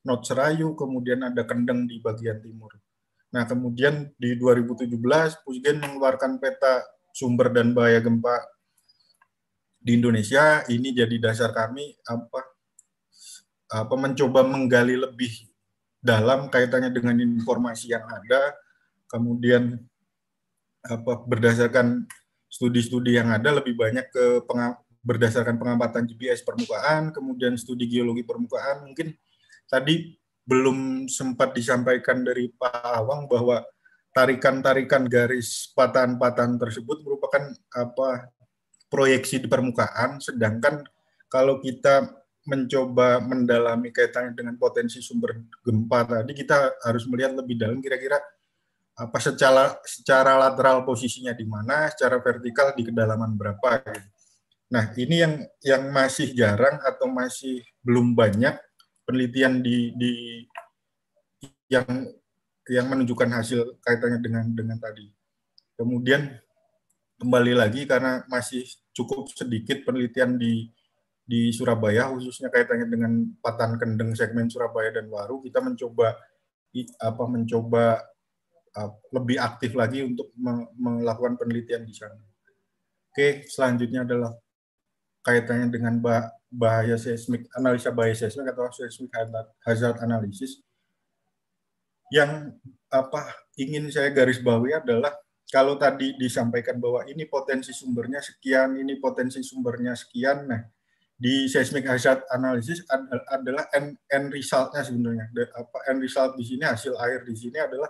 not serayu kemudian ada Kendeng di bagian timur. Nah, kemudian di 2017 Pusgen mengeluarkan peta sumber dan bahaya gempa di Indonesia. Ini jadi dasar kami apa apa mencoba menggali lebih dalam kaitannya dengan informasi yang ada, kemudian apa berdasarkan studi-studi yang ada lebih banyak ke pengam, berdasarkan pengamatan GPS permukaan, kemudian studi geologi permukaan mungkin tadi belum sempat disampaikan dari Pak Awang bahwa tarikan-tarikan garis patahan-patahan tersebut merupakan apa proyeksi di permukaan sedangkan kalau kita mencoba mendalami kaitannya dengan potensi sumber gempa tadi kita harus melihat lebih dalam kira-kira apa secara secara lateral posisinya di mana, secara vertikal di kedalaman berapa. Nah, ini yang yang masih jarang atau masih belum banyak penelitian di, di yang yang menunjukkan hasil kaitannya dengan dengan tadi. Kemudian kembali lagi karena masih cukup sedikit penelitian di di Surabaya khususnya kaitannya dengan patan kendeng segmen Surabaya dan Waru kita mencoba apa mencoba uh, lebih aktif lagi untuk melakukan penelitian di sana. Oke, selanjutnya adalah kaitannya dengan Mbak bahaya seismik analisa bahaya seismik atau seismik hazard analysis yang apa ingin saya garis bawahi adalah kalau tadi disampaikan bahwa ini potensi sumbernya sekian, ini potensi sumbernya sekian, nah di seismic hazard analysis adalah end, end resultnya sebenarnya. Apa end result di sini hasil akhir di sini adalah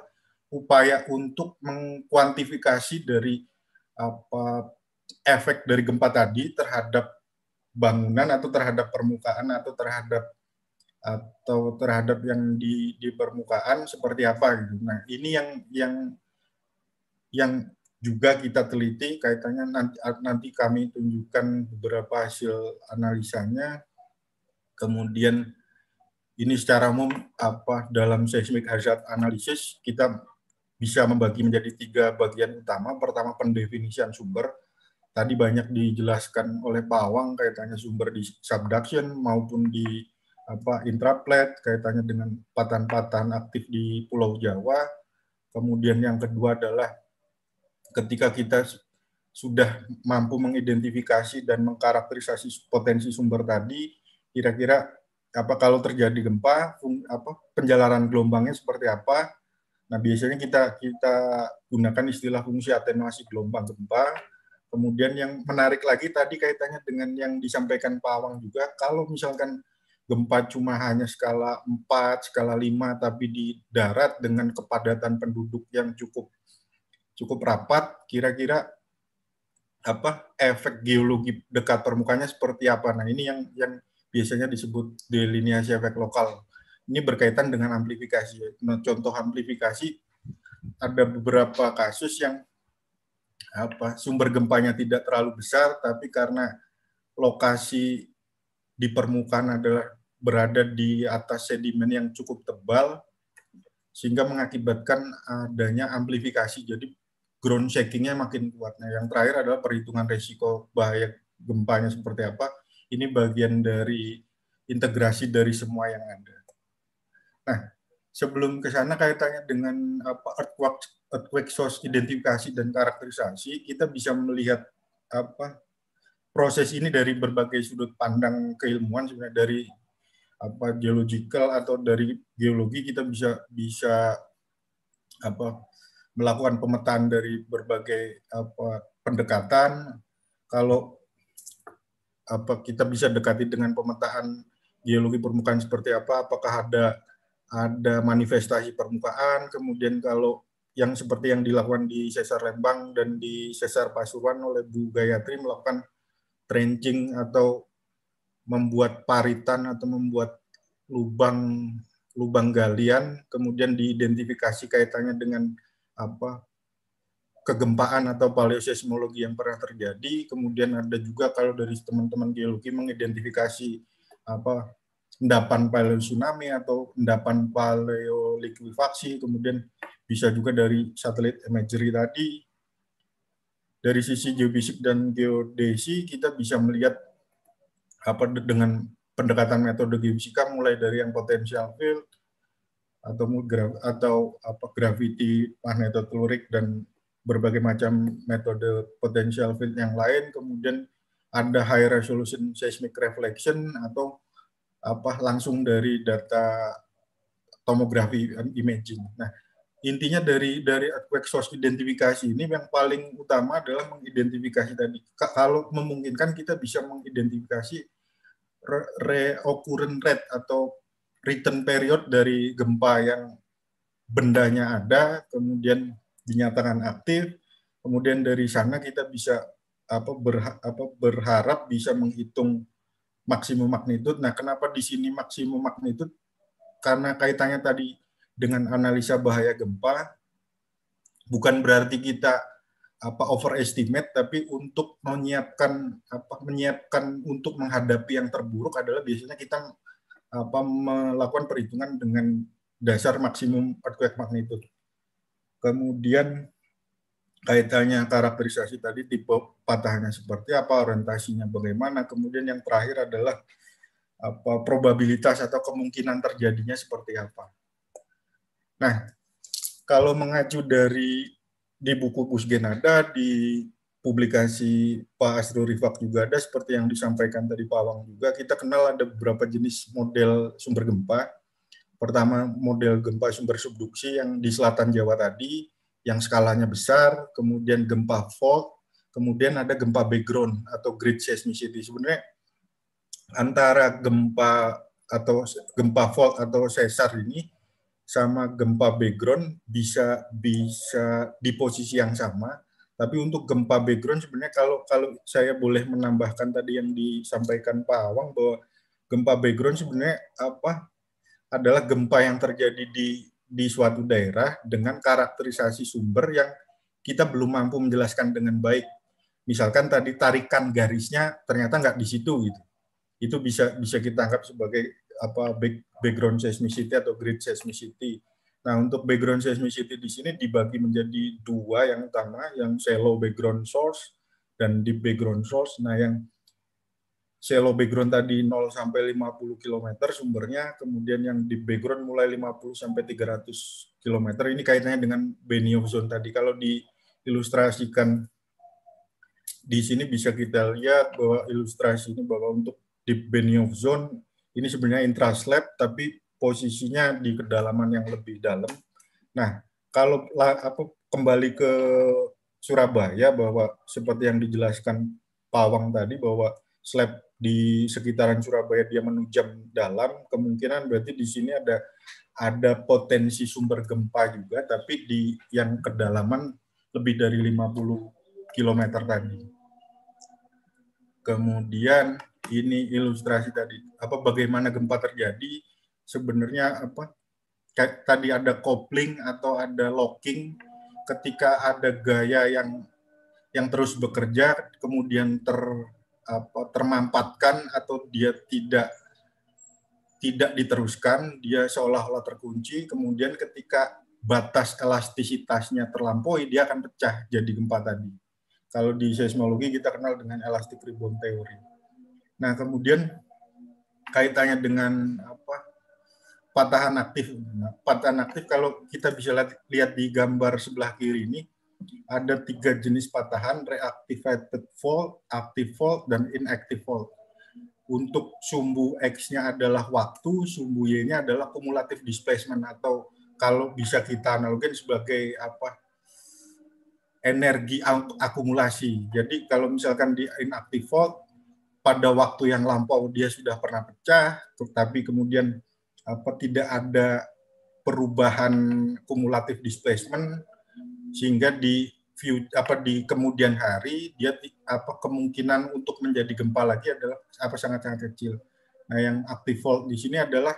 upaya untuk mengkuantifikasi dari apa efek dari gempa tadi terhadap bangunan atau terhadap permukaan atau terhadap atau terhadap yang di di permukaan seperti apa gitu. Nah, ini yang yang yang juga kita teliti kaitannya nanti nanti kami tunjukkan beberapa hasil analisanya. Kemudian ini secara umum apa dalam seismic hazard analysis kita bisa membagi menjadi tiga bagian utama. Pertama pendefinisian sumber, tadi banyak dijelaskan oleh Pawang kaitannya sumber di subduction maupun di apa intraplate, kaitannya dengan patahan-patahan aktif di Pulau Jawa. Kemudian yang kedua adalah ketika kita sudah mampu mengidentifikasi dan mengkarakterisasi potensi sumber tadi, kira-kira apa kalau terjadi gempa, apa penjalaran gelombangnya seperti apa? Nah biasanya kita kita gunakan istilah fungsi atenuasi gelombang gempa Kemudian yang menarik lagi tadi kaitannya dengan yang disampaikan Pak Awang juga, kalau misalkan gempa cuma hanya skala 4, skala 5, tapi di darat dengan kepadatan penduduk yang cukup cukup rapat, kira-kira apa efek geologi dekat permukaannya seperti apa? Nah ini yang yang biasanya disebut delineasi efek lokal. Ini berkaitan dengan amplifikasi. Nah, contoh amplifikasi ada beberapa kasus yang apa sumber gempanya tidak terlalu besar, tapi karena lokasi di permukaan adalah berada di atas sedimen yang cukup tebal, sehingga mengakibatkan adanya amplifikasi. Jadi ground shakingnya makin kuat. Nah, yang terakhir adalah perhitungan resiko bahaya gempanya seperti apa. Ini bagian dari integrasi dari semua yang ada. Nah, sebelum ke sana kaitannya dengan apa earthquake earthquake source identifikasi dan karakterisasi, kita bisa melihat apa proses ini dari berbagai sudut pandang keilmuan sebenarnya dari apa geological atau dari geologi kita bisa bisa apa melakukan pemetaan dari berbagai apa pendekatan kalau apa kita bisa dekati dengan pemetaan geologi permukaan seperti apa apakah ada ada manifestasi permukaan kemudian kalau yang seperti yang dilakukan di Sesar Lembang dan di Sesar Pasuruan oleh Bu Gayatri melakukan trenching atau membuat paritan atau membuat lubang lubang galian kemudian diidentifikasi kaitannya dengan apa kegempaan atau paleoseismologi yang pernah terjadi kemudian ada juga kalau dari teman-teman geologi mengidentifikasi apa endapan paleo tsunami atau endapan paleo likuifaksi kemudian bisa juga dari satelit imagery tadi. Dari sisi geofisik dan geodesi, kita bisa melihat apa dengan pendekatan metode geofisika mulai dari yang potensial field atau atau apa gravity magnetotelurik dan berbagai macam metode potensial field yang lain kemudian ada high resolution seismic reflection atau apa langsung dari data tomografi imaging. Nah, intinya dari dari earthquake source identifikasi ini yang paling utama adalah mengidentifikasi tadi. Kalau memungkinkan kita bisa mengidentifikasi reoccurrent rate atau return period dari gempa yang bendanya ada, kemudian dinyatakan aktif, kemudian dari sana kita bisa apa, berha, apa berharap bisa menghitung maksimum magnitude Nah, kenapa di sini maksimum magnitude Karena kaitannya tadi dengan analisa bahaya gempa bukan berarti kita apa overestimate tapi untuk menyiapkan apa menyiapkan untuk menghadapi yang terburuk adalah biasanya kita apa melakukan perhitungan dengan dasar maksimum earthquake magnitude. Kemudian kaitannya karakterisasi tadi tipe patahnya seperti apa, orientasinya bagaimana, kemudian yang terakhir adalah apa probabilitas atau kemungkinan terjadinya seperti apa. Nah, kalau mengacu dari di buku Pusgen ada, di publikasi Pak Astro Rifak juga ada, seperti yang disampaikan tadi Pak Awang juga, kita kenal ada beberapa jenis model sumber gempa. Pertama, model gempa sumber subduksi yang di selatan Jawa tadi, yang skalanya besar, kemudian gempa fault, kemudian ada gempa background atau great seismicity. Sebenarnya antara gempa atau gempa fault atau sesar ini sama gempa background bisa bisa di posisi yang sama. Tapi untuk gempa background sebenarnya kalau kalau saya boleh menambahkan tadi yang disampaikan Pak Awang bahwa gempa background sebenarnya apa adalah gempa yang terjadi di di suatu daerah dengan karakterisasi sumber yang kita belum mampu menjelaskan dengan baik. Misalkan tadi tarikan garisnya ternyata nggak di situ gitu. Itu bisa bisa kita anggap sebagai apa back, background seismicity atau grid seismicity. Nah, untuk background seismicity di sini dibagi menjadi dua yang utama, yang shallow background source dan deep background source. Nah, yang shallow background tadi 0 sampai 50 km sumbernya, kemudian yang deep background mulai 50 sampai 300 km. Ini kaitannya dengan Benioff zone tadi. Kalau diilustrasikan di sini bisa kita lihat bahwa ilustrasi ini bahwa untuk deep Benioff zone ini sebenarnya intraslab tapi posisinya di kedalaman yang lebih dalam. Nah, kalau apa kembali ke Surabaya bahwa seperti yang dijelaskan Pawang tadi bahwa slab di sekitaran Surabaya dia menujam dalam, kemungkinan berarti di sini ada ada potensi sumber gempa juga, tapi di yang kedalaman lebih dari 50 km tadi kemudian ini ilustrasi tadi apa bagaimana gempa terjadi sebenarnya apa tadi ada kopling atau ada locking ketika ada gaya yang yang terus bekerja kemudian ter apa, termampatkan atau dia tidak tidak diteruskan dia seolah-olah terkunci kemudian ketika batas elastisitasnya terlampaui dia akan pecah jadi gempa tadi kalau di seismologi kita kenal dengan elastik ribbon teori. Nah, kemudian kaitannya dengan apa? patahan aktif. Nah, patahan aktif kalau kita bisa lihat, lihat di gambar sebelah kiri ini ada tiga jenis patahan, reactivated fault, active fault, dan inactive fault. Untuk sumbu X-nya adalah waktu, sumbu Y-nya adalah kumulatif displacement atau kalau bisa kita analogin sebagai apa energi akumulasi. Jadi kalau misalkan di inactive fault pada waktu yang lampau dia sudah pernah pecah, tetapi kemudian apa tidak ada perubahan kumulatif displacement sehingga di view apa di kemudian hari dia apa kemungkinan untuk menjadi gempa lagi adalah apa sangat sangat kecil. Nah, yang active fault di sini adalah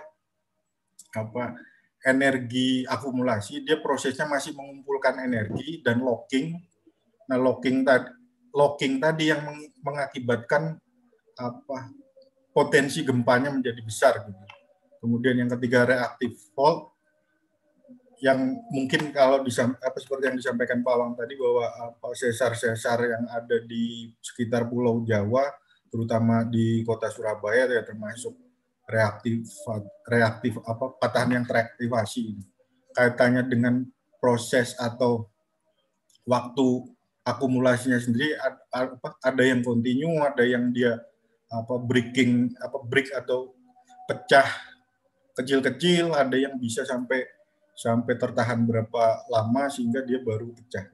apa energi akumulasi, dia prosesnya masih mengumpulkan energi dan locking. Nah, locking tadi locking tadi yang mengakibatkan apa potensi gempanya menjadi besar gitu. Kemudian yang ketiga reaktif fault yang mungkin kalau disam, apa seperti yang disampaikan Pak Wang tadi bahwa apa sesar-sesar yang ada di sekitar Pulau Jawa terutama di kota Surabaya ya termasuk reaktif reaktif apa patahan yang teraktivasi ini kaitannya dengan proses atau waktu akumulasinya sendiri apa ada yang kontinu ada yang dia apa breaking apa break atau pecah kecil-kecil ada yang bisa sampai sampai tertahan berapa lama sehingga dia baru pecah.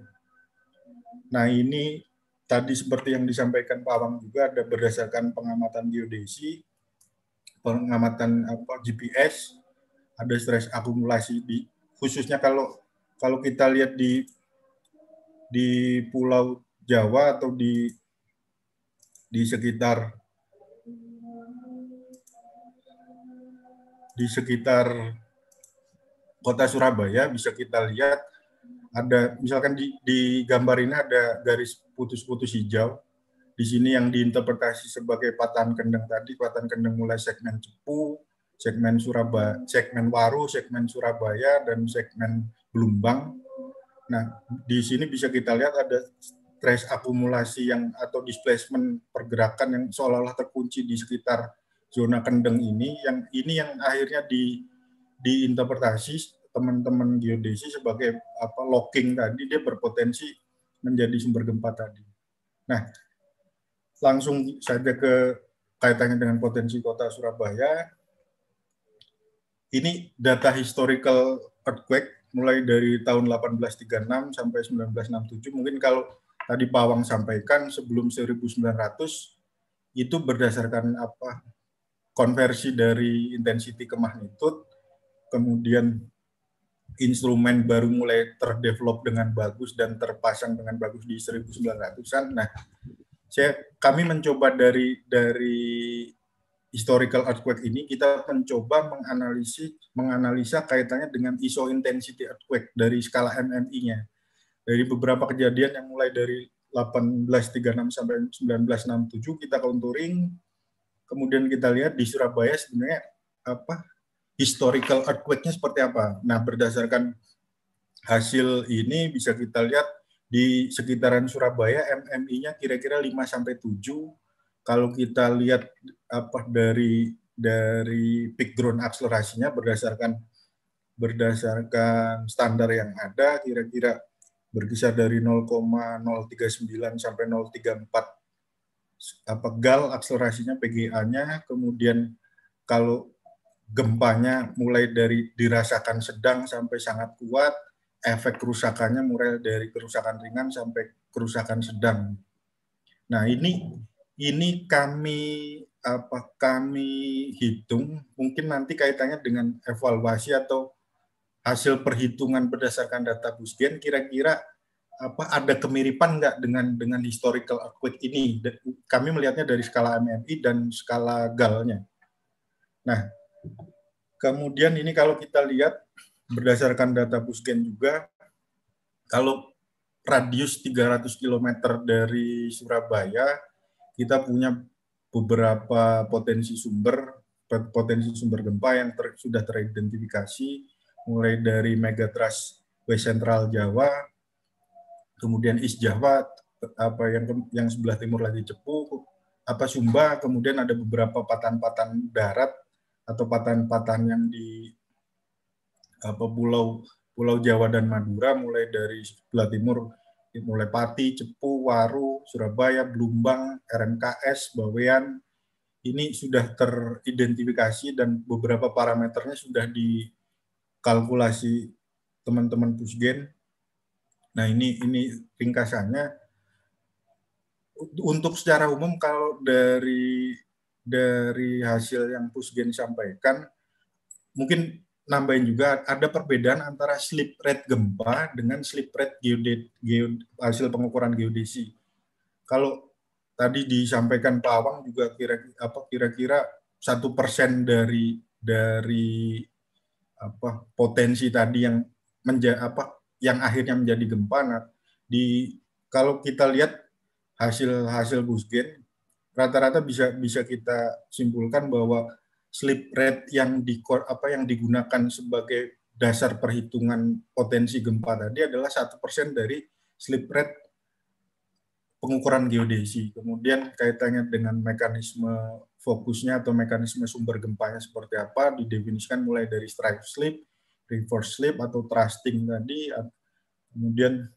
Nah, ini tadi seperti yang disampaikan Pak Awang juga ada berdasarkan pengamatan geodesi pengamatan apa GPS ada stres akumulasi di khususnya kalau kalau kita lihat di di pulau Jawa atau di di sekitar di sekitar kota Surabaya bisa kita lihat ada misalkan di, di gambar ini ada garis putus-putus hijau di sini yang diinterpretasi sebagai patahan kendeng tadi, patahan kendeng mulai segmen Cepu, segmen Surabaya, segmen Waru, segmen Surabaya, dan segmen gelombang Nah, di sini bisa kita lihat ada stress akumulasi yang atau displacement pergerakan yang seolah-olah terkunci di sekitar zona kendeng ini yang ini yang akhirnya di diinterpretasi teman-teman geodesi sebagai apa locking tadi dia berpotensi menjadi sumber gempa tadi. Nah, langsung saja ke kaitannya dengan potensi kota Surabaya. Ini data historical earthquake mulai dari tahun 1836 sampai 1967. Mungkin kalau tadi Pawang sampaikan sebelum 1900 itu berdasarkan apa konversi dari intensity ke magnitude, kemudian instrumen baru mulai terdevelop dengan bagus dan terpasang dengan bagus di 1900-an. Nah, saya kami mencoba dari dari historical earthquake ini kita mencoba menganalisis menganalisa kaitannya dengan ISO intensity earthquake dari skala MMI-nya. Dari beberapa kejadian yang mulai dari 1836 sampai 1967 kita contouring kemudian kita lihat di Surabaya sebenarnya apa historical earthquake-nya seperti apa. Nah, berdasarkan hasil ini bisa kita lihat di sekitaran Surabaya MMI-nya kira-kira 5 sampai 7. Kalau kita lihat apa dari dari peak ground akselerasinya berdasarkan berdasarkan standar yang ada kira-kira berkisar dari 0,039 sampai 034 apa gal akselerasinya PGA-nya kemudian kalau gempanya mulai dari dirasakan sedang sampai sangat kuat efek kerusakannya mulai dari kerusakan ringan sampai kerusakan sedang. Nah, ini ini kami apa kami hitung mungkin nanti kaitannya dengan evaluasi atau hasil perhitungan berdasarkan data Busgen kira-kira apa ada kemiripan nggak dengan dengan historical earthquake ini? Kami melihatnya dari skala MMI dan skala galnya Nah, kemudian ini kalau kita lihat berdasarkan data Busken juga, kalau radius 300 km dari Surabaya, kita punya beberapa potensi sumber, potensi sumber gempa yang ter, sudah teridentifikasi, mulai dari megatrust West Central Jawa, kemudian East Jawa, apa yang yang sebelah timur lagi Cepu, apa Sumba, kemudian ada beberapa patan-patan darat atau patan-patan yang di apa pulau pulau Jawa dan Madura mulai dari sebelah timur mulai Pati, Cepu, Waru, Surabaya, Blumbang, RMKS, Bawean ini sudah teridentifikasi dan beberapa parameternya sudah dikalkulasi teman-teman Pusgen. Nah, ini ini ringkasannya untuk secara umum kalau dari dari hasil yang Pusgen sampaikan mungkin nambahin juga ada perbedaan antara slip rate gempa dengan slip rate geodet, geod, hasil pengukuran geodesi. Kalau tadi disampaikan Pak Awang juga kira apa kira-kira satu persen dari dari apa potensi tadi yang menja, apa yang akhirnya menjadi gempa. Nah, di kalau kita lihat hasil hasil Busgen rata-rata bisa bisa kita simpulkan bahwa slip rate yang di apa yang digunakan sebagai dasar perhitungan potensi gempa tadi adalah satu persen dari slip rate pengukuran geodesi. Kemudian kaitannya dengan mekanisme fokusnya atau mekanisme sumber gempanya seperti apa didefinisikan mulai dari strike slip, reverse slip atau thrusting tadi, kemudian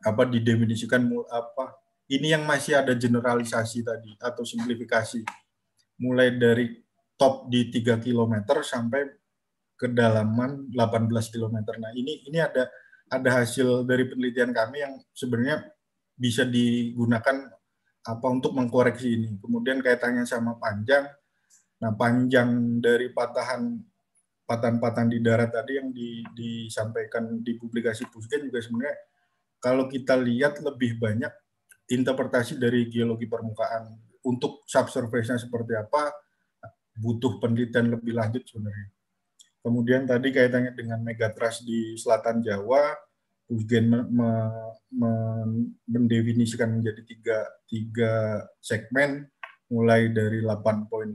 apa didefinisikan apa ini yang masih ada generalisasi tadi atau simplifikasi mulai dari top di 3 km sampai kedalaman 18 km. Nah, ini ini ada ada hasil dari penelitian kami yang sebenarnya bisa digunakan apa untuk mengkoreksi ini. Kemudian kaitannya sama panjang. Nah, panjang dari patahan patahan-patahan di darat tadi yang di, disampaikan di publikasi Pusken juga sebenarnya kalau kita lihat lebih banyak interpretasi dari geologi permukaan untuk subsurface-nya seperti apa, butuh penelitian lebih lanjut sebenarnya. Kemudian tadi kaitannya dengan megatrust di selatan Jawa, Ugen me, me, me, mendefinisikan menjadi tiga, tiga segmen, mulai dari 8.5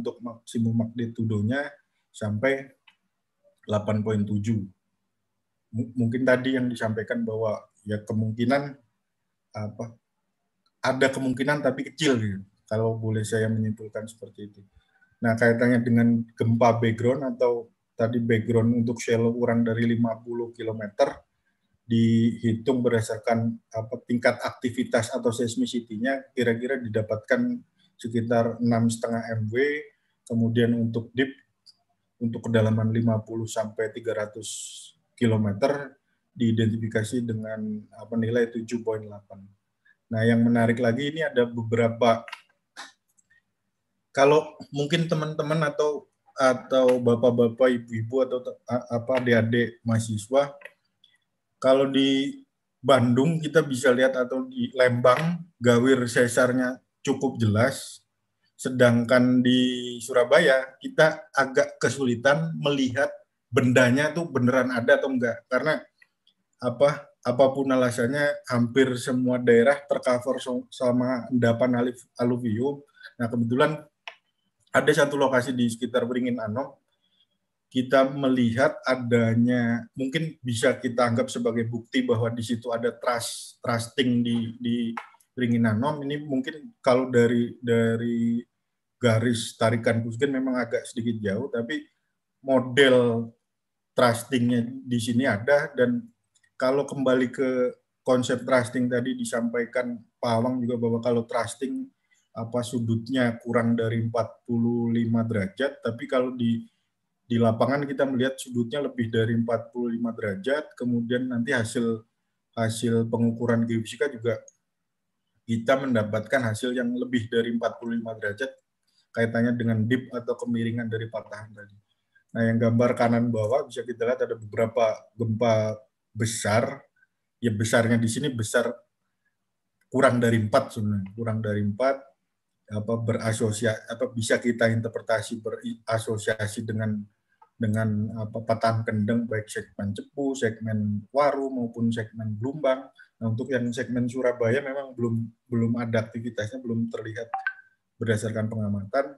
untuk maksimum magnitudonya sampai 8.7. Mungkin tadi yang disampaikan bahwa ya kemungkinan apa ada kemungkinan tapi kecil gitu. Kalau boleh saya menyimpulkan seperti itu. Nah, kaitannya dengan gempa background atau tadi background untuk shallow kurang dari 50 km dihitung berdasarkan apa tingkat aktivitas atau seismicity-nya kira-kira didapatkan sekitar 6,5 MW. Kemudian untuk deep untuk kedalaman 50 sampai 300 km diidentifikasi dengan apa nilai 7.8. Nah, yang menarik lagi ini ada beberapa kalau mungkin teman-teman atau atau bapak-bapak, ibu-ibu atau apa adik-adik mahasiswa kalau di Bandung kita bisa lihat atau di Lembang gawir sesarnya cukup jelas sedangkan di Surabaya kita agak kesulitan melihat bendanya tuh beneran ada atau enggak karena apa apapun alasannya hampir semua daerah tercover sama endapan aluvium. Nah, kebetulan ada satu lokasi di sekitar Beringin Anom kita melihat adanya mungkin bisa kita anggap sebagai bukti bahwa di situ ada trust trusting di di Beringin Anom ini mungkin kalau dari dari garis tarikan Pusgen memang agak sedikit jauh tapi model trustingnya di sini ada dan kalau kembali ke konsep trusting tadi disampaikan Pak Pawang juga bahwa kalau trusting apa sudutnya kurang dari 45 derajat, tapi kalau di di lapangan kita melihat sudutnya lebih dari 45 derajat, kemudian nanti hasil hasil pengukuran geofisika juga kita mendapatkan hasil yang lebih dari 45 derajat kaitannya dengan dip atau kemiringan dari patahan tadi. Nah, yang gambar kanan bawah bisa kita lihat ada beberapa gempa besar. Ya besarnya di sini besar kurang dari 4 sebenarnya, kurang dari 4 apa berasosiasi apa bisa kita interpretasi berasosiasi dengan dengan apa petang kendeng baik segmen cepu, segmen waru maupun segmen blumbang. Nah, untuk yang segmen Surabaya memang belum belum ada aktivitasnya, belum terlihat berdasarkan pengamatan.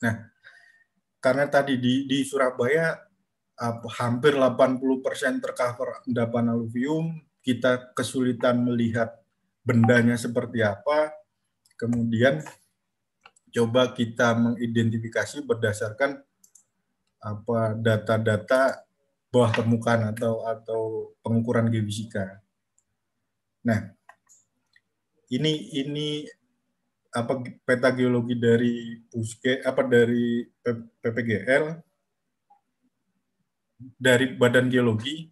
Nah, karena tadi di, di Surabaya apa, hampir 80% persen tercover endapan aluvium, kita kesulitan melihat bendanya seperti apa, kemudian coba kita mengidentifikasi berdasarkan apa data-data bawah permukaan atau atau pengukuran geofisika. Nah, ini ini apa peta geologi dari Puske apa dari PPGL dari Badan Geologi.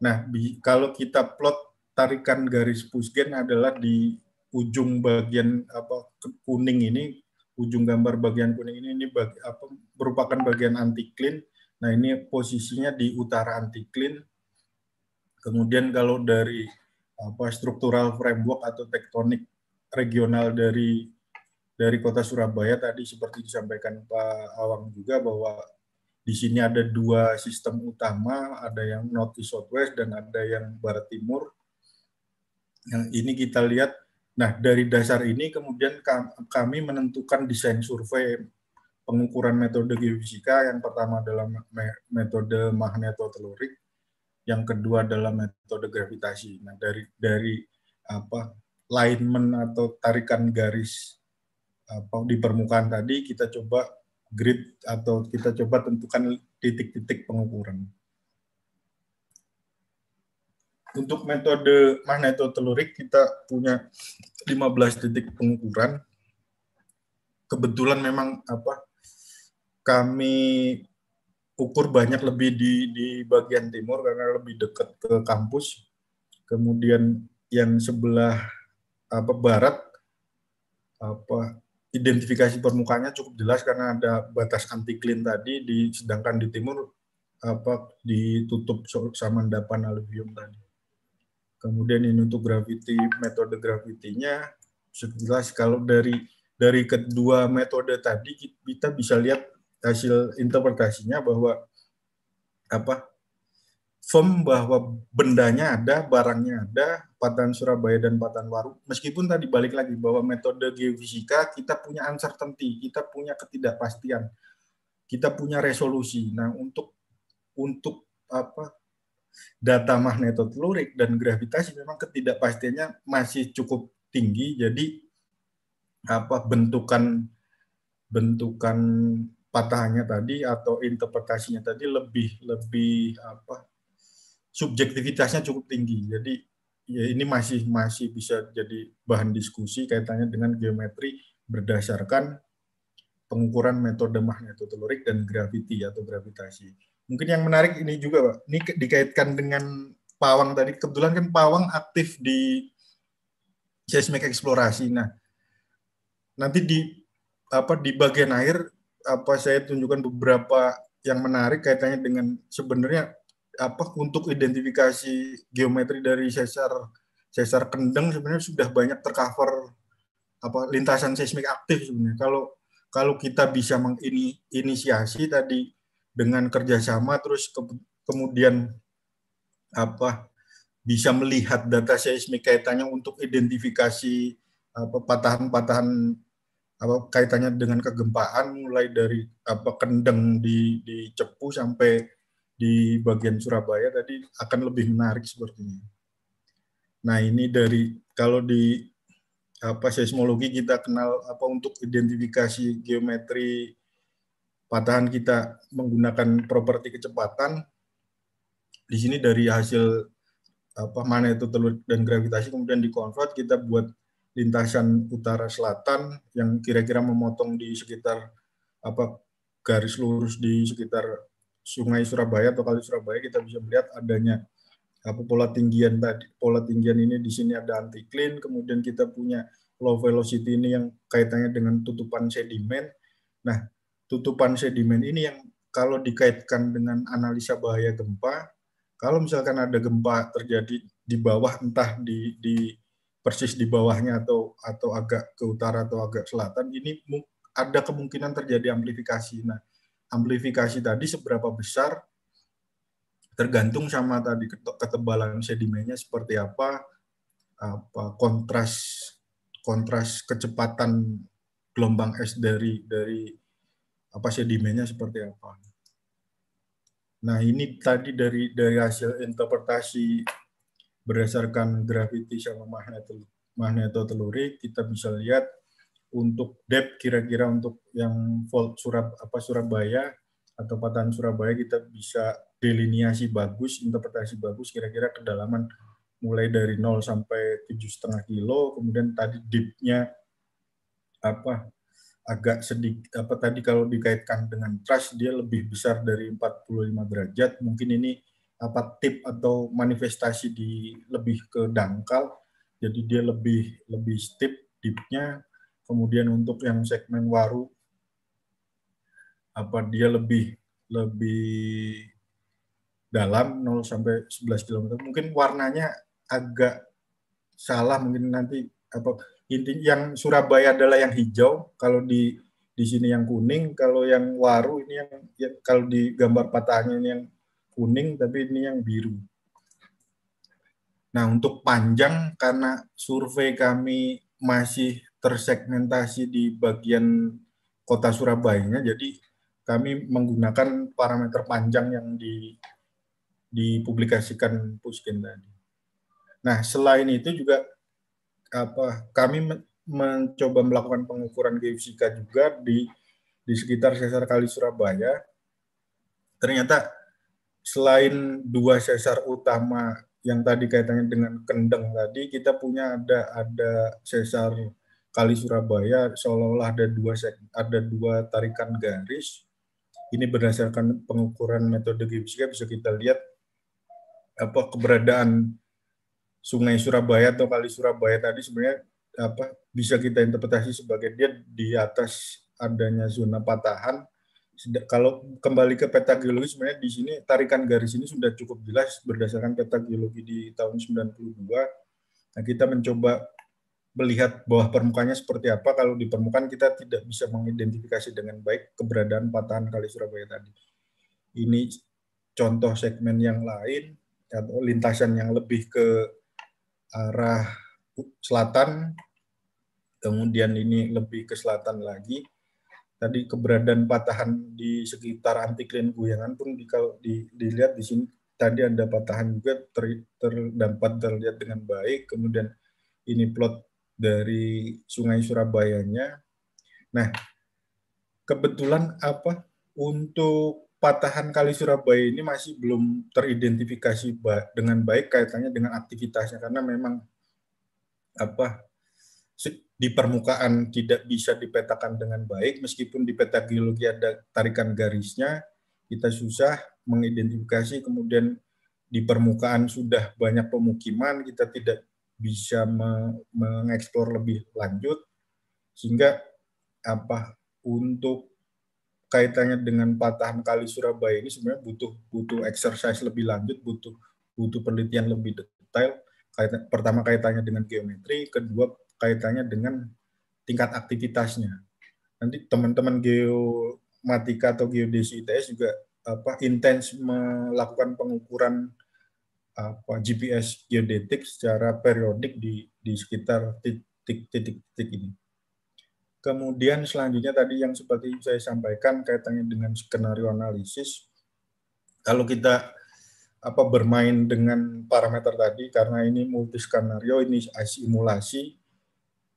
Nah, kalau kita plot tarikan garis Pusgen adalah di ujung bagian apa kuning ini ujung gambar bagian kuning ini ini bagi, apa, merupakan bagian antiklin. Nah ini posisinya di utara antiklin. Kemudian kalau dari apa struktural framework atau tektonik regional dari dari kota Surabaya tadi seperti disampaikan Pak Awang juga bahwa di sini ada dua sistem utama, ada yang north east southwest dan ada yang barat timur. Yang ini kita lihat Nah, dari dasar ini kemudian kami menentukan desain survei pengukuran metode geofisika yang pertama dalam metode magnetotelurik, yang kedua dalam metode gravitasi. Nah, dari dari apa alignment atau tarikan garis apa di permukaan tadi kita coba grid atau kita coba tentukan titik-titik pengukuran untuk metode magnetotelurik kita punya 15 titik pengukuran. Kebetulan memang apa kami ukur banyak lebih di di bagian timur karena lebih dekat ke kampus. Kemudian yang sebelah apa barat apa identifikasi permukaannya cukup jelas karena ada batas anti antiklin tadi di sedangkan di timur apa ditutup sama endapan aluvium tadi kemudian ini untuk gravity metode gravitinya jelas kalau dari dari kedua metode tadi kita bisa lihat hasil interpretasinya bahwa apa firm bahwa bendanya ada, barangnya ada, Patan Surabaya dan Patan Waru. Meskipun tadi balik lagi bahwa metode geofisika kita punya uncertainty, kita punya ketidakpastian, kita punya resolusi. Nah untuk untuk apa data magnetotelurik dan gravitasi memang ketidakpastiannya masih cukup tinggi jadi apa bentukan bentukan patahannya tadi atau interpretasinya tadi lebih lebih apa subjektivitasnya cukup tinggi jadi ya ini masih masih bisa jadi bahan diskusi kaitannya dengan geometri berdasarkan pengukuran metode magnetotelurik dan gravity atau gravitasi. Mungkin yang menarik ini juga, Pak. Ini dikaitkan dengan Pawang tadi. Kebetulan kan Pawang aktif di seismik eksplorasi. Nah, nanti di apa di bagian akhir apa saya tunjukkan beberapa yang menarik kaitannya dengan sebenarnya apa untuk identifikasi geometri dari sesar sesar kendeng sebenarnya sudah banyak tercover apa lintasan seismik aktif sebenarnya. Kalau kalau kita bisa menginisiasi tadi dengan kerjasama terus ke, kemudian apa bisa melihat data seismik kaitannya untuk identifikasi apa patahan-patahan apa kaitannya dengan kegempaan mulai dari apa kendeng di di Cepu sampai di bagian Surabaya tadi akan lebih menarik sepertinya. Nah, ini dari kalau di apa seismologi kita kenal apa untuk identifikasi geometri patahan kita menggunakan properti kecepatan di sini dari hasil apa mana itu telur dan gravitasi kemudian dikonvert kita buat lintasan utara selatan yang kira-kira memotong di sekitar apa garis lurus di sekitar Sungai Surabaya atau Kali Surabaya kita bisa melihat adanya apa pola tinggian tadi pola tinggian ini di sini ada anticline kemudian kita punya low velocity ini yang kaitannya dengan tutupan sedimen nah tutupan sedimen ini yang kalau dikaitkan dengan analisa bahaya gempa, kalau misalkan ada gempa terjadi di bawah entah di, di persis di bawahnya atau atau agak ke utara atau agak selatan, ini ada kemungkinan terjadi amplifikasi. Nah, amplifikasi tadi seberapa besar tergantung sama tadi ketebalan sedimennya seperti apa, apa kontras kontras kecepatan gelombang es dari dari apa sedimennya seperti apa. Nah ini tadi dari dari hasil interpretasi berdasarkan gravity sama magnetotelurik kita bisa lihat untuk depth kira-kira untuk yang volt Surab apa Surabaya atau patahan Surabaya kita bisa delineasi bagus, interpretasi bagus kira-kira kedalaman mulai dari 0 sampai tujuh setengah kilo, kemudian tadi deepnya apa agak sedikit apa tadi kalau dikaitkan dengan trust dia lebih besar dari 45 derajat mungkin ini apa tip atau manifestasi di lebih ke dangkal jadi dia lebih lebih steep dipnya kemudian untuk yang segmen waru apa dia lebih lebih dalam 0 sampai 11 km mungkin warnanya agak salah mungkin nanti apa inti yang Surabaya adalah yang hijau kalau di di sini yang kuning kalau yang waru ini yang, yang kalau di gambar patahannya ini yang kuning tapi ini yang biru nah untuk panjang karena survei kami masih tersegmentasi di bagian kota Surabaya jadi kami menggunakan parameter panjang yang di dipublikasikan Puskin tadi. Nah, selain itu juga apa kami mencoba melakukan pengukuran geofisika juga di di sekitar sesar kali Surabaya. Ternyata selain dua sesar utama yang tadi kaitannya dengan kendeng tadi, kita punya ada ada sesar kali Surabaya seolah-olah ada dua ada dua tarikan garis. Ini berdasarkan pengukuran metode geofisika bisa kita lihat apa keberadaan sungai Surabaya atau kali Surabaya tadi sebenarnya apa bisa kita interpretasi sebagai dia di atas adanya zona patahan. Kalau kembali ke peta geologi sebenarnya di sini tarikan garis ini sudah cukup jelas berdasarkan peta geologi di tahun 92. Nah, kita mencoba melihat bawah permukaannya seperti apa. Kalau di permukaan kita tidak bisa mengidentifikasi dengan baik keberadaan patahan Kali Surabaya tadi. Ini contoh segmen yang lain atau lintasan yang lebih ke arah selatan, kemudian ini lebih ke selatan lagi. Tadi keberadaan patahan di sekitar antiklin Guyangan pun di, kalau di, dilihat di sini tadi ada patahan juga ter, terlihat dengan baik. Kemudian ini plot dari Sungai Surabayanya. Nah, kebetulan apa untuk patahan Kali Surabaya ini masih belum teridentifikasi dengan baik kaitannya dengan aktivitasnya karena memang apa di permukaan tidak bisa dipetakan dengan baik meskipun di peta geologi ada tarikan garisnya kita susah mengidentifikasi kemudian di permukaan sudah banyak pemukiman kita tidak bisa mengeksplor lebih lanjut sehingga apa untuk kaitannya dengan patahan kali Surabaya ini sebenarnya butuh butuh exercise lebih lanjut, butuh butuh penelitian lebih detail. Kaitan, pertama kaitannya dengan geometri, kedua kaitannya dengan tingkat aktivitasnya. Nanti teman-teman geomatika atau geodesi ITS juga apa intens melakukan pengukuran apa GPS geodetik secara periodik di di sekitar titik-titik ini. Kemudian selanjutnya tadi yang seperti saya sampaikan kaitannya dengan skenario analisis. Kalau kita apa bermain dengan parameter tadi karena ini multi skenario ini simulasi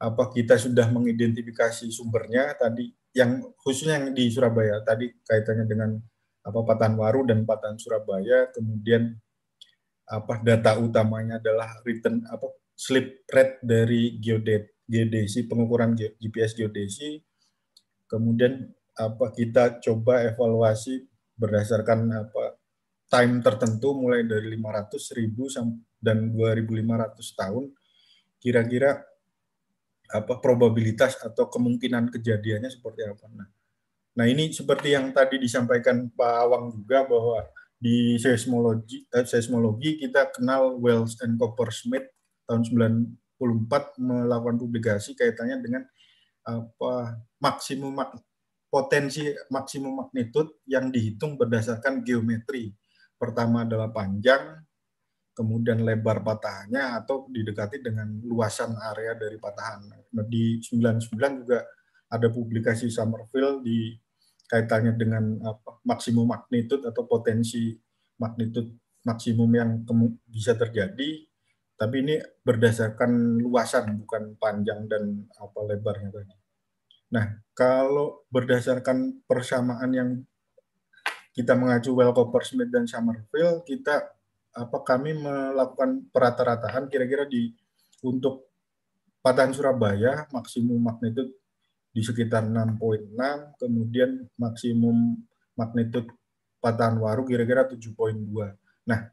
apa kita sudah mengidentifikasi sumbernya tadi yang khususnya yang di Surabaya tadi kaitannya dengan apa Patan waru dan Patan Surabaya kemudian apa data utamanya adalah return apa slip rate dari geodet geodesi, pengukuran GPS geodesi, kemudian apa kita coba evaluasi berdasarkan apa time tertentu mulai dari 500 ribu dan 2500 tahun kira-kira apa probabilitas atau kemungkinan kejadiannya seperti apa. Nah, nah ini seperti yang tadi disampaikan Pak Awang juga bahwa di seismologi eh, seismologi kita kenal Wells and Smith tahun 2024 melakukan publikasi kaitannya dengan apa maksimum potensi maksimum magnitud yang dihitung berdasarkan geometri. Pertama adalah panjang, kemudian lebar patahannya atau didekati dengan luasan area dari patahan. Nah, di 99 juga ada publikasi Summerfield di kaitannya dengan apa, maksimum magnitud atau potensi magnitud maksimum yang bisa terjadi tapi ini berdasarkan luasan bukan panjang dan apa lebarnya tadi. Nah, kalau berdasarkan persamaan yang kita mengacu Wellcome Smith dan Summerfield, kita apa kami melakukan perata-rataan kira-kira di untuk patahan Surabaya maksimum magnitud di sekitar 6.6, kemudian maksimum magnitud patahan Waru kira-kira 7.2. Nah,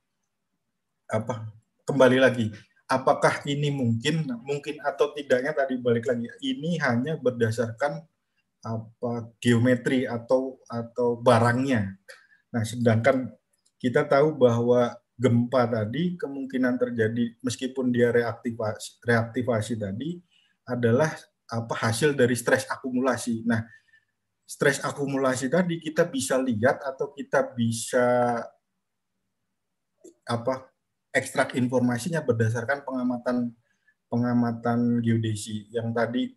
apa kembali lagi apakah ini mungkin mungkin atau tidaknya tadi balik lagi ini hanya berdasarkan apa geometri atau atau barangnya nah sedangkan kita tahu bahwa gempa tadi kemungkinan terjadi meskipun dia reaktivasi reaktivasi tadi adalah apa hasil dari stres akumulasi nah stres akumulasi tadi kita bisa lihat atau kita bisa apa ekstrak informasinya berdasarkan pengamatan pengamatan geodesi yang tadi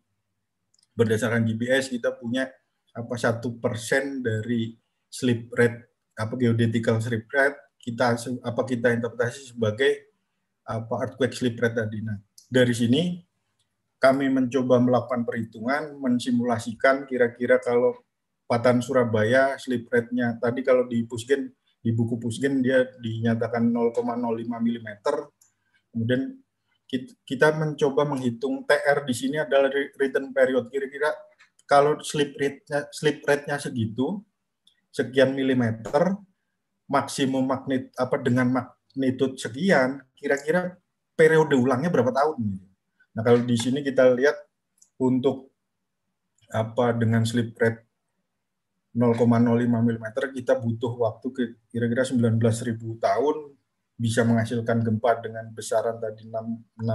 berdasarkan GPS kita punya apa satu persen dari slip rate apa geodetical slip rate kita apa kita interpretasi sebagai apa earthquake slip rate tadi. Nah dari sini kami mencoba melakukan perhitungan mensimulasikan kira-kira kalau patan Surabaya slip rate-nya tadi kalau di Pusgen di buku Pusgen dia dinyatakan 0,05 mm. Kemudian kita mencoba menghitung TR di sini adalah return period kira-kira kalau slip rate-nya slip rate-nya segitu sekian milimeter maksimum magnet apa dengan magnitude sekian kira-kira periode ulangnya berapa tahun Nah kalau di sini kita lihat untuk apa dengan slip rate 0,05 mm kita butuh waktu kira-kira 19.000 tahun bisa menghasilkan gempa dengan besaran tadi 6.6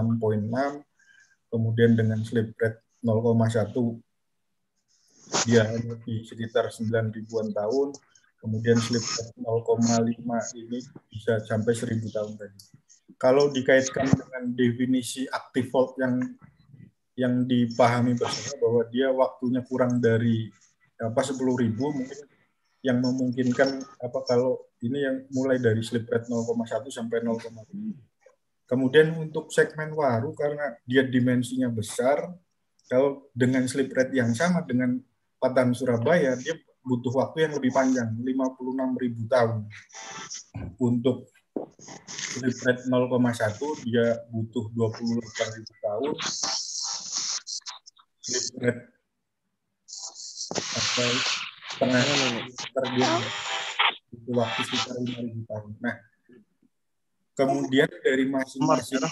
kemudian dengan slip rate 0,1 dia di sekitar 9 ribuan tahun kemudian slip rate 0,5 ini bisa sampai 1000 tahun tadi. Kalau dikaitkan dengan definisi active fault yang yang dipahami bersama bahwa dia waktunya kurang dari apa sepuluh ribu mungkin yang memungkinkan apa kalau ini yang mulai dari slip rate 0,1 sampai 0,5. Kemudian untuk segmen waru karena dia dimensinya besar, kalau dengan slip rate yang sama dengan Patan Surabaya, dia butuh waktu yang lebih panjang, enam ribu tahun. Untuk slip rate 0,1 dia butuh 28 ribu tahun. Slip rate sampai setengah iya, iya, iya. terdiam oh. itu waktu sekitar lima ribu tahun. Nah, kemudian dari masing-masing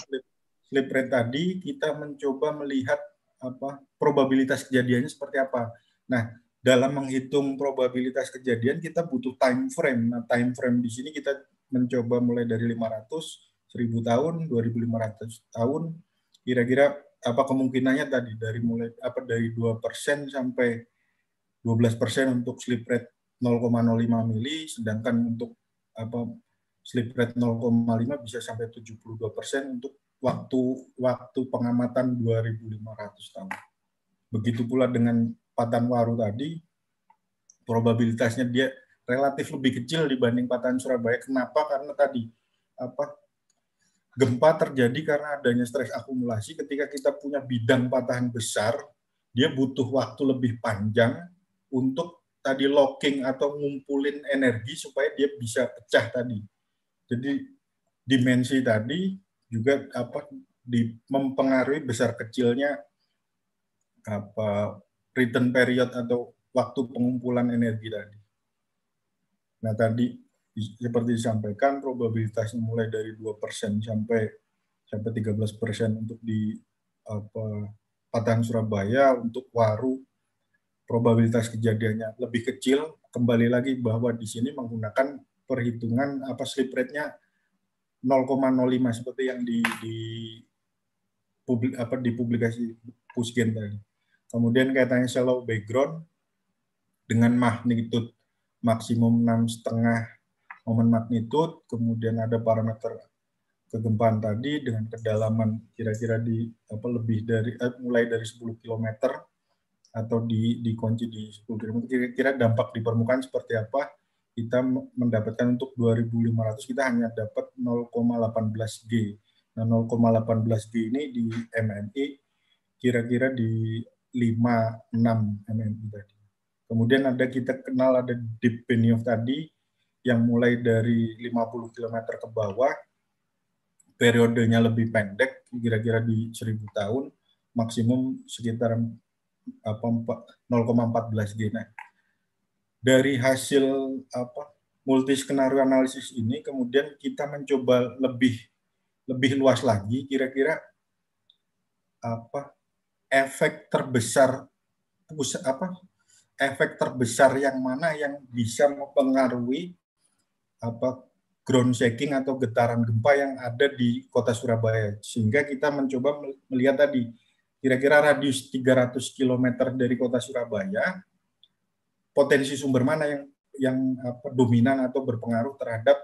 flip rate tadi kita mencoba melihat apa probabilitas kejadiannya seperti apa. Nah, dalam menghitung probabilitas kejadian kita butuh time frame. Nah, time frame di sini kita mencoba mulai dari 500, 1000 tahun, 2500 tahun. Kira-kira apa kemungkinannya tadi dari mulai apa dari 2% sampai 12% untuk slip rate 0,05 mili, sedangkan untuk apa slip rate 0,5 bisa sampai 72% untuk waktu waktu pengamatan 2.500 tahun. Begitu pula dengan patan waru tadi, probabilitasnya dia relatif lebih kecil dibanding patahan Surabaya. Kenapa? Karena tadi apa gempa terjadi karena adanya stres akumulasi. Ketika kita punya bidang patahan besar, dia butuh waktu lebih panjang untuk tadi locking atau ngumpulin energi supaya dia bisa pecah tadi. Jadi dimensi tadi juga apa di, mempengaruhi besar kecilnya apa return period atau waktu pengumpulan energi tadi. Nah tadi seperti disampaikan probabilitasnya mulai dari 2% sampai sampai 13% untuk di apa padang Surabaya untuk Waru probabilitas kejadiannya lebih kecil. Kembali lagi bahwa di sini menggunakan perhitungan apa slip rate-nya 0,05 seperti yang di, di publik apa di publikasi Pusgen tadi. Kemudian kaitannya shallow background dengan magnitude maksimum enam setengah momen magnitude, kemudian ada parameter kegempaan tadi dengan kedalaman kira-kira di apa lebih dari eh, mulai dari 10 km atau di dikunci di 10 km kira-kira dampak di permukaan seperti apa kita mendapatkan untuk 2500 kita hanya dapat 0,18 G. Nah 0,18 G ini di MMI kira-kira di 5 6 MMI tadi. Kemudian ada kita kenal ada deep benioff tadi yang mulai dari 50 km ke bawah periodenya lebih pendek kira-kira di 1000 tahun maksimum sekitar apa 0,14 dari hasil apa multi skenario analisis ini kemudian kita mencoba lebih lebih luas lagi kira-kira apa efek terbesar apa efek terbesar yang mana yang bisa mempengaruhi apa ground shaking atau getaran gempa yang ada di kota Surabaya sehingga kita mencoba melihat tadi kira-kira radius 300 km dari kota Surabaya, potensi sumber mana yang yang apa, dominan atau berpengaruh terhadap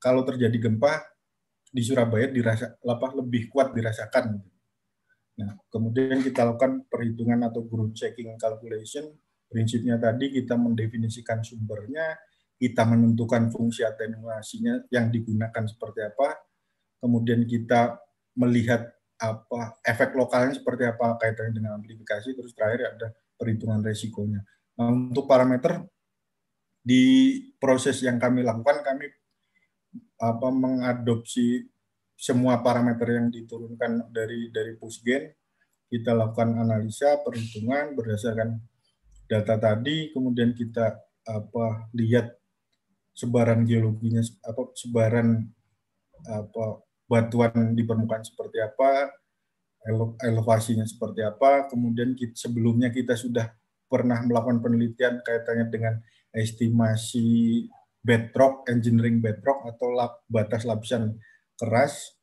kalau terjadi gempa di Surabaya dirasa lapah lebih kuat dirasakan. Gitu. Nah, kemudian kita lakukan perhitungan atau guru checking calculation. Prinsipnya tadi kita mendefinisikan sumbernya, kita menentukan fungsi atenuasinya yang digunakan seperti apa, kemudian kita melihat apa efek lokalnya seperti apa kaitannya dengan amplifikasi terus terakhir ya ada perhitungan resikonya. Nah, untuk parameter di proses yang kami lakukan kami apa mengadopsi semua parameter yang diturunkan dari dari pusgen kita lakukan analisa perhitungan berdasarkan data tadi kemudian kita apa lihat sebaran geologinya apa sebaran apa batuan di permukaan seperti apa, elevasinya seperti apa, kemudian kita, sebelumnya kita sudah pernah melakukan penelitian kaitannya dengan estimasi bedrock, engineering bedrock atau lap, batas lapisan keras.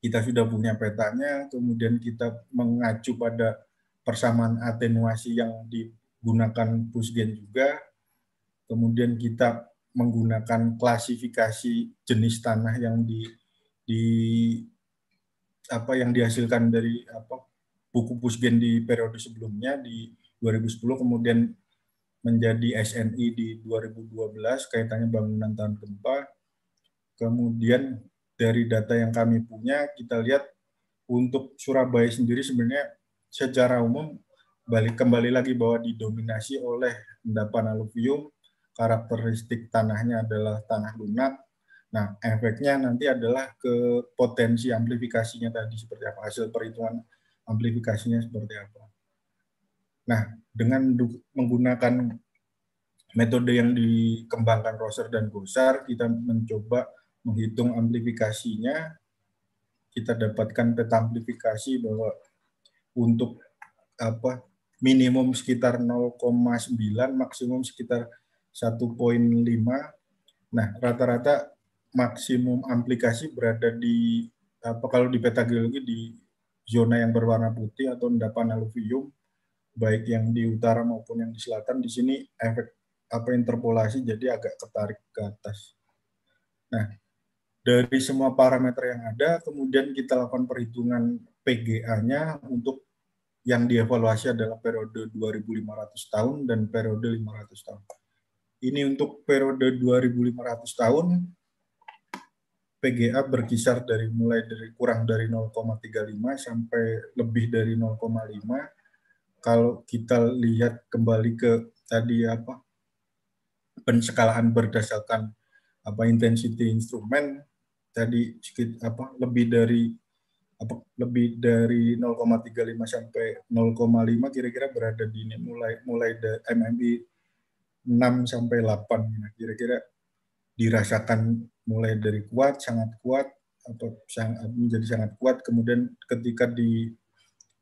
Kita sudah punya petanya, kemudian kita mengacu pada persamaan atenuasi yang digunakan Pusgen juga. Kemudian kita menggunakan klasifikasi jenis tanah yang di di apa yang dihasilkan dari apa buku Pusgen di periode sebelumnya di 2010 kemudian menjadi SNI di 2012 kaitannya bangunan tahan gempa. Kemudian dari data yang kami punya kita lihat untuk Surabaya sendiri sebenarnya secara umum balik kembali lagi bahwa didominasi oleh endapan aluvium, karakteristik tanahnya adalah tanah lunak, Nah, efeknya nanti adalah ke potensi amplifikasinya tadi seperti apa, hasil perhitungan amplifikasinya seperti apa. Nah, dengan menggunakan metode yang dikembangkan Roser dan Gosar, kita mencoba menghitung amplifikasinya, kita dapatkan peta amplifikasi bahwa untuk apa minimum sekitar 0,9, maksimum sekitar 1,5. Nah, rata-rata maksimum aplikasi berada di apa kalau di peta geologi di zona yang berwarna putih atau endapan aluvium baik yang di utara maupun yang di selatan di sini efek apa interpolasi jadi agak ketarik ke atas. Nah, dari semua parameter yang ada kemudian kita lakukan perhitungan PGA-nya untuk yang dievaluasi adalah periode 2500 tahun dan periode 500 tahun. Ini untuk periode 2500 tahun PGA berkisar dari mulai dari kurang dari 0,35 sampai lebih dari 0,5 kalau kita lihat kembali ke tadi apa penskalaan berdasarkan apa intensity instrumen tadi sedikit apa lebih dari apa lebih dari 0,35 sampai 0,5 kira-kira berada di ini mulai mulai dari MMI 6 sampai 8 kira-kira dirasakan mulai dari kuat, sangat kuat, atau menjadi sangat kuat, kemudian ketika di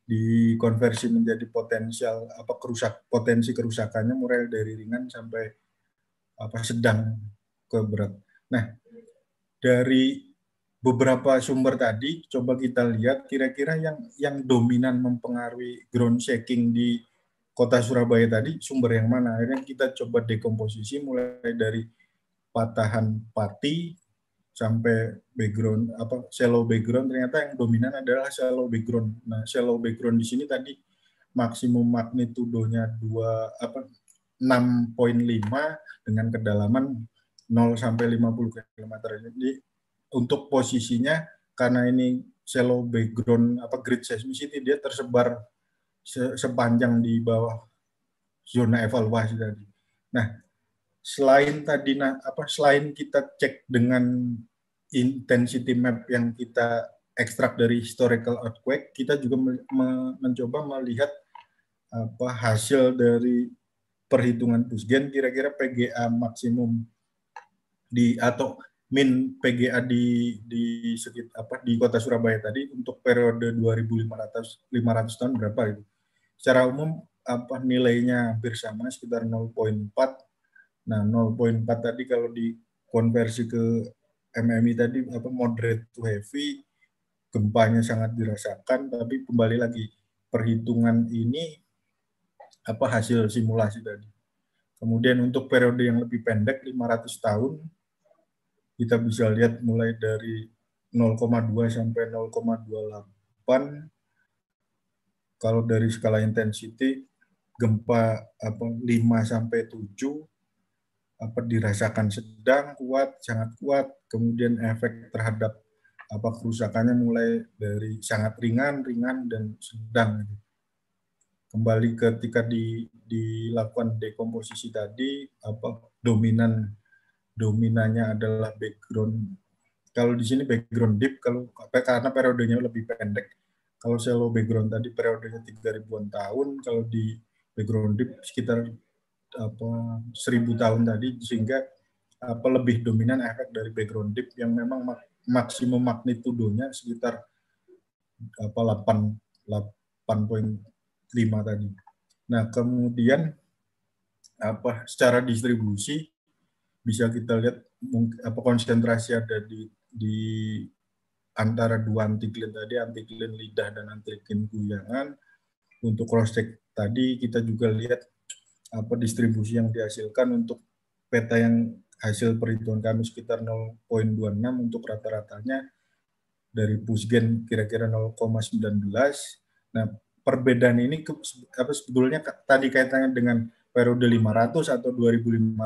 dikonversi menjadi potensial apa kerusak potensi kerusakannya mulai dari ringan sampai apa sedang ke berat. Nah, dari beberapa sumber tadi coba kita lihat kira-kira yang yang dominan mempengaruhi ground shaking di kota Surabaya tadi sumber yang mana akhirnya kita coba dekomposisi mulai dari patahan pati sampai background apa shallow background ternyata yang dominan adalah shallow background. Nah, shallow background di sini tadi maksimum magnitudonya 2 apa 6.5 dengan kedalaman 0 sampai 50 km. Jadi untuk posisinya karena ini shallow background apa grid seismicity dia tersebar se sepanjang di bawah zona evaluasi tadi. Nah, selain tadi nah apa selain kita cek dengan intensity map yang kita ekstrak dari historical earthquake kita juga me, me, mencoba melihat apa hasil dari perhitungan pusgen kira-kira PGA maksimum di atau min PGA di di sekitar apa di kota Surabaya tadi untuk periode 2500 500 tahun berapa itu secara umum apa nilainya hampir sama sekitar 0.4 Nah, 0.4 tadi kalau dikonversi ke MMI tadi apa moderate to heavy gempanya sangat dirasakan tapi kembali lagi perhitungan ini apa hasil simulasi tadi. Kemudian untuk periode yang lebih pendek 500 tahun kita bisa lihat mulai dari 0,2 sampai 0,28 kalau dari skala intensity gempa apa 5 sampai 7 apa dirasakan sedang, kuat, sangat kuat, kemudian efek terhadap apa kerusakannya mulai dari sangat ringan, ringan dan sedang. Kembali ketika di, dilakukan dekomposisi tadi, apa dominan dominannya adalah background. Kalau di sini background deep, kalau karena periodenya lebih pendek. Kalau selo background tadi periodenya 3000-an tahun, kalau di background deep sekitar apa seribu tahun tadi sehingga apa lebih dominan efek dari background dip yang memang mak maksimum magnitudonya sekitar apa 8 8.5 tadi. Nah, kemudian apa secara distribusi bisa kita lihat apa konsentrasi ada di di antara dua antiklin tadi, antiklin lidah dan antiklin guyangan. Untuk cross check tadi kita juga lihat apa distribusi yang dihasilkan untuk peta yang hasil perhitungan kami sekitar 0.26 untuk rata-ratanya dari Pusgen kira-kira 0,19. Nah, perbedaan ini ke, apa sebetulnya tadi kaitannya dengan periode 500 atau 2500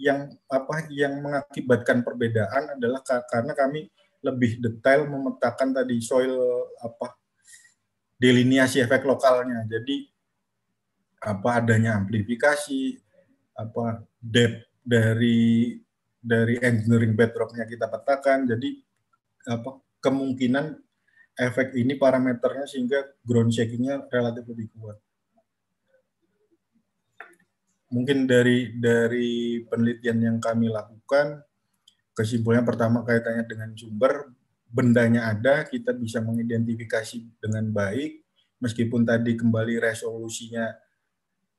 yang apa yang mengakibatkan perbedaan adalah karena kami lebih detail memetakan tadi soil apa delineasi efek lokalnya. Jadi apa adanya amplifikasi apa depth dari dari engineering bedrocknya kita petakan jadi apa kemungkinan efek ini parameternya sehingga ground shakingnya relatif lebih kuat mungkin dari dari penelitian yang kami lakukan kesimpulannya pertama kaitannya dengan sumber bendanya ada kita bisa mengidentifikasi dengan baik meskipun tadi kembali resolusinya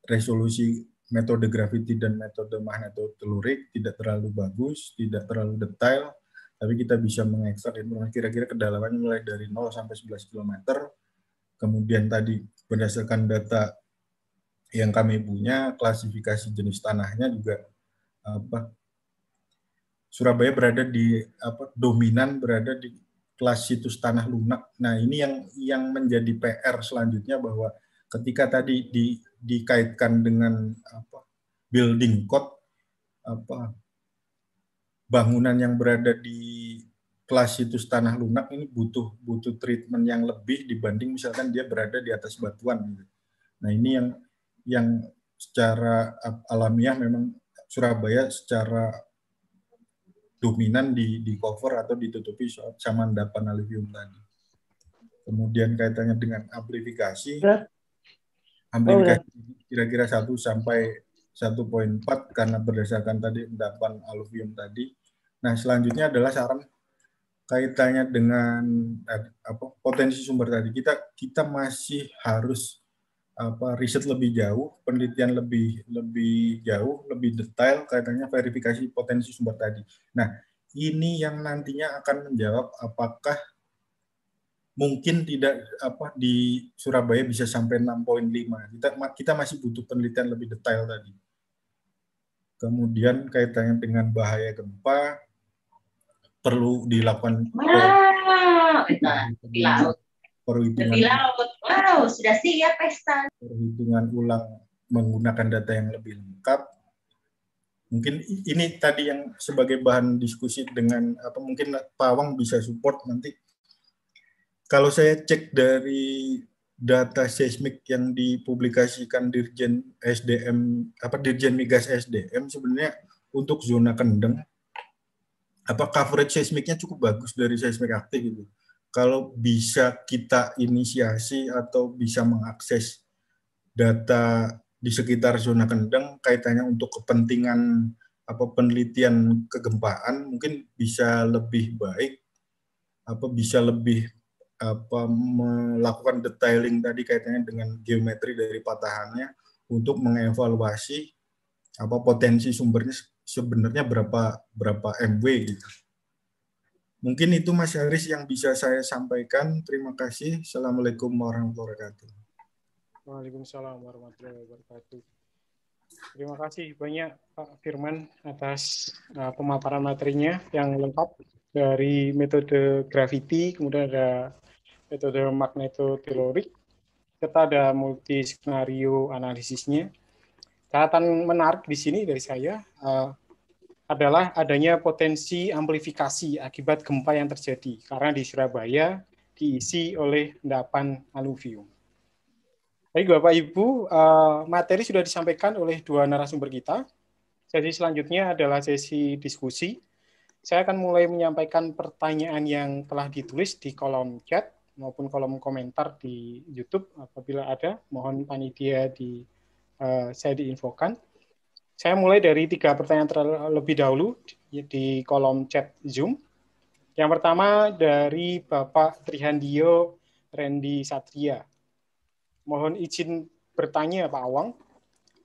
resolusi metode gravity dan metode magnetotelurik tidak terlalu bagus, tidak terlalu detail, tapi kita bisa mengekstrak informasi kira-kira kedalamannya mulai dari 0 sampai 11 km. Kemudian tadi berdasarkan data yang kami punya, klasifikasi jenis tanahnya juga apa Surabaya berada di apa dominan berada di kelas situs tanah lunak. Nah, ini yang yang menjadi PR selanjutnya bahwa ketika tadi di dikaitkan dengan apa, building code apa bangunan yang berada di kelas situs tanah lunak ini butuh butuh treatment yang lebih dibanding misalkan dia berada di atas batuan. Gitu. Nah ini yang yang secara alamiah memang Surabaya secara dominan di, di cover atau ditutupi sama endapan alivium tadi. Kemudian kaitannya dengan amplifikasi. Amplifikasi oh, iya. kira-kira 1 sampai 1.4 karena berdasarkan tadi endapan aluvium tadi. Nah, selanjutnya adalah saran kaitannya dengan eh, apa potensi sumber tadi. Kita kita masih harus apa riset lebih jauh, penelitian lebih lebih jauh, lebih detail kaitannya verifikasi potensi sumber tadi. Nah, ini yang nantinya akan menjawab apakah mungkin tidak apa di Surabaya bisa sampai 6.5. Kita kita masih butuh penelitian lebih detail tadi. Kemudian kaitannya dengan bahaya gempa perlu dilakukan wow, nah, Perhitungan di laut. Wow, sudah siap pesta. Perhitungan ulang menggunakan data yang lebih lengkap. Mungkin ini tadi yang sebagai bahan diskusi dengan apa mungkin Pawang bisa support nanti kalau saya cek dari data seismik yang dipublikasikan Dirjen SDM apa Dirjen Migas SDM sebenarnya untuk zona kendeng apa coverage seismiknya cukup bagus dari seismik aktif itu. Kalau bisa kita inisiasi atau bisa mengakses data di sekitar zona kendeng kaitannya untuk kepentingan apa penelitian kegempaan mungkin bisa lebih baik apa bisa lebih apa melakukan detailing tadi kaitannya dengan geometri dari patahannya untuk mengevaluasi apa potensi sumbernya sebenarnya berapa berapa MW gitu. Mungkin itu Mas Haris yang bisa saya sampaikan. Terima kasih. Assalamualaikum warahmatullahi wabarakatuh. Waalaikumsalam warahmatullahi wabarakatuh. Terima kasih banyak Pak Firman atas uh, pemaparan materinya yang lengkap dari metode gravity, kemudian ada metode magnetoteorik, kita ada multi skenario analisisnya. Catatan menarik di sini dari saya uh, adalah adanya potensi amplifikasi akibat gempa yang terjadi karena di Surabaya diisi oleh endapan aluvium. Baik Bapak Ibu, uh, materi sudah disampaikan oleh dua narasumber kita. Sesi selanjutnya adalah sesi diskusi. Saya akan mulai menyampaikan pertanyaan yang telah ditulis di kolom chat maupun kolom komentar di YouTube apabila ada. Mohon panitia di uh, saya diinfokan. Saya mulai dari tiga pertanyaan terlebih dahulu di, di kolom chat Zoom. Yang pertama dari Bapak Trihandio Randy Satria. Mohon izin bertanya Pak Awang,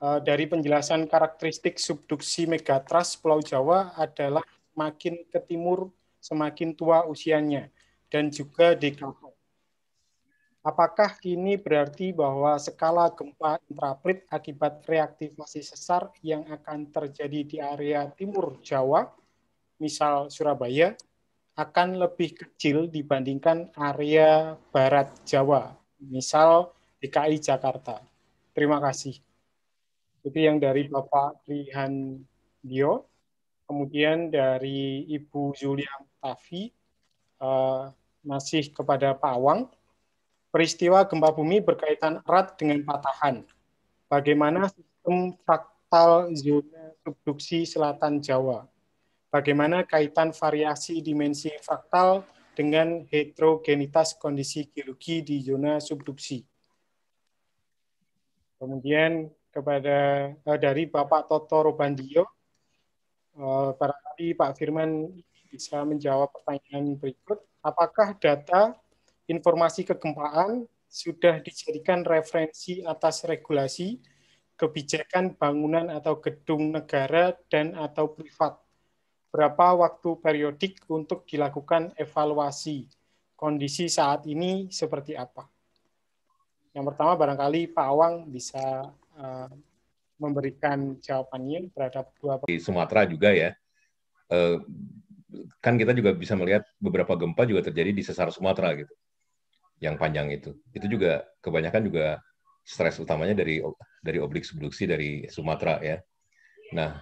eh, dari penjelasan karakteristik subduksi megatrust Pulau Jawa adalah makin ke timur semakin tua usianya dan juga di Apakah ini berarti bahwa skala gempa intraplit akibat reaktif masih sesar yang akan terjadi di area timur Jawa, misal Surabaya, akan lebih kecil dibandingkan area barat Jawa, misal DKI Jakarta? Terima kasih. Itu yang dari Bapak Rihan Dio, kemudian dari Ibu Julia Tafi, eh, masih kepada Pak Awang, peristiwa gempa bumi berkaitan erat dengan patahan. Bagaimana sistem fraktal zona subduksi selatan Jawa? Bagaimana kaitan variasi dimensi fraktal dengan heterogenitas kondisi geologi di zona subduksi? Kemudian kepada eh, dari Bapak Toto Robandio, eh, barangkali Pak Firman bisa menjawab pertanyaan berikut. Apakah data informasi kegempaan sudah dijadikan referensi atas regulasi kebijakan bangunan atau gedung negara dan atau privat. Berapa waktu periodik untuk dilakukan evaluasi kondisi saat ini seperti apa? Yang pertama barangkali Pak Awang bisa uh, memberikan jawabannya terhadap dua di Sumatera juga ya. Uh, kan kita juga bisa melihat beberapa gempa juga terjadi di sesar Sumatera gitu yang panjang itu. Itu juga kebanyakan juga stres utamanya dari dari oblik subduksi dari Sumatera ya. Nah,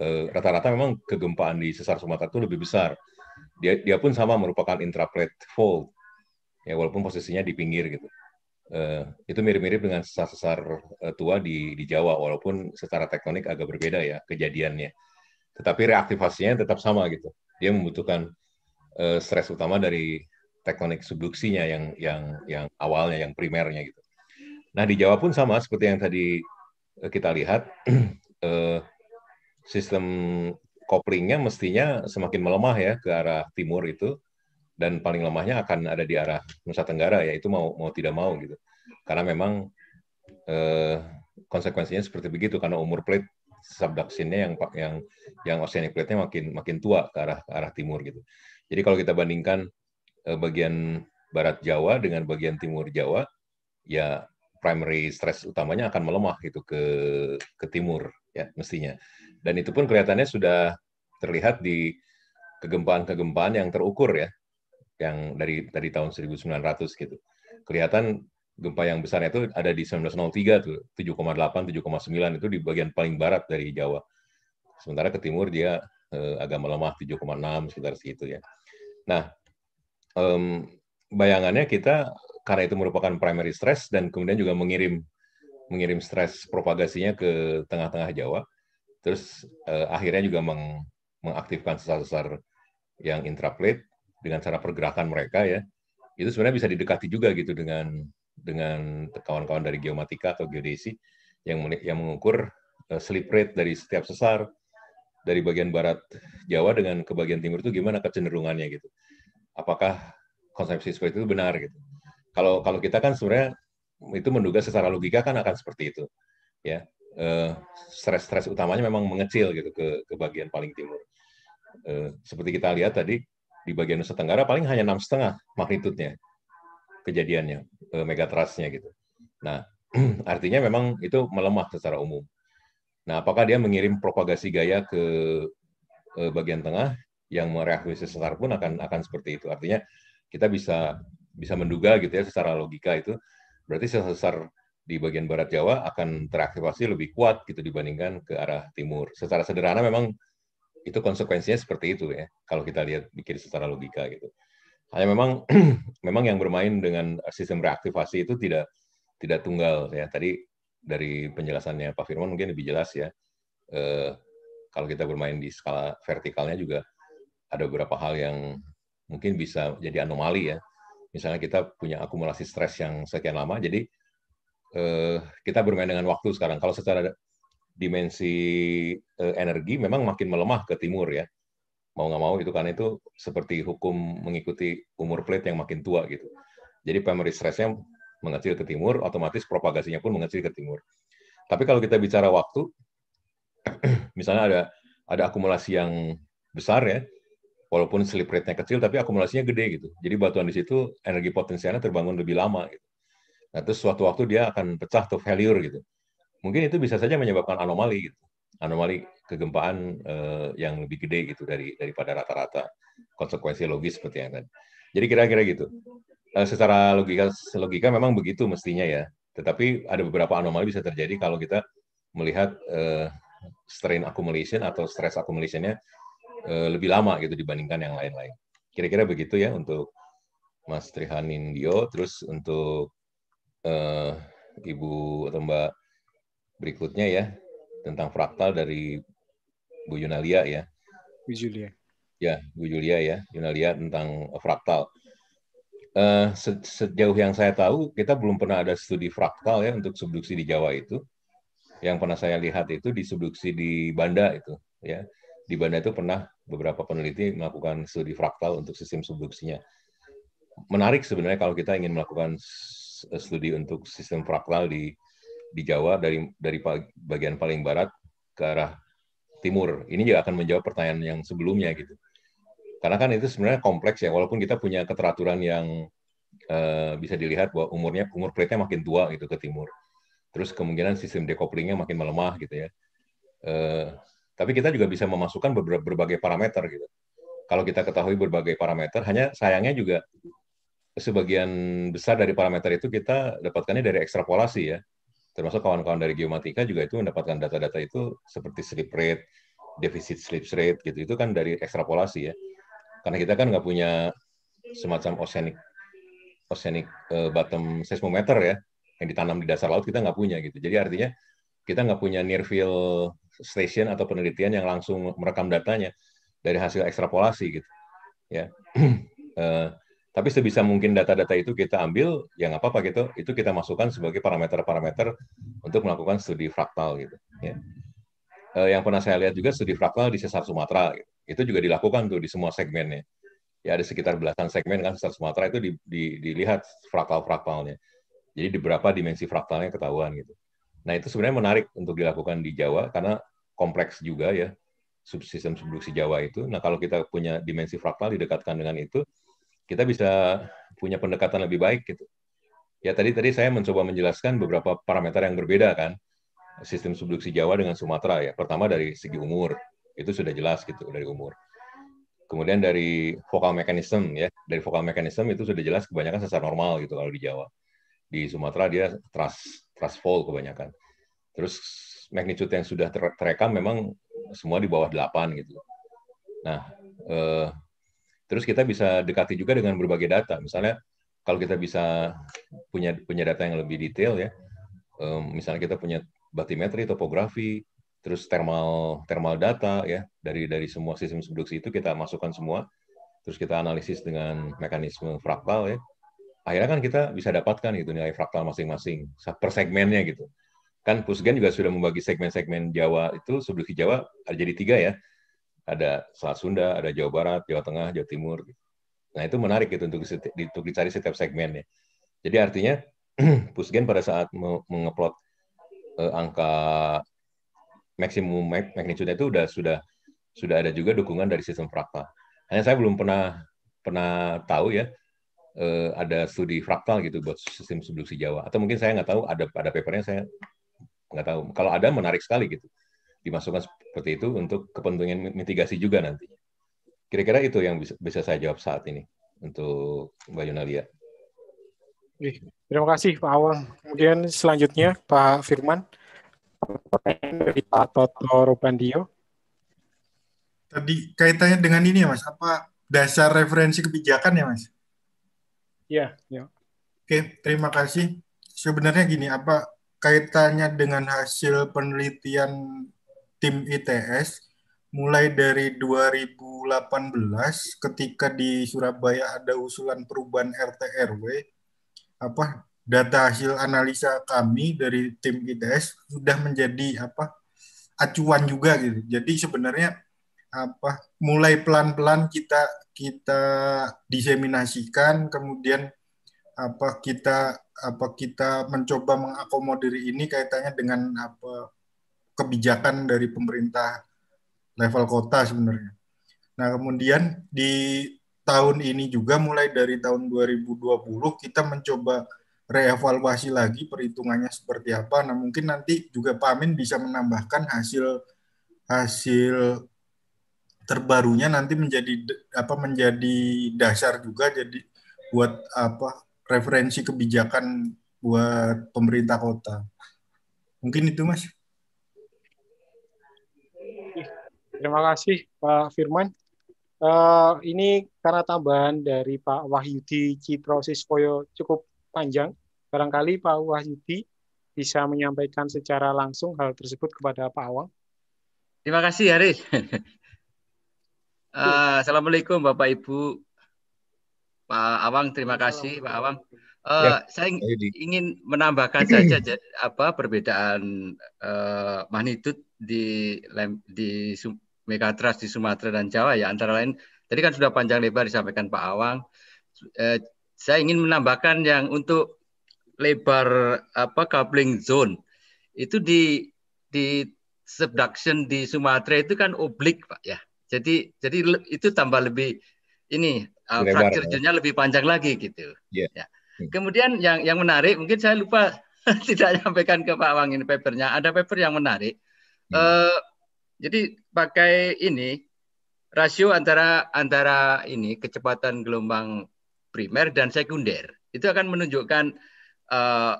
eh, rata-rata memang kegempaan di sesar Sumatera itu lebih besar. Dia dia pun sama merupakan intraplate fault. Ya walaupun posisinya di pinggir gitu. Uh, itu mirip-mirip dengan sesar-sesar eh, tua di, di Jawa, walaupun secara tektonik agak berbeda ya kejadiannya. Tetapi reaktivasinya tetap sama gitu. Dia membutuhkan uh, stres utama dari tektonik subduksinya yang yang yang awalnya yang primernya gitu. Nah di Jawa pun sama seperti yang tadi eh, kita lihat eh, sistem koplingnya mestinya semakin melemah ya ke arah timur itu dan paling lemahnya akan ada di arah Nusa Tenggara ya itu mau mau tidak mau gitu karena memang eh, konsekuensinya seperti begitu karena umur plate subduksinya yang yang yang oceanic plate-nya makin makin tua ke arah ke arah timur gitu jadi kalau kita bandingkan Eh, bagian barat Jawa dengan bagian timur Jawa, ya primary stress utamanya akan melemah gitu ke ke timur ya mestinya. Dan itu pun kelihatannya sudah terlihat di kegempaan-kegempaan yang terukur ya, yang dari dari tahun 1900 gitu. Kelihatan gempa yang besar itu ada di 1903 tuh 7,8 7,9 itu di bagian paling barat dari Jawa sementara ke timur dia eh, agak melemah 7,6 sekitar segitu ya nah um, bayangannya kita karena itu merupakan primary stress dan kemudian juga mengirim mengirim stres propagasinya ke tengah-tengah Jawa, terus uh, akhirnya juga meng, mengaktifkan sesar-sesar yang intraplate dengan cara pergerakan mereka ya, itu sebenarnya bisa didekati juga gitu dengan dengan kawan-kawan dari geomatika atau geodesi yang yang mengukur uh, eh, slip rate dari setiap sesar dari bagian barat Jawa dengan ke bagian timur itu gimana kecenderungannya gitu apakah konsepsi seperti itu benar gitu. Kalau kalau kita kan sebenarnya itu menduga secara logika kan akan seperti itu. Ya. Eh, stres-stres utamanya memang mengecil gitu ke ke bagian paling timur. Eh, seperti kita lihat tadi di bagian Nusa Tenggara paling hanya enam setengah magnitudenya kejadiannya eh, megatrasnya gitu. Nah, artinya memang itu melemah secara umum. Nah, apakah dia mengirim propagasi gaya ke eh, bagian tengah? yang mereaksi sesar pun akan akan seperti itu. Artinya kita bisa bisa menduga gitu ya secara logika itu berarti sesar di bagian barat Jawa akan teraktivasi lebih kuat gitu dibandingkan ke arah timur. Secara sederhana memang itu konsekuensinya seperti itu ya kalau kita lihat pikir secara logika gitu. Hanya memang memang yang bermain dengan sistem reaktivasi itu tidak tidak tunggal ya. Tadi dari penjelasannya Pak Firman mungkin lebih jelas ya. Eh, kalau kita bermain di skala vertikalnya juga ada beberapa hal yang mungkin bisa jadi anomali ya. Misalnya kita punya akumulasi stres yang sekian lama, jadi eh, kita bermain dengan waktu sekarang. Kalau secara dimensi eh, energi memang makin melemah ke timur ya. Mau nggak mau itu karena itu seperti hukum mengikuti umur plate yang makin tua gitu. Jadi primary stressnya mengecil ke timur, otomatis propagasinya pun mengecil ke timur. Tapi kalau kita bicara waktu, misalnya ada ada akumulasi yang besar ya, walaupun slip rate-nya kecil tapi akumulasinya gede gitu. Jadi batuan di situ energi potensialnya terbangun lebih lama gitu. Nah, terus suatu waktu dia akan pecah atau failure gitu. Mungkin itu bisa saja menyebabkan anomali gitu. Anomali kegempaan eh, yang lebih gede gitu dari daripada rata-rata konsekuensi logis seperti yang tadi. Jadi kira-kira gitu. Eh, secara logika logika memang begitu mestinya ya. Tetapi ada beberapa anomali bisa terjadi kalau kita melihat eh, strain accumulation atau stress accumulation-nya Eh, lebih lama gitu dibandingkan yang lain-lain. Kira-kira begitu ya untuk Mas Trihanin Dio, terus untuk uh, Ibu atau Mbak berikutnya ya tentang fraktal dari Bu Yunalia ya. Bu Julia. Ya, Bu Julia ya, Yunalia tentang fraktal. Uh, sejauh yang saya tahu, kita belum pernah ada studi fraktal ya untuk subduksi di Jawa itu. Yang pernah saya lihat itu di subduksi di Banda itu, ya di Banda itu pernah beberapa peneliti melakukan studi fraktal untuk sistem subduksinya. Menarik sebenarnya kalau kita ingin melakukan eh, studi untuk sistem fraktal di di Jawa dari dari bagian paling barat ke arah timur. Ini juga akan menjawab pertanyaan yang sebelumnya gitu. Karena kan itu sebenarnya kompleks ya, walaupun kita punya keteraturan yang Uh, bisa dilihat bahwa umurnya umur plate-nya makin tua gitu ke timur. Terus kemungkinan sistem decouplingnya makin melemah gitu ya. Uh, tapi kita juga bisa memasukkan berbagai parameter gitu. Kalau kita ketahui berbagai parameter, hanya sayangnya juga sebagian besar dari parameter itu kita dapatkannya dari ekstrapolasi ya. Termasuk kawan-kawan dari geomatika juga itu mendapatkan data-data itu seperti slip rate, defisit slip rate gitu. Itu kan dari ekstrapolasi ya. Karena kita kan nggak punya semacam oceanic oceanic uh, bottom seismometer ya yang ditanam di dasar laut kita nggak punya gitu. Jadi artinya kita nggak punya near field station atau penelitian yang langsung merekam datanya dari hasil ekstrapolasi gitu ya uh, tapi sebisa mungkin data-data itu kita ambil ya nggak apa-apa gitu itu kita masukkan sebagai parameter-parameter untuk melakukan studi fraktal gitu ya uh, yang pernah saya lihat juga studi fraktal di sesar Sumatera gitu. itu juga dilakukan tuh di semua segmennya ya ada sekitar belasan segmen kan sesar Sumatera itu di, di, dilihat fraktal-fraktalnya jadi di berapa dimensi fraktalnya ketahuan gitu Nah itu sebenarnya menarik untuk dilakukan di Jawa karena kompleks juga ya subsistem subduksi Jawa itu. Nah kalau kita punya dimensi fraktal didekatkan dengan itu, kita bisa punya pendekatan lebih baik gitu. Ya tadi tadi saya mencoba menjelaskan beberapa parameter yang berbeda kan sistem subduksi Jawa dengan Sumatera ya. Pertama dari segi umur itu sudah jelas gitu dari umur. Kemudian dari vokal mekanisme ya, dari vokal mekanisme itu sudah jelas kebanyakan sesar normal gitu kalau di Jawa. Di Sumatera dia trust kelas fall kebanyakan. Terus magnitude yang sudah terekam memang semua di bawah 8 gitu. Nah, eh, terus kita bisa dekati juga dengan berbagai data. Misalnya kalau kita bisa punya punya data yang lebih detail ya, eh, misalnya kita punya batimetri, topografi, terus thermal thermal data ya dari dari semua sistem subduksi itu kita masukkan semua, terus kita analisis dengan mekanisme fraktal ya akhirnya kan kita bisa dapatkan gitu nilai fraktal masing-masing per segmennya gitu. Kan Pusgen juga sudah membagi segmen-segmen Jawa itu sebelum hijau Jawa ada jadi tiga ya. Ada Selat Sunda, ada Jawa Barat, Jawa Tengah, Jawa Timur. Gitu. Nah itu menarik gitu untuk, untuk dicari setiap segmennya. Jadi artinya Pusgen pada saat mengeplot uh, angka maksimum magnitude itu sudah sudah sudah ada juga dukungan dari sistem fraktal. Hanya saya belum pernah pernah tahu ya uh, ada studi fraktal gitu buat sistem subduksi Jawa atau mungkin saya nggak tahu ada ada papernya saya nggak tahu kalau ada menarik sekali gitu dimasukkan seperti itu untuk kepentingan mitigasi juga nantinya kira-kira itu yang bisa, bisa saya jawab saat ini untuk Mbak Yunalia. Terima kasih Pak Awang. Kemudian selanjutnya Pak Firman dari Pak Toto Rupandio. Tadi kaitannya dengan ini ya Mas, apa dasar referensi kebijakan ya Mas? Ya. ya. Oke, terima kasih. Sebenarnya gini, apa kaitannya dengan hasil penelitian tim ITS mulai dari 2018 ketika di Surabaya ada usulan perubahan RT RW apa data hasil analisa kami dari tim ITS sudah menjadi apa acuan juga gitu. Jadi sebenarnya apa mulai pelan-pelan kita kita diseminasikan kemudian apa kita apa kita mencoba mengakomodir ini kaitannya dengan apa kebijakan dari pemerintah level kota sebenarnya. Nah, kemudian di tahun ini juga mulai dari tahun 2020 kita mencoba reevaluasi lagi perhitungannya seperti apa. Nah, mungkin nanti juga Pak Amin bisa menambahkan hasil hasil terbarunya nanti menjadi apa menjadi dasar juga jadi buat apa referensi kebijakan buat pemerintah kota. Mungkin itu Mas. Iya, terima kasih Pak Firman. Uh, ini karena tambahan dari Pak Wahyudi Citrosiskoyo Siswoyo cukup panjang. Barangkali Pak Wahyudi bisa menyampaikan secara langsung hal tersebut kepada Pak Awang. Terima kasih Haris. Eh, Assalamualaikum Bapak Ibu. Pak Awang, terima kasih Pak Awang. Uh, ya, saya ingin menambahkan saja apa perbedaan uh, eh, magnitud di di megatrust di Sumatera dan Jawa ya antara lain tadi kan sudah panjang lebar disampaikan Pak Awang. Uh, saya ingin menambahkan yang untuk lebar apa coupling zone itu di di subduction di Sumatera itu kan oblik Pak ya jadi jadi itu tambah lebih ini uh, Lebar, ya. lebih panjang lagi gitu. Yeah. Ya. Hmm. Kemudian yang yang menarik mungkin saya lupa tidak sampaikan ke Pak Wang ini papernya. Ada paper yang menarik. Hmm. Uh, jadi pakai ini rasio antara antara ini kecepatan gelombang primer dan sekunder itu akan menunjukkan uh,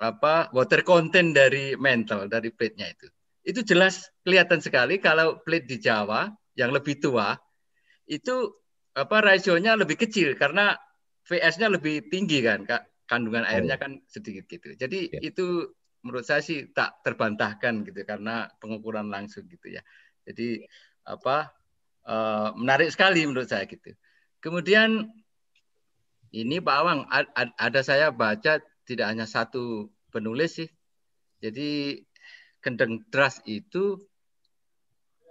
apa water content dari mantle dari plate-nya itu. Itu jelas kelihatan sekali kalau plate di Jawa yang lebih tua itu apa rasionya lebih kecil karena VS-nya lebih tinggi kan kak kandungan airnya oh. kan sedikit gitu jadi ya. itu menurut saya sih tak terbantahkan gitu karena pengukuran langsung gitu ya jadi apa e, menarik sekali menurut saya gitu kemudian ini Pak Awang ada saya baca tidak hanya satu penulis sih jadi kendeng trust itu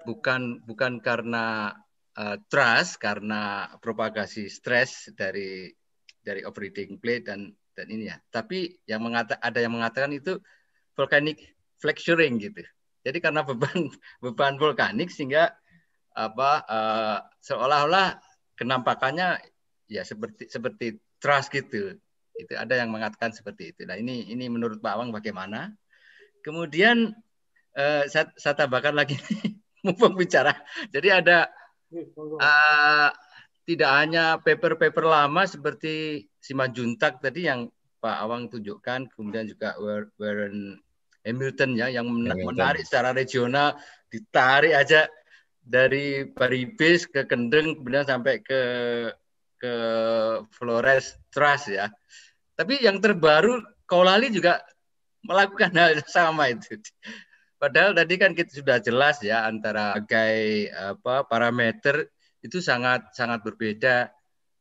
bukan bukan karena uh, trust karena propagasi stres dari dari operating plate dan dan ini ya. Tapi yang mengata, ada yang mengatakan itu volcanic flexuring gitu. Jadi karena beban beban vulkanik sehingga apa uh, seolah-olah kenampakannya ya seperti seperti trust gitu. Itu ada yang mengatakan seperti itu. Nah, ini ini menurut Pak Awang bagaimana? Kemudian uh, saya, saya tambahkan lagi mumpung bicara Jadi ada uh, tidak hanya paper-paper lama seperti Simanjuntak tadi yang Pak Awang tunjukkan, kemudian juga Warren Hamilton ya yang Hamilton. menarik secara regional ditarik aja dari Paribis ke Kendeng kemudian sampai ke ke Flores Trust ya. Tapi yang terbaru Kaulali juga melakukan hal yang sama itu. Padahal tadi kan kita sudah jelas ya antara bagai apa parameter itu sangat sangat berbeda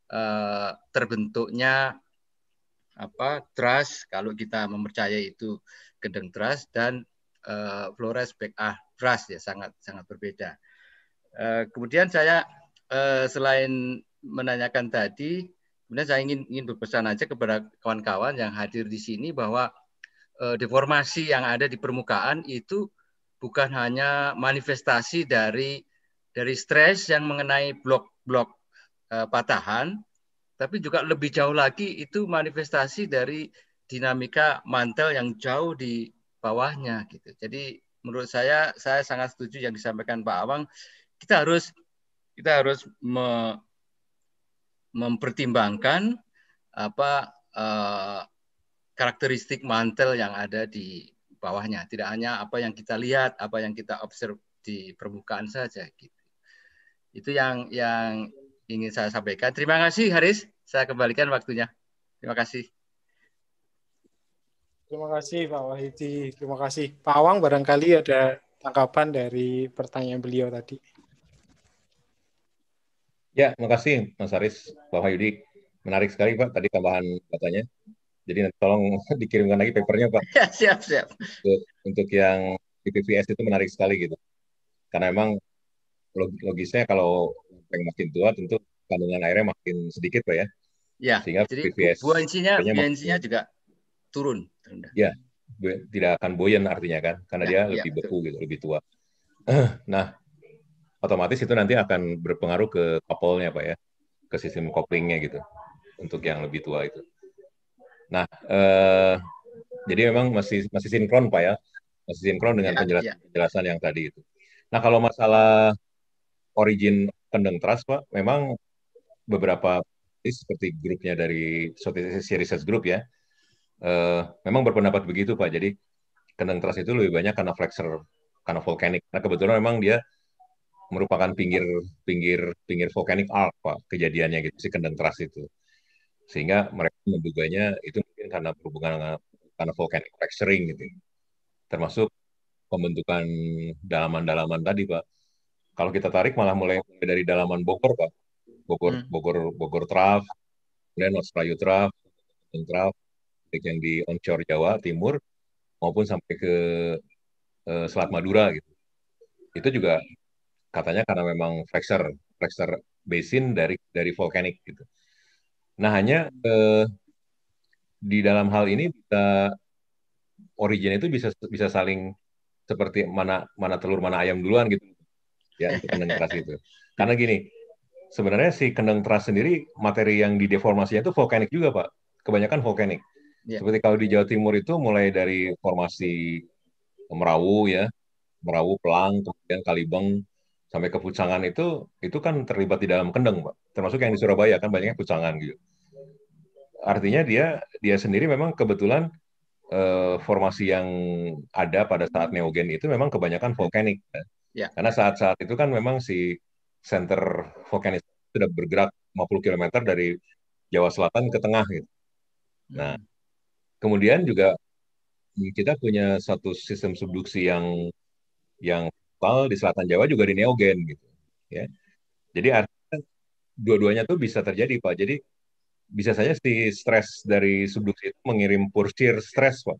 eh, terbentuknya apa trust kalau kita mempercayai itu gedeng trust dan eh, Flores back ah trust ya sangat sangat berbeda. Eh, kemudian saya eh, selain menanyakan tadi, kemudian saya ingin ingin berpesan aja kepada kawan-kawan yang hadir di sini bahwa Eh, deformasi yang ada di permukaan itu bukan hanya manifestasi dari dari stres yang mengenai blok-blok eh, patahan, tapi juga lebih jauh lagi itu manifestasi dari dinamika mantel yang jauh di bawahnya gitu. Jadi menurut saya saya sangat setuju yang disampaikan Pak Awang, kita harus kita harus me, mempertimbangkan apa uh, karakteristik mantel yang ada di bawahnya. Tidak hanya apa yang kita lihat, apa yang kita observe di permukaan saja. Gitu. Itu yang yang ingin saya sampaikan. Terima kasih Haris, saya kembalikan waktunya. Terima kasih. Terima kasih Pak Wahidi. Terima kasih Pak Awang. Barangkali ada tangkapan dari pertanyaan beliau tadi. Ya, terima kasih Mas Haris, Pak Wahyudi. Menarik sekali Pak tadi tambahan katanya. Jadi nanti tolong dikirimkan lagi papernya Pak. Ya, siap, siap. Untuk, untuk yang di PPS itu menarik sekali gitu. Karena emang logisnya kalau yang makin tua tentu kandungan airnya makin sedikit Pak ya. Ya, Sehingga jadi PPS buoyansinya, buoyansinya juga turun. Ya, tidak akan buoyan artinya kan, karena ya, dia iya, lebih betul. beku gitu, lebih tua. Nah, otomatis itu nanti akan berpengaruh ke couple Pak ya, ke sistem koplingnya gitu, untuk yang lebih tua itu. Nah, eh, jadi memang masih masih sinkron Pak ya, masih sinkron dengan ya, penjelasan, ya. penjelasan yang tadi itu. Nah, kalau masalah origin Kendeng Trust Pak, memang beberapa seperti grupnya dari Southeast Research Group ya, eh, memang berpendapat begitu Pak. Jadi Kendeng Trust itu lebih banyak karena flexor, karena volcanic. Nah, kebetulan memang dia merupakan pinggir pinggir pinggir volcanic arc Pak kejadiannya gitu si Kendeng Trust itu sehingga mereka menduganya itu mungkin karena berhubungan karena volcanic fracturing gitu termasuk pembentukan dalaman-dalaman tadi pak kalau kita tarik malah mulai dari dalaman Bogor pak Bogor hmm. Bogor Bogor Traf kemudian North Prayu Traf yang di onshore Jawa Timur maupun sampai ke eh, Selat Madura gitu itu juga katanya karena memang fracture fracture basin dari dari volcanic gitu Nah, hanya eh, di dalam hal ini kita origin itu bisa bisa saling seperti mana mana telur mana ayam duluan gitu. Ya, untuk kendeng teras itu. Gitu. Karena gini, sebenarnya si kendeng teras sendiri materi yang dideformasinya itu vulkanik juga, Pak. Kebanyakan vulkanik. Yeah. Seperti kalau di Jawa Timur itu mulai dari formasi Merawu ya, Merawu, Pelang, kemudian Kalibeng, sampai ke Pucangan itu itu kan terlibat di dalam kendeng, Pak. Termasuk yang di Surabaya kan banyaknya Pucangan gitu. Artinya dia dia sendiri memang kebetulan eh, formasi yang ada pada saat neogen itu memang kebanyakan vulkanik. ya. Ya. Karena saat-saat itu kan memang si center vulkanis sudah bergerak 50 km dari Jawa Selatan ke tengah gitu. Nah, kemudian juga kita punya satu sistem subduksi yang yang lokal di selatan Jawa juga di neogen gitu ya jadi artinya dua-duanya tuh bisa terjadi pak jadi bisa saja si stres dari subduksi itu mengirim pursir stres pak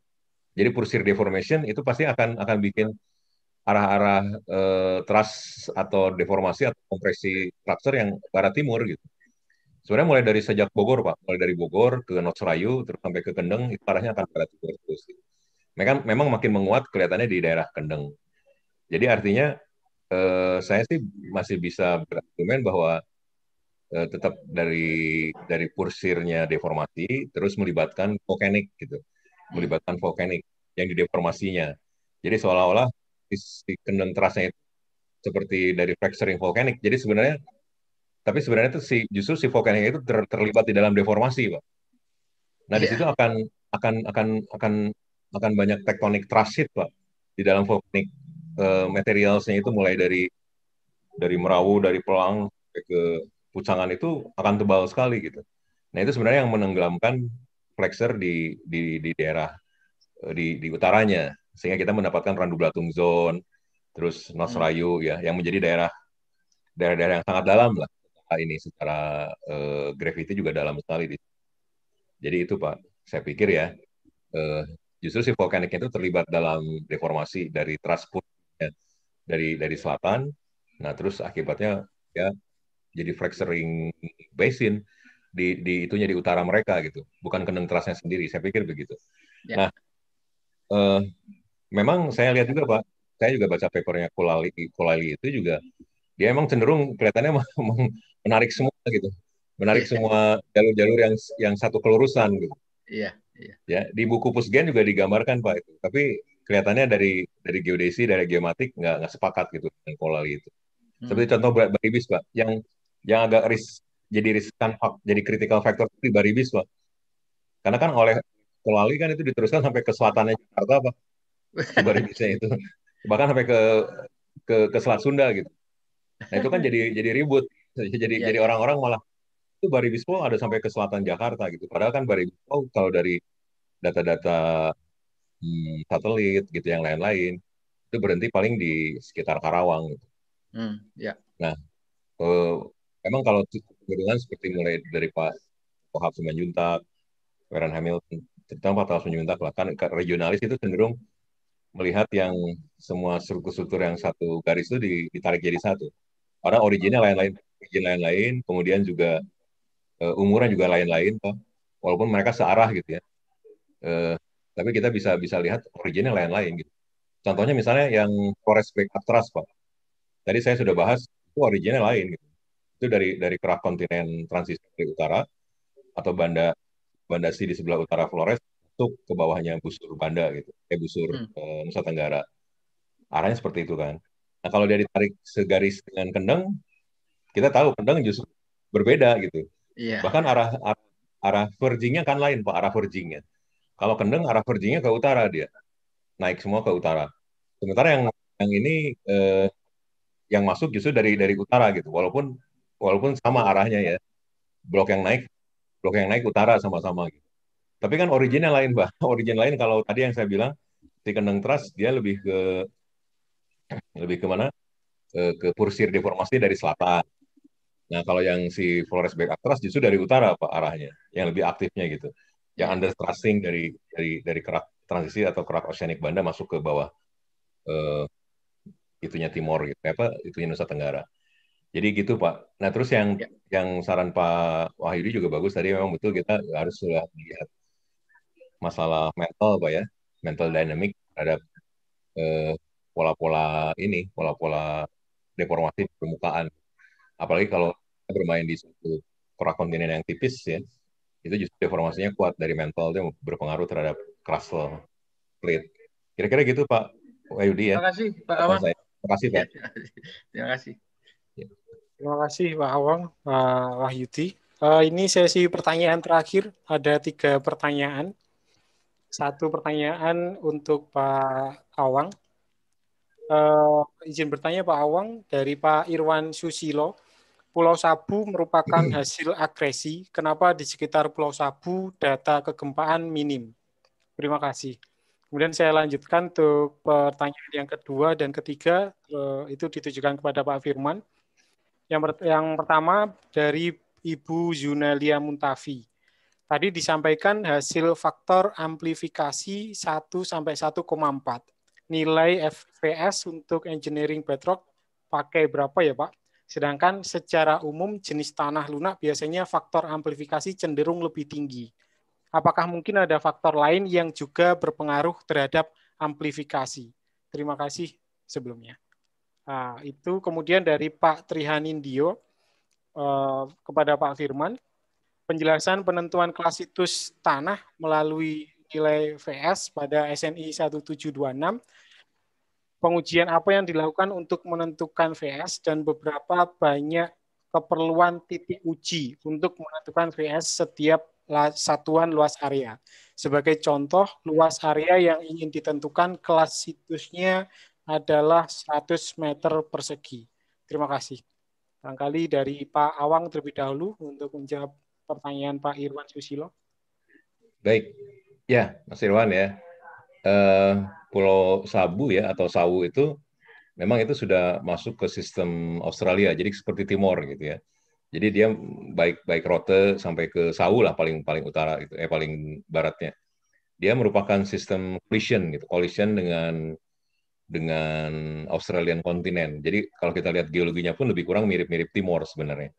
jadi pursir deformation itu pasti akan akan bikin arah-arah eh, trust atau deformasi atau kompresi structure yang barat timur gitu sebenarnya mulai dari sejak Bogor pak mulai dari Bogor ke Nosrayu terus sampai ke Kendeng itu arahnya akan barat timur terus gitu. memang memang makin menguat kelihatannya di daerah Kendeng jadi artinya eh, saya sih masih bisa berargumen bahwa eh, tetap dari dari pursirnya deformasi terus melibatkan volkanik gitu, melibatkan volkanik yang di deformasinya. Jadi seolah-olah si kendeng terasnya itu seperti dari fracturing volkanik. Jadi sebenarnya tapi sebenarnya itu si justru si volkanik itu ter, terlibat di dalam deformasi, Pak. Nah, di iya. situ akan akan akan akan akan banyak tektonik trasit Pak, di dalam volkanik uh, eh, materialnya itu mulai dari dari merawu, dari pelang ke pucangan itu akan tebal sekali gitu. Nah itu sebenarnya yang menenggelamkan flexer di di, di daerah eh, di, di utaranya sehingga kita mendapatkan Randu Blatung Zone, terus Nosrayu hmm. ya yang menjadi daerah daerah-daerah yang sangat dalam lah ini secara uh, eh, gravity juga dalam sekali. Jadi itu Pak, saya pikir ya uh, justru si vulkaniknya itu terlibat dalam deformasi dari transport dari dari selatan. Nah, terus akibatnya ya jadi fracturing basin di di itunya di utara mereka gitu. Bukan kendeng terasnya sendiri, saya pikir begitu. Ya. Nah, eh, memang saya lihat juga Pak, saya juga baca papernya Kulali Kulali itu juga dia emang cenderung kelihatannya menarik semua gitu. Menarik iya. semua jalur-jalur yang yang satu kelurusan gitu. Iya, iya. Ya, di buku Pusgen juga digambarkan Pak itu. Tapi kelihatannya dari dari geodesi dari geomatik nggak nggak sepakat gitu dengan kolali itu hmm. seperti contoh baribis pak yang yang agak ris jadi riskan jadi critical factor di baribis pak karena kan oleh kolali kan itu diteruskan sampai ke selatannya Jakarta pak baribisnya itu bahkan sampai ke ke ke Selat Sunda gitu nah itu kan jadi jadi ribut jadi yeah. jadi orang-orang malah itu baribis ada sampai ke selatan Jakarta gitu padahal kan baribis kalau dari data-data satelit gitu yang lain-lain itu berhenti paling di sekitar Karawang gitu. Hmm, ya. Nah, eh, emang kalau kejadian seperti mulai dari Pak Kohab Simanjuntak, Warren Hamilton, tentang Pak Tawas Simanjuntak lah kan regionalis itu cenderung melihat yang semua struktur-struktur yang satu garis itu ditarik jadi satu. Orang originnya lain-lain, origin lain-lain, kemudian juga eh, umurnya juga lain-lain, walaupun mereka searah gitu ya. Eh, tapi kita bisa bisa lihat originnya lain-lain gitu. Contohnya misalnya yang Forest Creek Atlas Pak. Tadi saya sudah bahas itu originnya lain gitu. Itu dari dari kerak kontinen transisi dari utara atau banda banda si di sebelah utara Flores untuk ke bawahnya busur Banda gitu, eh busur hmm. eh, Nusa Tenggara. Arahnya seperti itu kan. Nah kalau dia ditarik segaris dengan kendeng, kita tahu kendeng justru berbeda gitu. Yeah. Bahkan arah arah, arah vergingnya kan lain pak, arah vergingnya. Kalau kendeng arah perginya ke utara dia, naik semua ke utara. Sementara yang yang ini eh, yang masuk justru dari dari utara gitu, walaupun walaupun sama arahnya ya, blok yang naik blok yang naik utara sama-sama gitu. Tapi kan originnya lain bah, origin lain kalau tadi yang saya bilang si kendeng trust dia lebih ke lebih ke mana? Eh, ke, ke pursir deformasi dari selatan. Nah kalau yang si Flores back atras justru dari utara pak arahnya, yang lebih aktifnya gitu yang under thrusting dari dari dari kerak transisi atau kerak oceanic banda masuk ke bawah eh, itunya Timor gitu eh, apa itunya Nusa Tenggara. Jadi gitu Pak. Nah terus yang ya. yang saran Pak Wahyudi juga bagus tadi memang betul kita harus sudah melihat masalah mental Pak ya, mental dynamic terhadap pola eh, pola-pola ini, pola-pola deformasi permukaan. Apalagi kalau bermain di suatu kerak kontinen yang tipis ya, itu justru deformasinya kuat dari mental itu berpengaruh terhadap crustal plate. Kira-kira gitu Pak Wayudi ya. Terima kasih Pak Awang. Terima kasih Pak. Terima kasih. Ya. Terima kasih Pak Awang, Pak Wahyudi. Uh, ini sesi pertanyaan terakhir. Ada tiga pertanyaan. Satu pertanyaan untuk Pak Awang. Uh, izin bertanya Pak Awang dari Pak Irwan Susilo. Pulau Sabu merupakan hasil agresi. Kenapa di sekitar Pulau Sabu data kegempaan minim? Terima kasih. Kemudian saya lanjutkan untuk pertanyaan yang kedua dan ketiga eh, itu ditujukan kepada Pak Firman. Yang, yang pertama dari Ibu Zunalia Muntafi. Tadi disampaikan hasil faktor amplifikasi 1 sampai 1,4. Nilai FPS untuk engineering bedrock pakai berapa ya Pak? Sedangkan secara umum jenis tanah lunak biasanya faktor amplifikasi cenderung lebih tinggi. Apakah mungkin ada faktor lain yang juga berpengaruh terhadap amplifikasi? Terima kasih sebelumnya. Nah, itu kemudian dari Pak Trihanindio eh, kepada Pak Firman, penjelasan penentuan kelas situs tanah melalui nilai VS pada SNI 1726 pengujian apa yang dilakukan untuk menentukan VS dan beberapa banyak keperluan titik uji untuk menentukan VS setiap satuan luas area. Sebagai contoh, luas area yang ingin ditentukan kelas situsnya adalah 100 meter persegi. Terima kasih. Barangkali dari Pak Awang terlebih dahulu untuk menjawab pertanyaan Pak Irwan Susilo. Baik, ya Mas Irwan ya. Uh, Pulau Sabu ya atau Sawu itu memang itu sudah masuk ke sistem Australia, jadi seperti Timor gitu ya. Jadi dia baik baik rote sampai ke Sawu lah paling paling utara itu, eh paling baratnya. Dia merupakan sistem collision gitu, collision dengan dengan Australian kontinen. Jadi kalau kita lihat geologinya pun lebih kurang mirip-mirip Timor sebenarnya.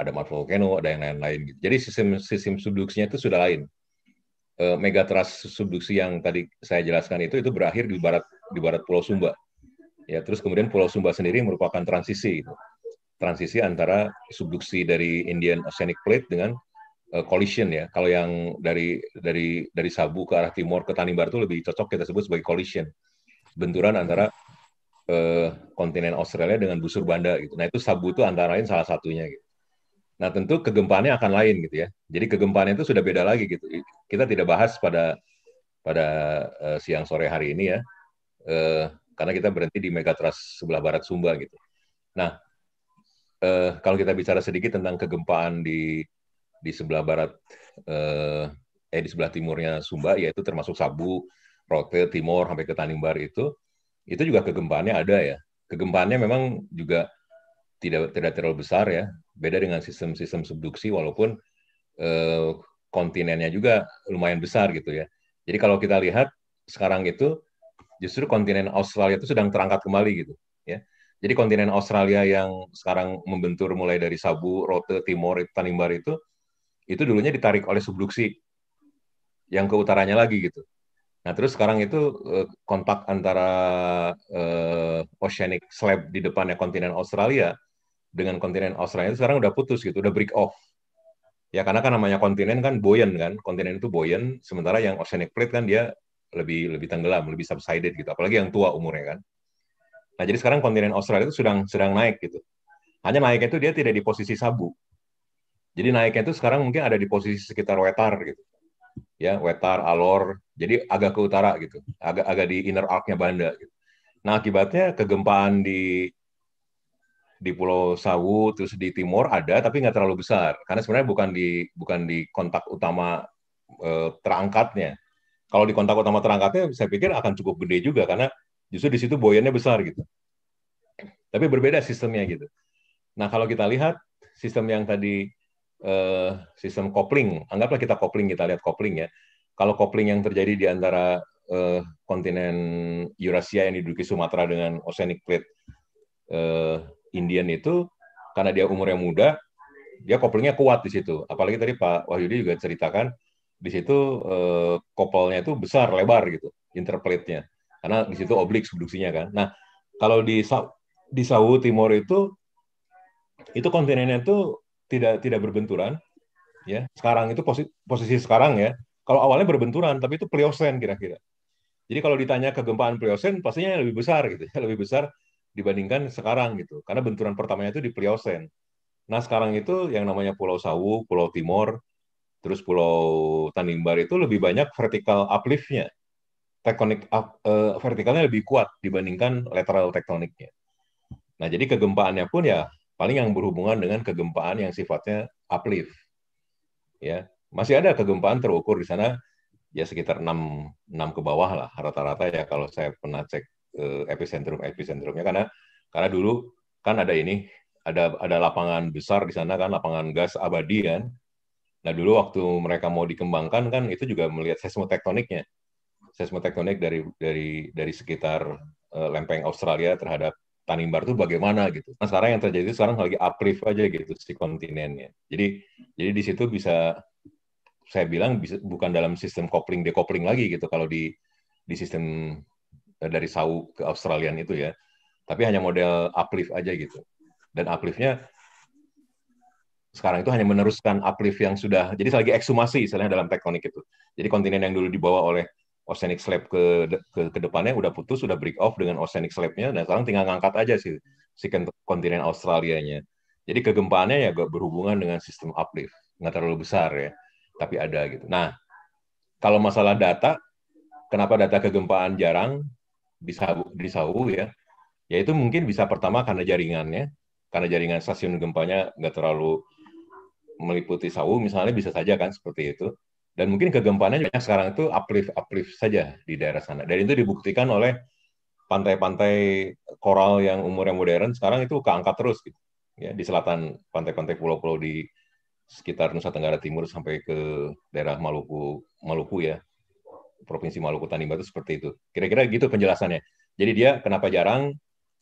Ada Mount volcano, ada yang lain-lain gitu. Jadi sistem sistem subduksinya itu sudah lain uh, eh, megatrust subduksi yang tadi saya jelaskan itu itu berakhir di barat di barat Pulau Sumba. Ya, terus kemudian Pulau Sumba sendiri merupakan transisi gitu. Transisi antara subduksi dari Indian Oceanic Plate dengan uh, eh, collision ya. Kalau yang dari dari dari Sabu ke arah timur ke Tanimbar itu lebih cocok kita sebut sebagai collision. Benturan antara uh, kontinen Australia dengan busur banda gitu. Nah, itu Sabu itu antara lain salah satunya gitu. Nah, tentu kegempaannya akan lain gitu ya. Jadi kegempaannya itu sudah beda lagi gitu. Kita tidak bahas pada pada uh, siang sore hari ini ya. Uh, karena kita berhenti di Megatras sebelah barat Sumba gitu. Nah, uh, kalau kita bicara sedikit tentang kegempaan di di sebelah barat uh, eh di sebelah timurnya Sumba yaitu termasuk Sabu, Rote, Timor sampai ke Tanimbar itu itu juga kegempaannya ada ya. Kegempaannya memang juga tidak tidak terlalu besar ya. Beda dengan sistem-sistem subduksi walaupun eh, kontinennya juga lumayan besar gitu ya. Jadi kalau kita lihat sekarang itu justru kontinen Australia itu sedang terangkat kembali gitu ya. Jadi kontinen Australia yang sekarang membentur mulai dari Sabu, Rote, Timor, Tanimbar itu itu dulunya ditarik oleh subduksi yang ke utaranya lagi gitu. Nah terus sekarang itu eh, kontak antara uh, oceanic slab di depannya kontinen Australia dengan kontinen Australia itu sekarang udah putus gitu, udah break off. Ya karena kan namanya kontinen kan buoyan kan, kontinen itu buoyan, sementara yang oceanic plate kan dia lebih lebih tenggelam, lebih subsided gitu, apalagi yang tua umurnya kan. Nah, jadi sekarang kontinen Australia itu sedang sedang naik gitu. Hanya naiknya itu dia tidak di posisi sabu. Jadi naiknya itu sekarang mungkin ada di posisi sekitar wetar gitu. Ya, wetar, alor, jadi agak ke utara gitu, agak agak di inner arc-nya Banda gitu. Nah, akibatnya kegempaan di di Pulau Sawu terus di Timor ada tapi nggak terlalu besar karena sebenarnya bukan di bukan di kontak utama e, terangkatnya. Kalau di kontak utama terangkatnya saya pikir akan cukup gede juga karena justru di situ boyannya besar gitu. Tapi berbeda sistemnya gitu. Nah kalau kita lihat sistem yang tadi e, sistem kopling, anggaplah kita kopling kita lihat kopling ya. Kalau kopling yang terjadi di antara e, kontinen Eurasia yang diduduki Sumatera dengan Oceanic Plate Indian itu karena dia umurnya muda, dia koplingnya kuat di situ. Apalagi tadi Pak Wahyudi juga ceritakan di situ eh, itu besar, lebar gitu, interplate-nya. Karena di situ oblik subduksinya kan. Nah, kalau di di Sawu Timur itu itu kontinennya itu tidak tidak berbenturan ya. Sekarang itu posisi, posisi sekarang ya. Kalau awalnya berbenturan tapi itu Pliosen kira-kira. Jadi kalau ditanya kegempaan Pliosen pastinya lebih besar gitu ya, lebih besar dibandingkan sekarang gitu. Karena benturan pertamanya itu di Pliosen. Nah, sekarang itu yang namanya Pulau Sawu, Pulau Timur, terus Pulau Tanimbar itu lebih banyak vertikal upliftnya, Tektonik uh, vertikalnya lebih kuat dibandingkan lateral tektoniknya. Nah, jadi kegempaannya pun ya paling yang berhubungan dengan kegempaan yang sifatnya uplift. Ya, masih ada kegempaan terukur di sana ya sekitar 6, 6 ke bawah lah rata-rata ya kalau saya pernah cek Eh, epicentrum epicentrumnya karena karena dulu kan ada ini ada ada lapangan besar di sana kan lapangan gas abadi kan nah dulu waktu mereka mau dikembangkan kan itu juga melihat seismotektoniknya seismotektonik dari dari dari sekitar uh, lempeng Australia terhadap Tanimbar itu bagaimana gitu nah sekarang yang terjadi sekarang lagi uplift aja gitu si kontinennya jadi jadi di situ bisa saya bilang bisa bukan dalam sistem kopling dekopling lagi gitu kalau di di sistem Eh, dari SAU ke Australian itu ya. Tapi hanya model uplift aja gitu. Dan upliftnya sekarang itu hanya meneruskan uplift yang sudah, jadi lagi ekshumasi misalnya dalam tektonik itu. Jadi kontinen yang dulu dibawa oleh oceanic slab ke, ke ke depannya udah putus, sudah break off dengan oceanic slabnya, dan nah, sekarang tinggal ngangkat aja sih si kontinen Australianya. Jadi kegempaannya ya gak berhubungan dengan sistem uplift, nggak terlalu besar ya, tapi ada gitu. Nah, kalau masalah data, kenapa data kegempaan jarang? di di Sawu ya, yaitu mungkin bisa pertama karena jaringannya, karena jaringan stasiun gempanya nggak terlalu meliputi Sawu misalnya bisa saja kan seperti itu. Dan mungkin kegempaannya banyak sekarang itu uplift uplift saja di daerah sana. Dan itu dibuktikan oleh pantai-pantai koral yang umurnya modern sekarang itu keangkat terus gitu. Ya, di selatan pantai-pantai pulau-pulau di sekitar Nusa Tenggara Timur sampai ke daerah Maluku Maluku ya Provinsi Maluku Tanimba itu seperti itu. Kira-kira gitu penjelasannya. Jadi dia kenapa jarang,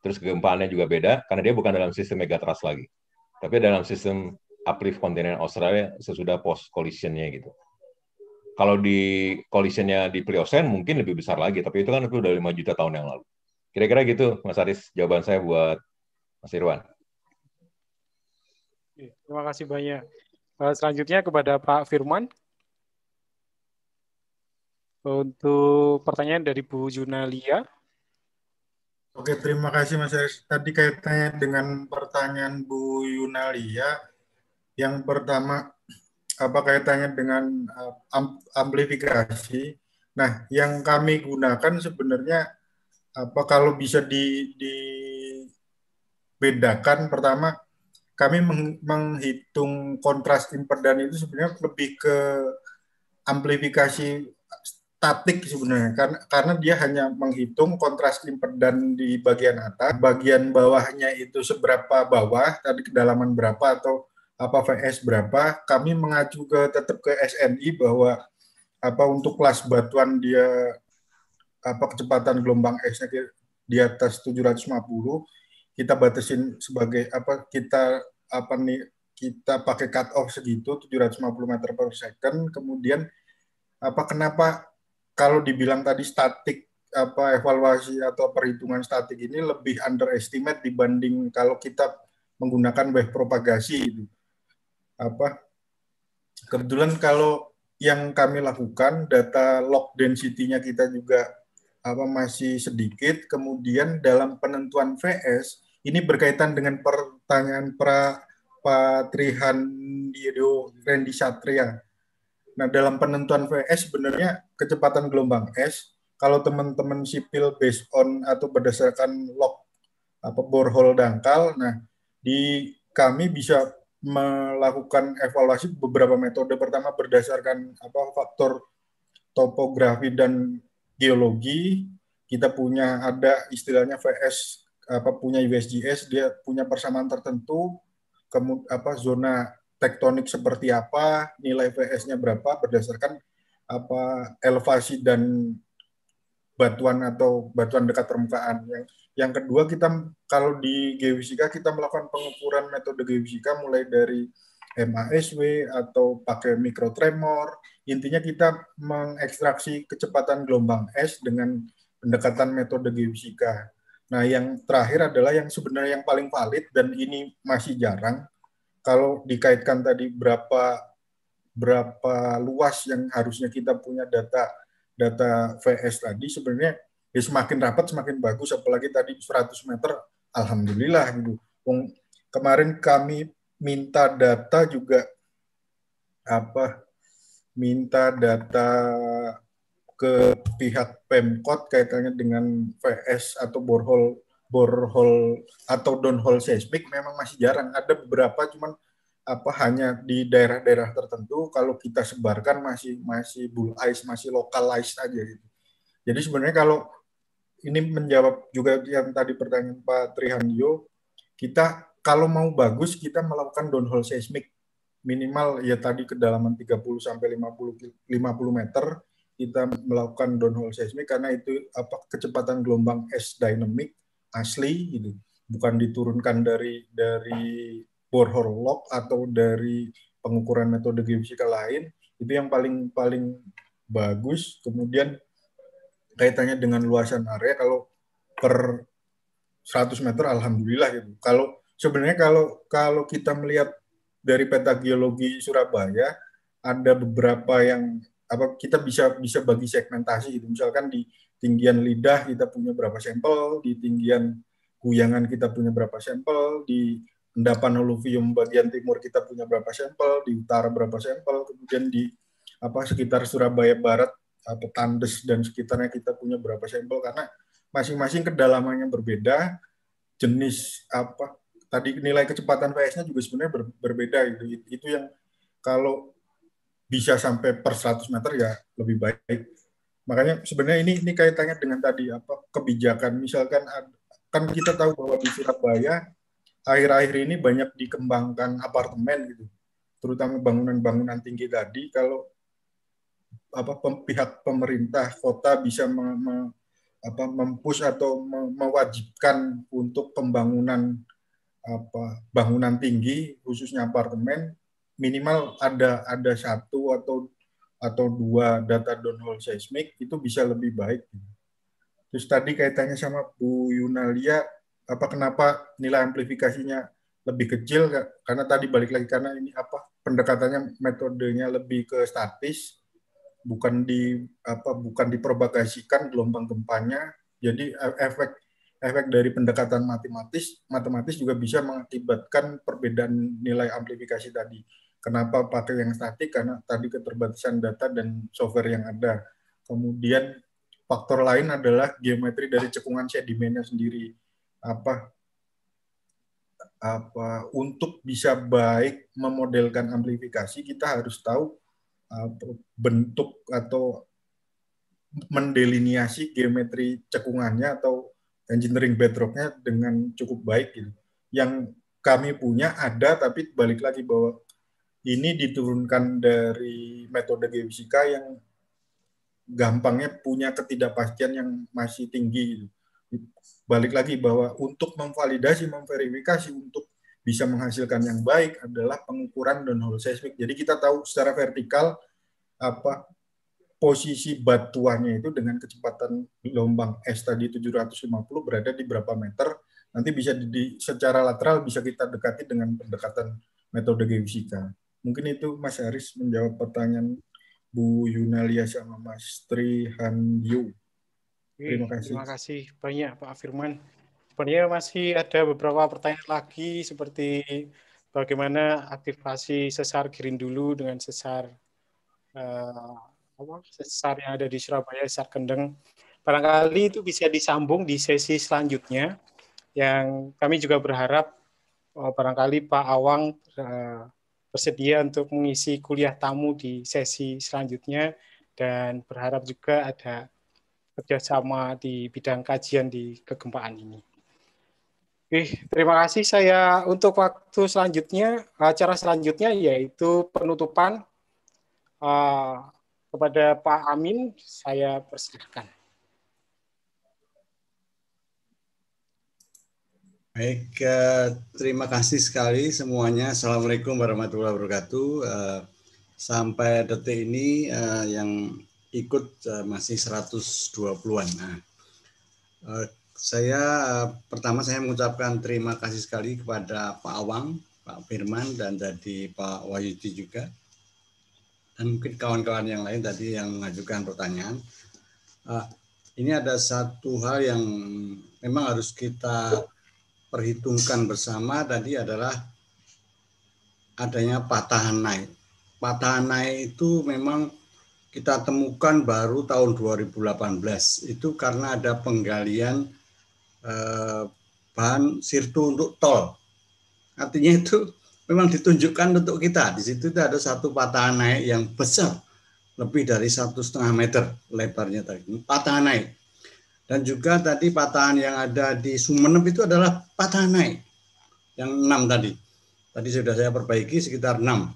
terus kegempaannya juga beda, karena dia bukan dalam sistem megatrust lagi. Tapi dalam sistem uplift kontinen Australia sesudah post collisionnya gitu. Kalau di collisionnya di Pliocene mungkin lebih besar lagi, tapi itu kan itu udah 5 juta tahun yang lalu. Kira-kira gitu, Mas Aris, jawaban saya buat Mas Irwan. Terima kasih banyak. Eh, selanjutnya kepada Pak Firman, untuk pertanyaan dari Bu Junalia. Oke, terima kasih Mas Aris. Tadi kaitannya dengan pertanyaan Bu Yunalia, yang pertama apa kaitannya dengan eh, amplifikasi? Nah, yang kami gunakan sebenarnya apa kalau bisa di, dibedakan pertama kami menghitung kontras impedan itu sebenarnya lebih ke amplifikasi statik sebenarnya karena karena dia hanya menghitung kontras dan di bagian atas, bagian bawahnya itu seberapa bawah, tadi kedalaman berapa atau apa VS berapa, kami mengacu ke tetap ke SNI bahwa apa untuk kelas batuan dia apa kecepatan gelombang S nya di atas 750 kita batasin sebagai apa kita apa nih kita pakai cut off segitu 750 meter per second kemudian apa kenapa kalau dibilang tadi statik apa evaluasi atau perhitungan statik ini lebih underestimate dibanding kalau kita menggunakan web propagasi itu apa kebetulan kalau yang kami lakukan data log density-nya kita juga apa masih sedikit kemudian dalam penentuan VS ini berkaitan dengan pertanyaan pra Patrihan Diodio Randy Satria nah dalam penentuan VS sebenarnya kecepatan gelombang es kalau teman-teman sipil based on atau berdasarkan log apa borehole dangkal nah di kami bisa melakukan evaluasi beberapa metode pertama berdasarkan apa faktor topografi dan geologi kita punya ada istilahnya VS apa punya USGS dia punya persamaan tertentu kemud apa zona tektonik seperti apa nilai VS-nya berapa berdasarkan apa elevasi dan batuan atau batuan dekat permukaan. Yang, yang kedua kita kalau di geofisika kita melakukan pengukuran metode geofisika mulai dari MASW atau pakai mikro tremor Intinya kita mengekstraksi kecepatan gelombang es dengan pendekatan metode geofisika. Nah, yang terakhir adalah yang sebenarnya yang paling valid dan ini masih jarang kalau dikaitkan tadi berapa berapa luas yang harusnya kita punya data data VS tadi sebenarnya ya semakin rapat semakin bagus apalagi tadi 100 meter alhamdulillah gitu. Kemarin kami minta data juga apa minta data ke pihak Pemkot kaitannya dengan VS atau borhol borhol atau downhole seismik memang masih jarang ada beberapa cuman apa hanya di daerah-daerah tertentu kalau kita sebarkan masih masih ice masih localized aja gitu jadi sebenarnya kalau ini menjawab juga yang tadi pertanyaan Pak Trihandyo kita kalau mau bagus kita melakukan downhole seismic minimal ya tadi kedalaman 30 sampai 50 50 meter kita melakukan downhole seismic karena itu apa kecepatan gelombang s dynamic asli gitu bukan diturunkan dari dari borehole log atau dari pengukuran metode geofisika lain itu yang paling paling bagus kemudian kaitannya dengan luasan area kalau per 100 meter alhamdulillah gitu kalau sebenarnya kalau kalau kita melihat dari peta geologi Surabaya ada beberapa yang apa kita bisa bisa bagi segmentasi gitu misalkan di tinggian lidah kita punya berapa sampel di tinggian guyangan kita punya berapa sampel di endapan aluvium bagian timur kita punya berapa sampel, di utara berapa sampel, kemudian di apa sekitar Surabaya Barat, petandes Tandes dan sekitarnya kita punya berapa sampel karena masing-masing kedalamannya berbeda, jenis apa tadi nilai kecepatan vs nya juga sebenarnya ber, berbeda itu itu yang kalau bisa sampai per 100 meter ya lebih baik. Makanya sebenarnya ini ini kaitannya dengan tadi apa kebijakan misalkan kan kita tahu bahwa di Surabaya akhir-akhir ini banyak dikembangkan apartemen gitu, terutama bangunan-bangunan tinggi tadi. Kalau apa pihak pemerintah kota bisa me, me, apa, mempush atau me, mewajibkan untuk pembangunan apa bangunan tinggi khususnya apartemen minimal ada ada satu atau atau dua data downhole seismik itu bisa lebih baik. Terus tadi kaitannya sama Bu Yunalia apa kenapa nilai amplifikasinya lebih kecil karena tadi balik lagi karena ini apa pendekatannya metodenya lebih ke statis bukan di apa bukan dipropagasikan gelombang gempanya jadi e, efek efek dari pendekatan matematis matematis juga bisa mengakibatkan perbedaan nilai amplifikasi tadi kenapa pakai yang statik karena tadi keterbatasan data dan software yang ada kemudian faktor lain adalah geometri dari cekungan sedimennya sendiri apa apa untuk bisa baik memodelkan amplifikasi kita harus tahu apa, bentuk atau mendeliniasi geometri cekungannya atau engineering bedrocknya dengan cukup baik gitu. Yang kami punya ada tapi balik lagi bahwa ini diturunkan dari metode geofisika yang gampangnya punya ketidakpastian yang masih tinggi gitu balik lagi bahwa untuk memvalidasi, memverifikasi, untuk bisa menghasilkan yang baik adalah pengukuran downhole seismik. Jadi kita tahu secara vertikal apa posisi batuannya itu dengan kecepatan gelombang S tadi 750 berada di berapa meter. Nanti bisa di, secara lateral bisa kita dekati dengan pendekatan metode geofisika. Mungkin itu Mas Haris menjawab pertanyaan Bu Yunalia sama Mas Tri Yu. Terima kasih. Terima kasih banyak Pak Firman. Sebenarnya masih ada beberapa pertanyaan lagi seperti bagaimana aktivasi sesar Girin dulu dengan sesar eh, apa sesar yang ada di Surabaya, sesar Kendeng. Barangkali itu bisa disambung di sesi selanjutnya yang kami juga berharap uh, barangkali Pak Awang uh, bersedia untuk mengisi kuliah tamu di sesi selanjutnya dan berharap juga ada kerjasama di bidang kajian di kegempaan ini. Oke, terima kasih saya untuk waktu selanjutnya, acara selanjutnya yaitu penutupan uh, kepada Pak Amin, saya persilahkan. Baik, eh, terima kasih sekali semuanya. Assalamualaikum warahmatullahi wabarakatuh. Eh, sampai detik ini yang ikut eh, masih 120-an. Nah, eh, saya eh, pertama saya mengucapkan terima kasih sekali kepada Pak Awang, Pak Firman dan tadi Pak Wahyudi juga. Dan mungkin kawan-kawan yang lain tadi yang mengajukan pertanyaan. ini ada satu hal yang memang harus kita perhitungkan bersama tadi adalah adanya patahan naik. Patahan naik itu memang kita temukan baru tahun 2018 itu karena ada penggalian eh, bahan sirtu untuk tol. Artinya itu memang ditunjukkan untuk kita. Di situ itu ada satu patahan naik yang besar, lebih dari satu setengah meter lebarnya tadi. Patahan naik. Dan juga tadi patahan yang ada di Sumeneb itu adalah patahan naik yang enam tadi. Tadi sudah saya perbaiki sekitar enam.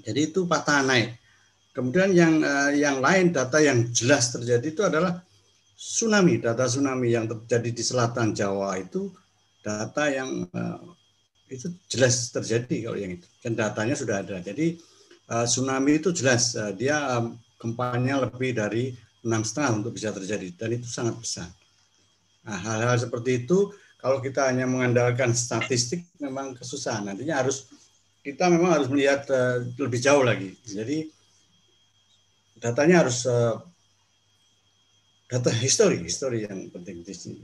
Jadi itu patahan naik Kemudian yang uh, yang lain data yang jelas terjadi itu adalah tsunami. Data tsunami yang terjadi di selatan Jawa itu data yang uh, itu jelas terjadi kalau yang itu. Dan datanya sudah ada. Jadi uh, tsunami itu jelas uh, dia eh, gempanya lebih dari enam setengah untuk bisa terjadi dan itu sangat besar. Nah, hal-hal seperti itu kalau kita hanya mengandalkan statistik memang kesusahan. Nantinya harus kita memang harus melihat uh, lebih jauh lagi. Jadi datanya harus uh, data histori, histori yang penting di sini.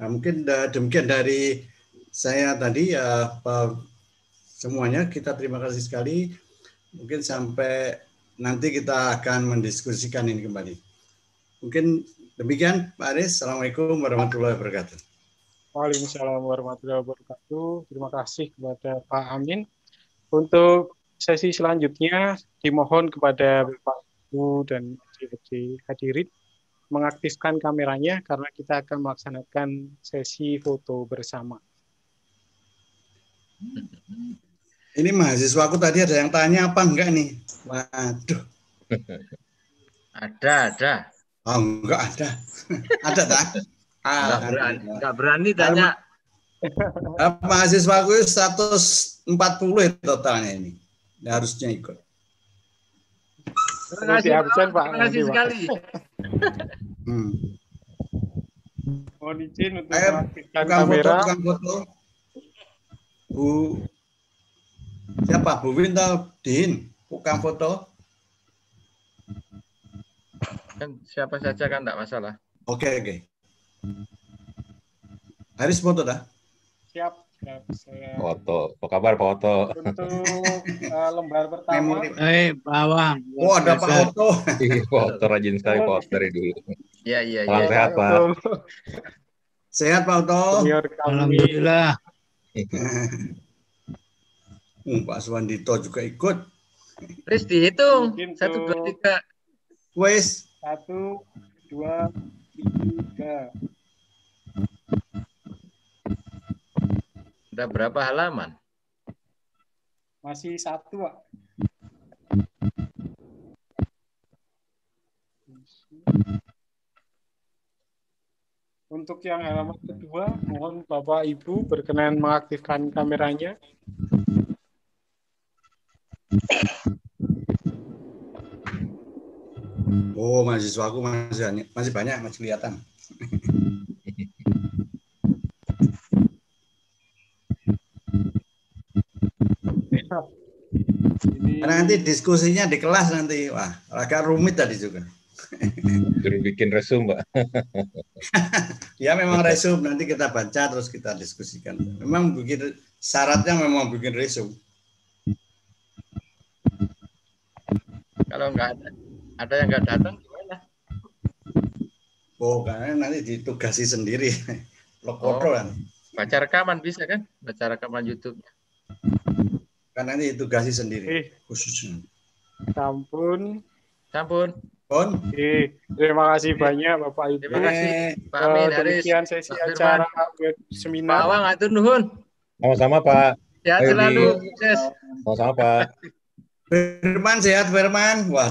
Nah, mungkin da, demikian dari saya tadi ya uh, semuanya kita terima kasih sekali. Mungkin sampai nanti kita akan mendiskusikan ini kembali. Mungkin demikian Pak Aris. Assalamualaikum warahmatullahi wabarakatuh. Waalaikumsalam warahmatullahi wabarakatuh. Terima kasih kepada Pak Amin. Untuk sesi selanjutnya dimohon kepada Bapak ibu dan HC hadirin mengaktifkan kameranya karena kita akan melaksanakan sesi foto bersama. Ini mahasiswa aku tadi ada yang tanya apa enggak nih? Waduh. Ada, ada. Oh, enggak ada. ada tak? Ah, enggak berani, enggak berani tanya. Ah, mahasiswa aku 140 totalnya ini. Harusnya ikut. Terima kasih, absen, Pak. Terima kasih sekali. Hmm. Mohon izin untuk mengaktifkan kamera. Foto, Bu siapa? Bu Win Din? Bukan foto. Kan siapa saja kan tidak masalah. Oke, okay, oke. Okay. Haris foto dah. Siap. Foto. Apa kabar Pak Oto? Untuk uh, lembar pertama. Eh, Bawang. Oh, ada Pak Oto. Iya, Pak Oto rajin sekali Pak Oto dari dulu. Iya, iya, iya. Salam sehat, Pak. Sehat, Pak Oto. Alhamdulillah. Uh, Pak Suwandito juga ikut. Terus dihitung. Satu, dua, tiga. Wes. Satu, dua, tiga. Sudah berapa halaman? Masih satu, Pak. Untuk yang halaman kedua, mohon Bapak Ibu berkenan mengaktifkan kameranya. Oh, mahasiswaku masih masih banyak, masih kelihatan. mantap. Ini... Karena nanti diskusinya di kelas nanti, wah agak rumit tadi juga. Suruh bikin resume, Pak. ya memang resume, nanti kita baca terus kita diskusikan. Memang bikin syaratnya memang bikin resume. Kalau nggak ada, ada yang nggak datang gimana? Oh, karena nanti ditugasi sendiri. Lokoto oh, kan. Baca rekaman bisa kan? Baca rekaman youtube Kan nanti kasih sendiri eh. khususnya. Sampun. Sampun. Bon. Eh, terima kasih eh. banyak Bapak Ibu. Terima kasih eh. Pak Amin uh, Demikian sesi Pak acara web seminar. Pak Awang atur nuhun. Sama-sama Pak. Sehat selalu, sukses. Sama-sama Pak. Firman sehat Firman. Wah.